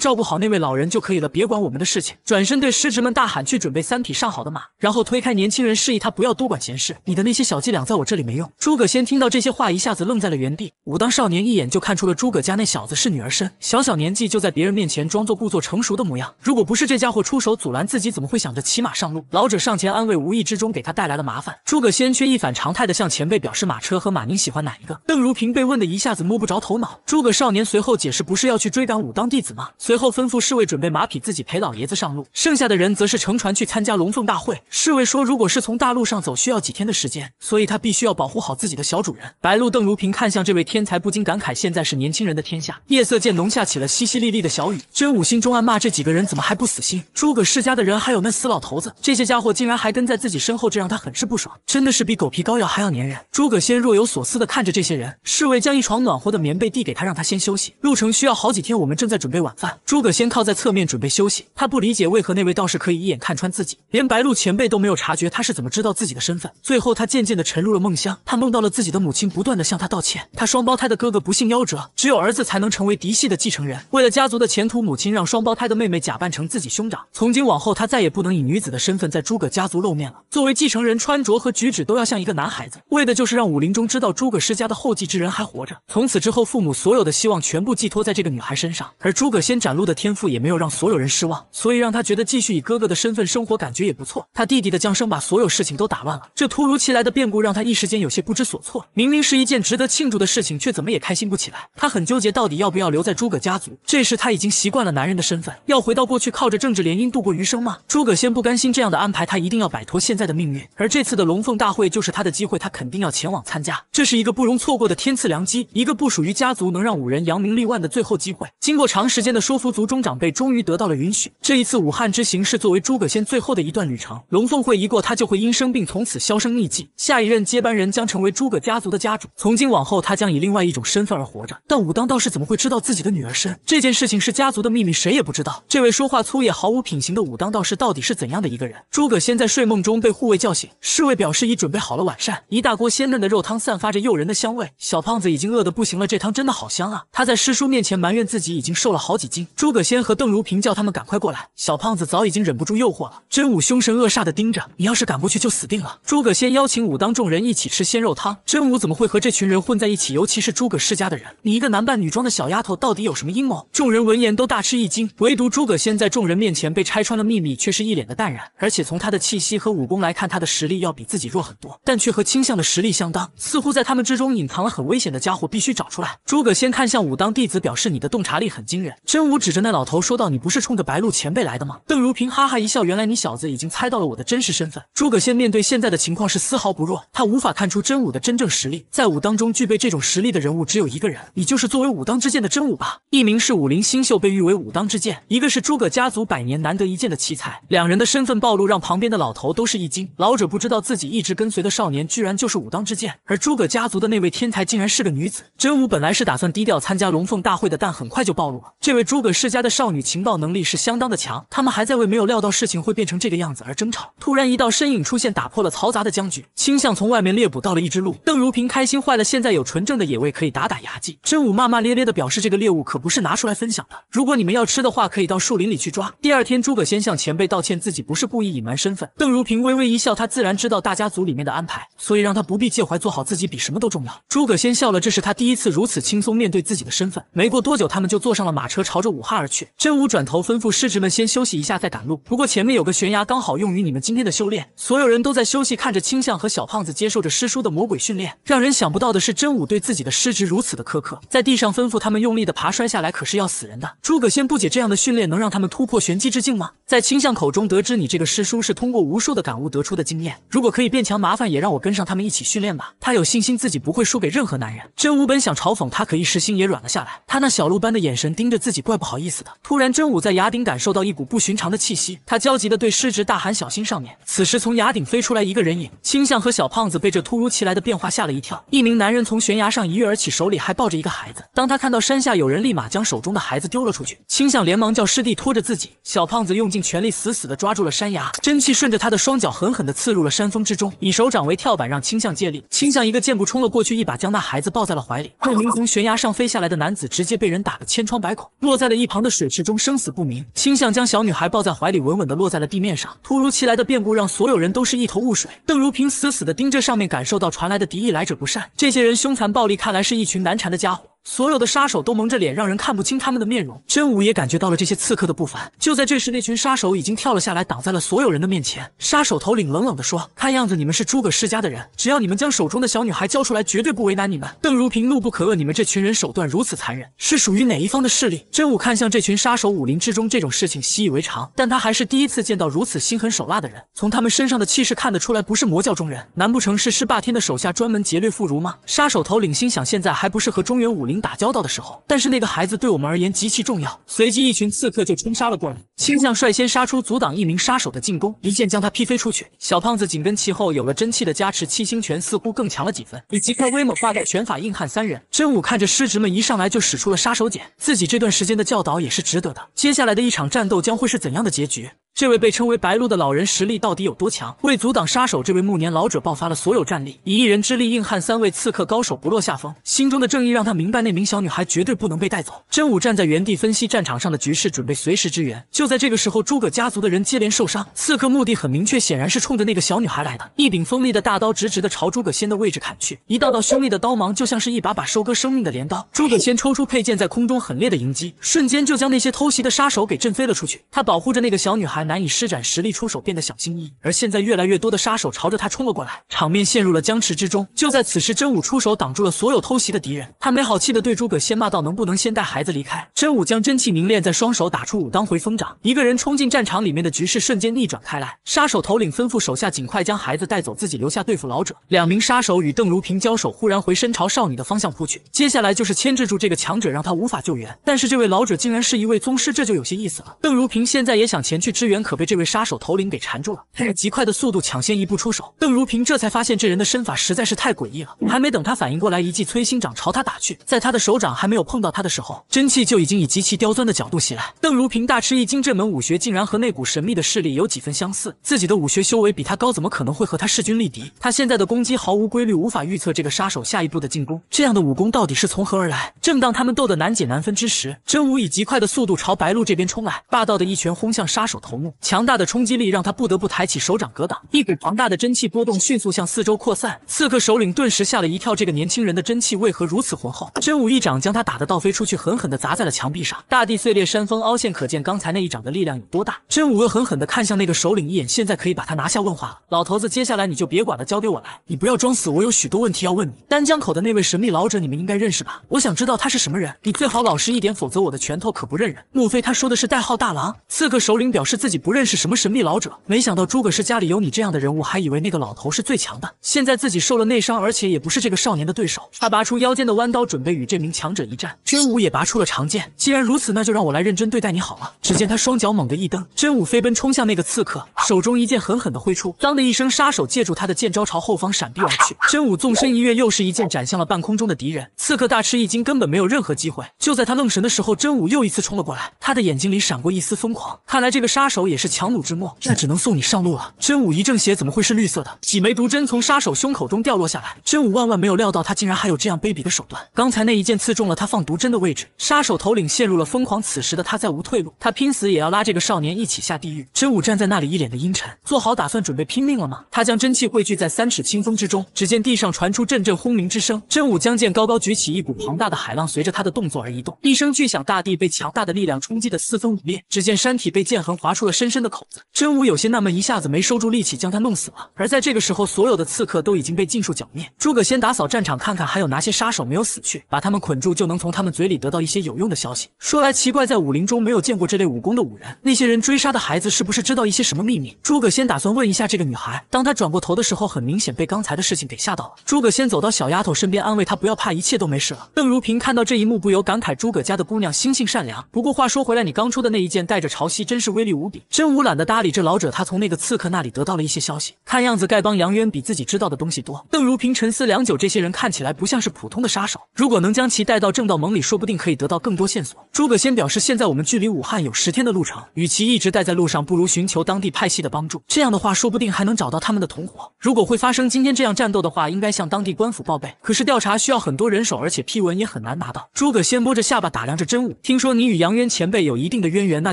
照顾好那位老人就可以了，别管我们的事情。”转身对师侄们大喊：“去准备三匹上好的马。”然后推开年轻人，示意他不要多管闲事：“你的那。”那些小伎俩在我这里没用。诸葛仙听到这些话，一下子愣在了原地。武当少年一眼就看出了诸葛家那小子是女儿身，小小年纪就在别人面前装作故作成熟的模样。如果不是这家伙出手阻拦自己，怎么会想着骑马上路？老者上前安慰，无意之中给他带来了麻烦。诸葛仙却一反常态的向前辈表示马车和马宁喜欢哪一个。邓如平被问得一下子摸不着头脑。诸葛少年随后解释，不是要去追赶武当弟子吗？随后吩咐侍卫准备马匹，自己陪老爷子上路，剩下的人则是乘船去参加龙凤大会。侍卫说，如果是从大路上走，需要几天的时间。所以他必须要保护好自己的小主人白鹿邓如平看向这位天才，不禁感慨现在是年轻人的天下。夜色渐浓，下起了淅淅沥沥的小雨。真武心中暗骂，这几个人怎么还不死心？诸葛世家的人，还有那死老头子，这些家伙竟然还跟在自己身后，这让他很是不爽，真的是比狗皮膏药还要粘人。诸葛仙若有所思的看着这些人，侍卫将一床暖和的棉被递给他，让他先休息。路程需要好几天，我们正在准备晚饭。诸葛仙靠在侧面准备休息，他不理解为何那位道士可以一眼看穿自己，连白鹿前辈都没有察觉，他是怎么知道自己的身份？最后他。渐渐的沉入了梦乡，他梦到了自己的母亲不断的向他道歉，他双胞胎的哥哥不幸夭折，只有儿子才能成为嫡系的继承人。为了家族的前途，母亲让双胞胎的妹妹假扮成自己兄长，从今往后他再也不能以女子的身份在诸葛家族露面了。作为继承人，穿着和举止都要像一个男孩子，为的就是让武林中知道诸葛世家的后继之人还活着。从此之后，父母所有的希望全部寄托在这个女孩身上，而诸葛仙展露的天赋也没有让所有人失望，所以让他觉得继续以哥哥的身份生活感觉也不错。他弟弟的降生把所有事情都打乱了，这突如其来。来的变故让他一时间有些不知所措，明明是一件值得庆祝的事情，却怎么也开心不起来。他很纠结，到底要不要留在诸葛家族？这时他已经习惯了男人的身份，要回到过去，靠着政治联姻度过余生吗？诸葛仙不甘心这样的安排，他一定要摆脱现在的命运。而这次的龙凤大会就是他的机会，他肯定要前往参加。这是一个不容错过的天赐良机，一个不属于家族能让五人扬名立万的最后机会。经过长时间的说服族中长辈，终于得到了允许。这一次武汉之行是作为诸葛仙最后的一段旅程。龙凤会一过，他就会因生病从此销声匿迹。下一任接班人将成为诸葛家族的家主，从今往后他将以另外一种身份而活着。但武当道士怎么会知道自己的女儿身？这件事情是家族的秘密，谁也不知道。这位说话粗野、毫无品行的武当道士到底是怎样的一个人？诸葛仙在睡梦中被护卫叫醒，侍卫表示已准备好了晚膳，一大锅鲜嫩的肉汤散发着诱人的香味。小胖子已经饿得不行了，这汤真的好香啊！他在师叔面前埋怨自己已经瘦了好几斤。诸葛仙和邓如萍叫他们赶快过来，小胖子早已经忍不住诱惑了。真武凶神恶煞的盯着你，要是赶过去就死定了。诸葛仙邀。请武当众人一起吃鲜肉汤，真武怎么会和这群人混在一起？尤其是诸葛世家的人，你一个男扮女装的小丫头，到底有什么阴谋？众人闻言都大吃一惊，唯独诸葛仙在众人面前被拆穿了秘密，却是一脸的淡然。而且从他的气息和武功来看，他的实力要比自己弱很多，但却和倾向的实力相当，似乎在他们之中隐藏了很危险的家伙，必须找出来。诸葛仙看向武当弟子，表示你的洞察力很惊人。真武指着那老头说道：“你不是冲着白鹿前辈来的吗？”邓如萍哈哈一笑，原来你小子已经猜到了我的真实身份。诸葛仙面对现在的情况是思。毫不弱，他无法看出真武的真正实力，在武当中具备这种实力的人物只有一个人，你就是作为武当之剑的真武吧。一名是武林新秀，被誉为武当之剑；一个是诸葛家族百年难得一见的奇才。两人的身份暴露，让旁边的老头都是一惊。老者不知道自己一直跟随的少年，居然就是武当之剑，而诸葛家族的那位天才，竟然是个女子。真武本来是打算低调参加龙凤大会的，但很快就暴露了。这位诸葛世家的少女，情报能力是相当的强。他们还在为没有料到事情会变成这个样子而争吵。突然一道身影出现，打破了嘈杂的僵局。倾向从外面猎捕到了一只鹿，邓如萍开心坏了。现在有纯正的野味可以打打牙祭。真武骂骂咧咧的表示这个猎物可不是拿出来分享的。如果你们要吃的话，可以到树林里去抓。第二天，诸葛仙向前辈道歉，自己不是故意隐瞒身份。邓如萍微微一笑，他自然知道大家族里面的安排，所以让他不必介怀，做好自己比什么都重要。诸葛仙笑了，这是他第一次如此轻松面对自己的身份。没过多久，他们就坐上了马车，朝着武汉而去。真武转头吩咐师侄们先休息一下，再赶路。不过前面有个悬崖，刚好用于你们今天的修炼。所有人都在休息，看着倾向。和小胖子接受着师叔的魔鬼训练，让人想不到的是真武对自己的师侄如此的苛刻，在地上吩咐他们用力的爬，摔下来可是要死人的。诸葛仙不解这样的训练能让他们突破玄机之境吗？在倾向口中得知，你这个师叔是通过无数的感悟得出的经验，如果可以变强，麻烦也让我跟上他们一起训练吧。他有信心自己不会输给任何男人。真武本想嘲讽他，可一时心也软了下来。他那小鹿般的眼神盯着自己，怪不好意思的。突然，真武在崖顶感受到一股不寻常的气息，他焦急的对师侄大喊小心上面。此时从崖顶飞出来一个人影，轻。象和小胖子被这突如其来的变化吓了一跳。一名男人从悬崖上一跃而起，手里还抱着一个孩子。当他看到山下有人，立马将手中的孩子丢了出去。倾向连忙叫师弟拖着自己，小胖子用尽全力死死的抓住了山崖，真气顺着他的双脚狠狠的刺入了山峰之中，以手掌为跳板让倾向借力。倾向一个箭步冲了过去，一把将那孩子抱在了怀里。不明从悬崖上飞下来的男子直接被人打得千疮百孔，落在了一旁的水池中，生死不明。倾向将小女孩抱在怀里，稳稳的落在了地面上。突如其来的变故让所有人都是一头雾水。邓如萍。死死地盯着上面，感受到传来的敌意，来者不善。这些人凶残暴力，看来是一群难缠的家伙。所有的杀手都蒙着脸，让人看不清他们的面容。真武也感觉到了这些刺客的不凡。就在这时，那群杀手已经跳了下来，挡在了所有人的面前。杀手头领冷冷地说：“看样子你们是诸葛世家的人，只要你们将手中的小女孩交出来，绝对不为难你们。”邓如萍怒不可遏：“你们这群人手段如此残忍，是属于哪一方的势力？”真武看向这群杀手，武林之中这种事情习以为常，但他还是第一次见到如此心狠手辣的人。从他们身上的气势看得出来，不是魔教中人，难不成是师霸天的手下专门劫掠妇孺吗？杀手头领心想：现在还不是和中原武林。打交道的时候，但是那个孩子对我们而言极其重要。随即，一群刺客就冲杀了过来。倾向率先杀出，阻挡一名杀手的进攻，一剑将他劈飞出去。小胖子紧跟其后，有了真气的加持，七星拳似乎更强了几分。以及开威猛霸道拳法，硬汉三人。真武看着师侄们一上来就使出了杀手锏，自己这段时间的教导也是值得的。接下来的一场战斗将会是怎样的结局？这位被称为白鹿的老人实力到底有多强？为阻挡杀手，这位暮年老者爆发了所有战力，以一人之力硬撼三位刺客高手，不落下风。心中的正义让他明白，那名小女孩绝对不能被带走。真武站在原地分析战场上的局势，准备随时支援。就在这个时候，诸葛家族的人接连受伤，刺客目的很明确，显然是冲着那个小女孩来的。一柄锋利的大刀直直的朝诸葛仙的位置砍去，一道道凶厉的刀芒就像是一把把收割生命的镰刀。诸葛仙抽出佩剑，在空中狠烈的迎击，瞬间就将那些偷袭的杀手给震飞了出去。他保护着那个小女孩。难以施展实力出手变得小心翼翼，而现在越来越多的杀手朝着他冲了过来，场面陷入了僵持之中。就在此时，真武出手挡住了所有偷袭的敌人，他没好气的对诸葛先骂道：“能不能先带孩子离开？”真武将真气凝练在双手，打出武当回风掌，一个人冲进战场里面的局势瞬间逆转开来。杀手头领吩咐手下尽快将孩子带走，自己留下对付老者。两名杀手与邓如萍交手，忽然回身朝少女的方向扑去，接下来就是牵制住这个强者，让他无法救援。但是这位老者竟然是一位宗师，这就有些意思了。邓如萍现在也想前去支援。可被这位杀手头领给缠住了，他以极快的速度抢先一步出手。邓如平这才发现这人的身法实在是太诡异了，还没等他反应过来，一记催心掌朝他打去。在他的手掌还没有碰到他的时候，真气就已经以极其刁钻的角度袭来。邓如平大吃一惊，这门武学竟然和那股神秘的势力有几分相似。自己的武学修为比他高，怎么可能会和他势均力敌？他现在的攻击毫无规律，无法预测这个杀手下一步的进攻。这样的武功到底是从何而来？正当他们斗得难解难分之时，真武以极快的速度朝白鹿这边冲来，霸道的一拳轰向杀手头。强大的冲击力让他不得不抬起手掌格挡，一股庞大的真气波动迅速向四周扩散。刺客首领顿时吓了一跳，这个年轻人的真气为何如此浑厚？真武一掌将他打得倒飞出去，狠狠地砸在了墙壁上，大地碎裂，山峰凹陷，可见刚才那一掌的力量有多大。真武恶狠狠地看向那个首领一眼，现在可以把他拿下问话了。老头子，接下来你就别管了，交给我来。你不要装死，我有许多问题要问你。丹江口的那位神秘老者，你们应该认识吧？我想知道他是什么人。你最好老实一点，否则我的拳头可不认人。莫非他说的是代号大郎？刺客首领表示自。自己不认识什么神秘老者，没想到诸葛氏家里有你这样的人物，还以为那个老头是最强的。现在自己受了内伤，而且也不是这个少年的对手。他拔出腰间的弯刀，准备与这名强者一战。真武也拔出了长剑。既然如此，那就让我来认真对待你好了。只见他双脚猛地一蹬，真武飞奔冲向那个刺客，手中一剑狠狠地挥出，当的一声，杀手借助他的剑招朝后方闪避而去。真武纵身一跃，又是一剑斩向了半空中的敌人。刺客大吃一惊，根本没有任何机会。就在他愣神的时候，真武又一次冲了过来，他的眼睛里闪过一丝疯狂。看来这个杀手。手也是强弩之末，那只能送你上路了。真武一正邪怎么会是绿色的？几枚毒针从杀手胸口中掉落下来，真武万万没有料到他竟然还有这样卑鄙的手段。刚才那一剑刺中了他放毒针的位置，杀手头领陷入了疯狂。此时的他再无退路，他拼死也要拉这个少年一起下地狱。真武站在那里，一脸的阴沉，做好打算准备拼命了吗？他将真气汇聚在三尺清风之中，只见地上传出阵阵轰鸣之声。真武将剑高高举起，一股庞大的海浪随着他的动作而移动。一声巨响，大地被强大的力量冲击的四分五裂，只见山体被剑痕划出。深深的口子，真武有些纳闷，一下子没收住力气，将他弄死了。而在这个时候，所有的刺客都已经被尽数剿灭。诸葛先打扫战场，看看还有哪些杀手没有死去，把他们捆住，就能从他们嘴里得到一些有用的消息。说来奇怪，在武林中没有见过这类武功的武人，那些人追杀的孩子是不是知道一些什么秘密？诸葛先打算问一下这个女孩。当他转过头的时候，很明显被刚才的事情给吓到了。诸葛先走到小丫头身边，安慰她不要怕，一切都没事了。邓如萍看到这一幕，不由感慨：诸葛家的姑娘心性善良。不过话说回来，你刚出的那一件带着潮汐，真是威力无比。真武懒得搭理这老者，他从那个刺客那里得到了一些消息，看样子丐帮杨渊比自己知道的东西多。邓如平沉思良久，这些人看起来不像是普通的杀手，如果能将其带到正道盟里，说不定可以得到更多线索。诸葛仙表示，现在我们距离武汉有十天的路程，与其一直待在路上，不如寻求当地派系的帮助，这样的话说不定还能找到他们的同伙。如果会发生今天这样战斗的话，应该向当地官府报备。可是调查需要很多人手，而且批文也很难拿到。诸葛仙摸着下巴打量着真武，听说你与杨渊前辈有一定的渊源，那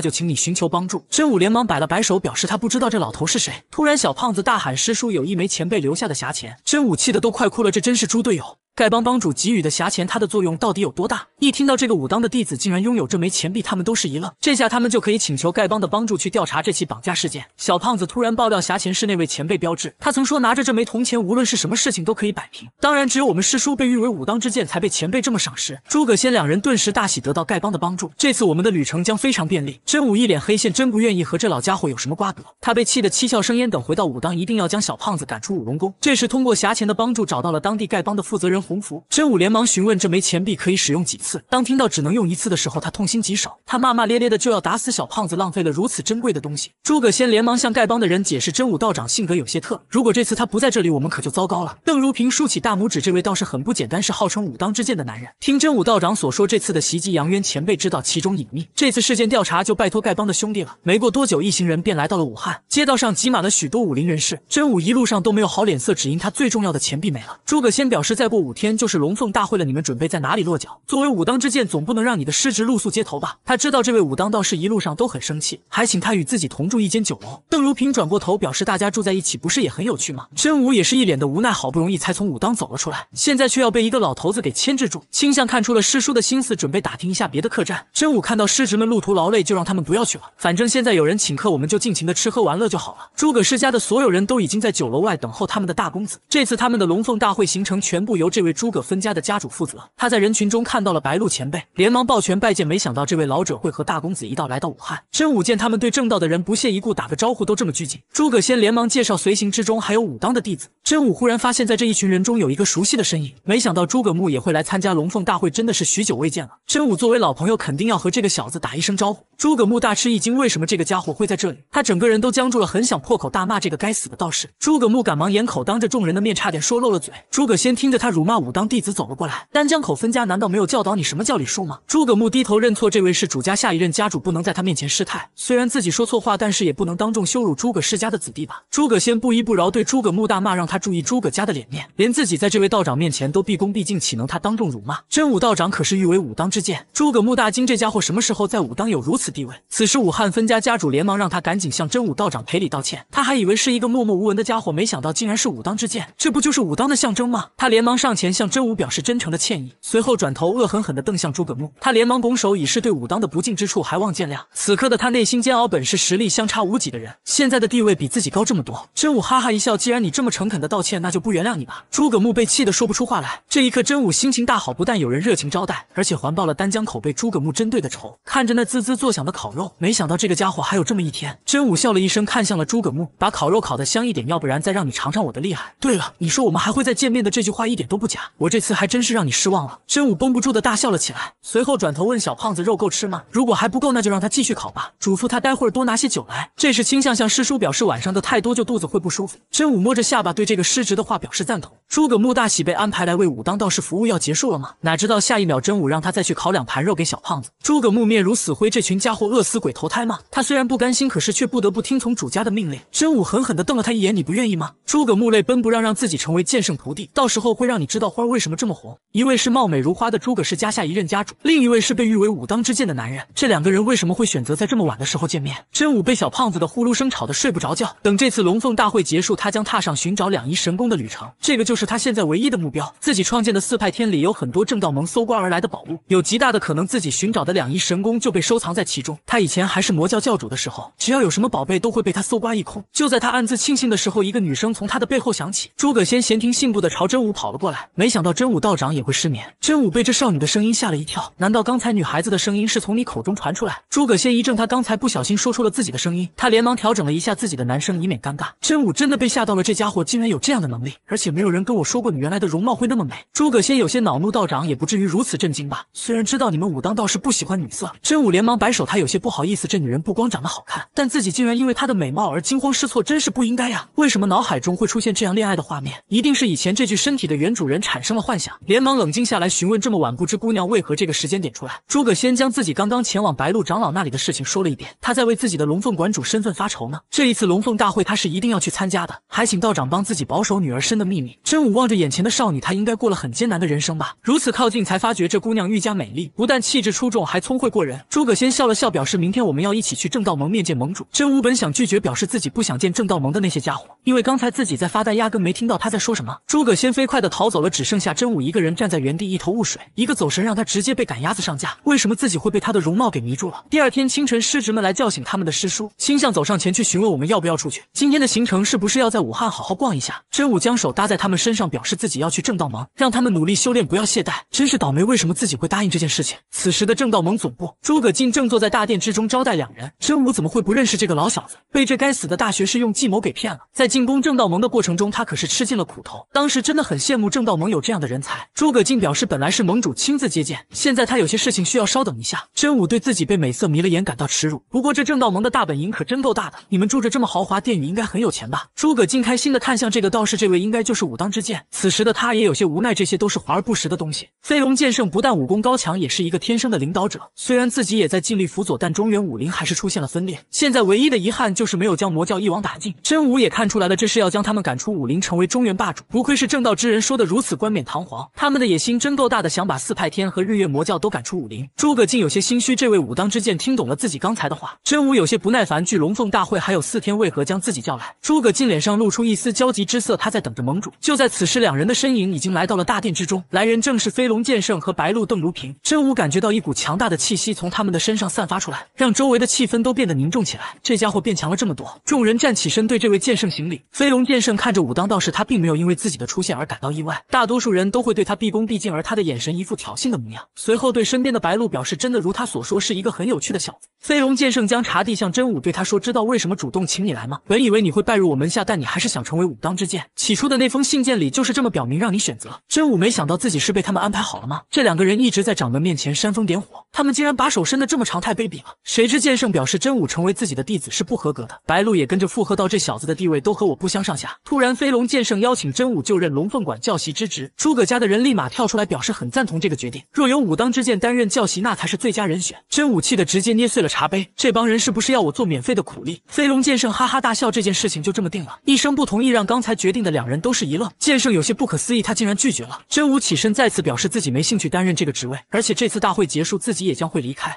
就请你寻求帮助。真武。连忙摆了摆手，表示他不知道这老头是谁。突然，小胖子大喊：“师叔有一枚前辈留下的侠钱！”真武气的都快哭了，这真是猪队友。丐帮帮主给予的侠钱，它的作用到底有多大？一听到这个，武当的弟子竟然拥有这枚钱币，他们都是一愣。这下他们就可以请求丐帮的帮助去调查这起绑架事件。小胖子突然爆料，侠钱是那位前辈标志。他曾说，拿着这枚铜钱，无论是什么事情都可以摆平。当然，只有我们师叔被誉为武当之剑，才被前辈这么赏识。诸葛仙两人顿时大喜，得到丐帮的帮助，这次我们的旅程将非常便利。真武一脸黑线，真不愿意和这老家伙有什么瓜葛。他被气得七窍生烟，等回到武当，一定要将小胖子赶出武龙宫。这时，通过侠钱的帮助，找到了当地丐帮的负责人。洪福真武连忙询问这枚钱币可以使用几次，当听到只能用一次的时候，他痛心疾首，他骂骂咧咧的就要打死小胖子，浪费了如此珍贵的东西。诸葛仙连忙向丐帮的人解释，真武道长性格有些特，如果这次他不在这里，我们可就糟糕了。邓如平竖起大拇指，这位倒是很不简单，是号称武当之剑的男人。听真武道长所说，这次的袭击杨渊前辈知道其中隐秘，这次事件调查就拜托丐帮的兄弟了。没过多久，一行人便来到了武汉，街道上挤满了许多武林人士。真武一路上都没有好脸色，只因他最重要的钱币没了。诸葛仙表示，再过五。天就是龙凤大会了，你们准备在哪里落脚？作为武当之剑，总不能让你的师侄露宿街头吧？他知道这位武当道士一路上都很生气，还请他与自己同住一间酒楼。邓如萍转过头表示，大家住在一起不是也很有趣吗？真武也是一脸的无奈，好不容易才从武当走了出来，现在却要被一个老头子给牵制住。倾向看出了师叔的心思，准备打听一下别的客栈。真武看到师侄们路途劳累，就让他们不要去了，反正现在有人请客，我们就尽情的吃喝玩乐就好了。诸葛世家的所有人都已经在酒楼外等候他们的大公子。这次他们的龙凤大会行程全部由这。为诸葛分家的家主负责，他在人群中看到了白鹿前辈，连忙抱拳拜见。没想到这位老者会和大公子一道来到武汉。真武见他们对正道的人不屑一顾，打个招呼都这么拘谨。诸葛仙连忙介绍，随行之中还有武当的弟子。真武忽然发现，在这一群人中有一个熟悉的身影。没想到诸葛木也会来参加龙凤大会，真的是许久未见了。真武作为老朋友，肯定要和这个小子打一声招呼。诸葛木大吃一惊，为什么这个家伙会在这里？他整个人都僵住了，很想破口大骂这个该死的道士。诸葛木赶忙掩口，当着众人的面差点说漏了嘴。诸葛仙听着他辱骂。武当弟子走了过来，丹江口分家难道没有教导你什么叫礼数吗？诸葛木低头认错，这位是主家下一任家主，不能在他面前失态。虽然自己说错话，但是也不能当众羞辱诸葛世家的子弟吧？诸葛仙不依不饶，对诸葛木大骂，让他注意诸葛家的脸面。连自己在这位道长面前都毕恭毕敬，岂能他当众辱骂？真武道长可是誉为武当之剑。诸葛木大惊，这家伙什么时候在武当有如此地位？此时武汉分家家主连忙让他赶紧向真武道长赔礼道歉。他还以为是一个默默无闻的家伙，没想到竟然是武当之剑，这不就是武当的象征吗？他连忙上。前向真武表示真诚的歉意，随后转头恶狠狠地瞪向诸葛木，他连忙拱手，以示对武当的不敬之处，还望见谅。此刻的他内心煎熬，本是实力相差无几的人，现在的地位比自己高这么多。真武哈哈一笑，既然你这么诚恳的道歉，那就不原谅你吧。诸葛木被气得说不出话来。这一刻，真武心情大好，不但有人热情招待，而且还报了丹江口被诸葛木针对的仇。看着那滋滋作响的烤肉，没想到这个家伙还有这么一天。真武笑了一声，看向了诸葛木，把烤肉烤得香一点，要不然再让你尝尝我的厉害。对了，你说我们还会再见面的这句话一点都不。不假，我这次还真是让你失望了。真武绷不住的大笑了起来，随后转头问小胖子：“肉够吃吗？如果还不够，那就让他继续烤吧。”嘱咐他待会儿多拿些酒来。这时倾向向师叔表示晚上的太多，就肚子会不舒服。真武摸着下巴对这个失职的话表示赞同。诸葛木大喜，被安排来为武当道士服务要结束了吗？哪知道下一秒真武让他再去烤两盘肉给小胖子。诸葛木面如死灰，这群家伙饿死鬼投胎吗？他虽然不甘心，可是却不得不听从主家的命令。真武狠狠地瞪了他一眼：“你不愿意吗？”诸葛木泪奔，不让让自己成为剑圣徒弟，到时候会让你知。知道花为什么这么红？一位是貌美如花的诸葛氏家下一任家主，另一位是被誉为武当之剑的男人。这两个人为什么会选择在这么晚的时候见面？真武被小胖子的呼噜声吵得睡不着觉。等这次龙凤大会结束，他将踏上寻找两仪神功的旅程。这个就是他现在唯一的目标。自己创建的四派天里有很多正道盟搜刮而来的宝物，有极大的可能自己寻找的两仪神功就被收藏在其中。他以前还是魔教教主的时候，只要有什么宝贝都会被他搜刮一空。就在他暗自庆幸的时候，一个女生从他的背后响起。诸葛仙闲庭信步的朝真武跑了过来。没想到真武道长也会失眠。真武被这少女的声音吓了一跳，难道刚才女孩子的声音是从你口中传出来？诸葛仙一怔，他刚才不小心说出了自己的声音，他连忙调整了一下自己的男声，以免尴尬。真武真的被吓到了，这家伙竟然有这样的能力，而且没有人跟我说过你原来的容貌会那么美。诸葛仙有些恼怒，道长也不至于如此震惊吧？虽然知道你们武当道士不喜欢女色，真武连忙摆手，他有些不好意思，这女人不光长得好看，但自己竟然因为她的美貌而惊慌失措，真是不应该呀！为什么脑海中会出现这样恋爱的画面？一定是以前这具身体的原主人。产生了幻想，连忙冷静下来询问，这么晚不知姑娘为何这个时间点出来。诸葛仙将自己刚刚前往白鹿长老那里的事情说了一遍，他在为自己的龙凤馆主身份发愁呢。这一次龙凤大会他是一定要去参加的，还请道长帮自己保守女儿身的秘密。真武望着眼前的少女，她应该过了很艰难的人生吧。如此靠近才发觉这姑娘愈加美丽，不但气质出众，还聪慧过人。诸葛仙笑了笑，表示明天我们要一起去正道盟面见盟主。真武本想拒绝，表示自己不想见正道盟的那些家伙，因为刚才自己在发呆，压根没听到他在说什么。诸葛仙飞快的逃走了。只剩下真武一个人站在原地，一头雾水。一个走神，让他直接被赶鸭子上架。为什么自己会被他的容貌给迷住了？第二天清晨，师侄们来叫醒他们的师叔，星象走上前去询问我们要不要出去，今天的行程是不是要在武汉好好逛一下？真武将手搭在他们身上，表示自己要去正道盟，让他们努力修炼，不要懈怠。真是倒霉，为什么自己会答应这件事情？此时的正道盟总部，诸葛静正坐在大殿之中招待两人。真武怎么会不认识这个老小子？被这该死的大学士用计谋给骗了。在进攻正道盟的过程中，他可是吃尽了苦头。当时真的很羡慕正道。盟有这样的人才，诸葛靖表示本来是盟主亲自接见，现在他有些事情需要稍等一下。真武对自己被美色迷了眼感到耻辱，不过这正道盟的大本营可真够大的，你们住着这么豪华殿宇应该很有钱吧？诸葛靖开心的看向这个道士，这位应该就是武当之剑。此时的他也有些无奈，这些都是华而不实的东西。飞龙剑圣不但武功高强，也是一个天生的领导者。虽然自己也在尽力辅佐，但中原武林还是出现了分裂。现在唯一的遗憾就是没有将魔教一网打尽。真武也看出来了，这是要将他们赶出武林，成为中原霸主。不愧是正道之人，说的如此。此冠冕堂皇，他们的野心真够大的，想把四派天和日月魔教都赶出武林。诸葛竟有些心虚，这位武当之剑听懂了自己刚才的话。真武有些不耐烦，距龙凤大会还有四天，为何将自己叫来？诸葛竟脸上露出一丝焦急之色，他在等着盟主。就在此时，两人的身影已经来到了大殿之中，来人正是飞龙剑圣和白鹿邓如萍。真武感觉到一股强大的气息从他们的身上散发出来，让周围的气氛都变得凝重起来。这家伙变强了这么多，众人站起身对这位剑圣行礼。飞龙剑圣看着武当道士，他并没有因为自己的出现而感到意外。大多数人都会对他毕恭毕敬，而他的眼神一副挑衅的模样。随后对身边的白鹿表示，真的如他所说，是一个很有趣的小子。飞龙剑圣将查递向真武对他说，知道为什么主动请你来吗？本以为你会拜入我门下，但你还是想成为武当之剑。起初的那封信件里就是这么表明，让你选择。真武没想到自己是被他们安排好了吗？这两个人一直在掌门面前煽风点火，他们竟然把手伸的这么长，太卑鄙了。谁知剑圣表示，真武成为自己的弟子是不合格的。白鹿也跟着附和道，这小子的地位都和我不相上下。突然，飞龙剑圣邀请真武就任龙凤馆教习。之职，诸葛家的人立马跳出来表示很赞同这个决定。若有武当之剑担任教习，那才是最佳人选。真武气的直接捏碎了茶杯，这帮人是不是要我做免费的苦力？飞龙剑圣哈哈大笑，这件事情就这么定了。一声不同意，让刚才决定的两人都是一愣。剑圣有些不可思议，他竟然拒绝了。真武起身再次表示自己没兴趣担任这个职位，而且这次大会结束，自己也将会离开。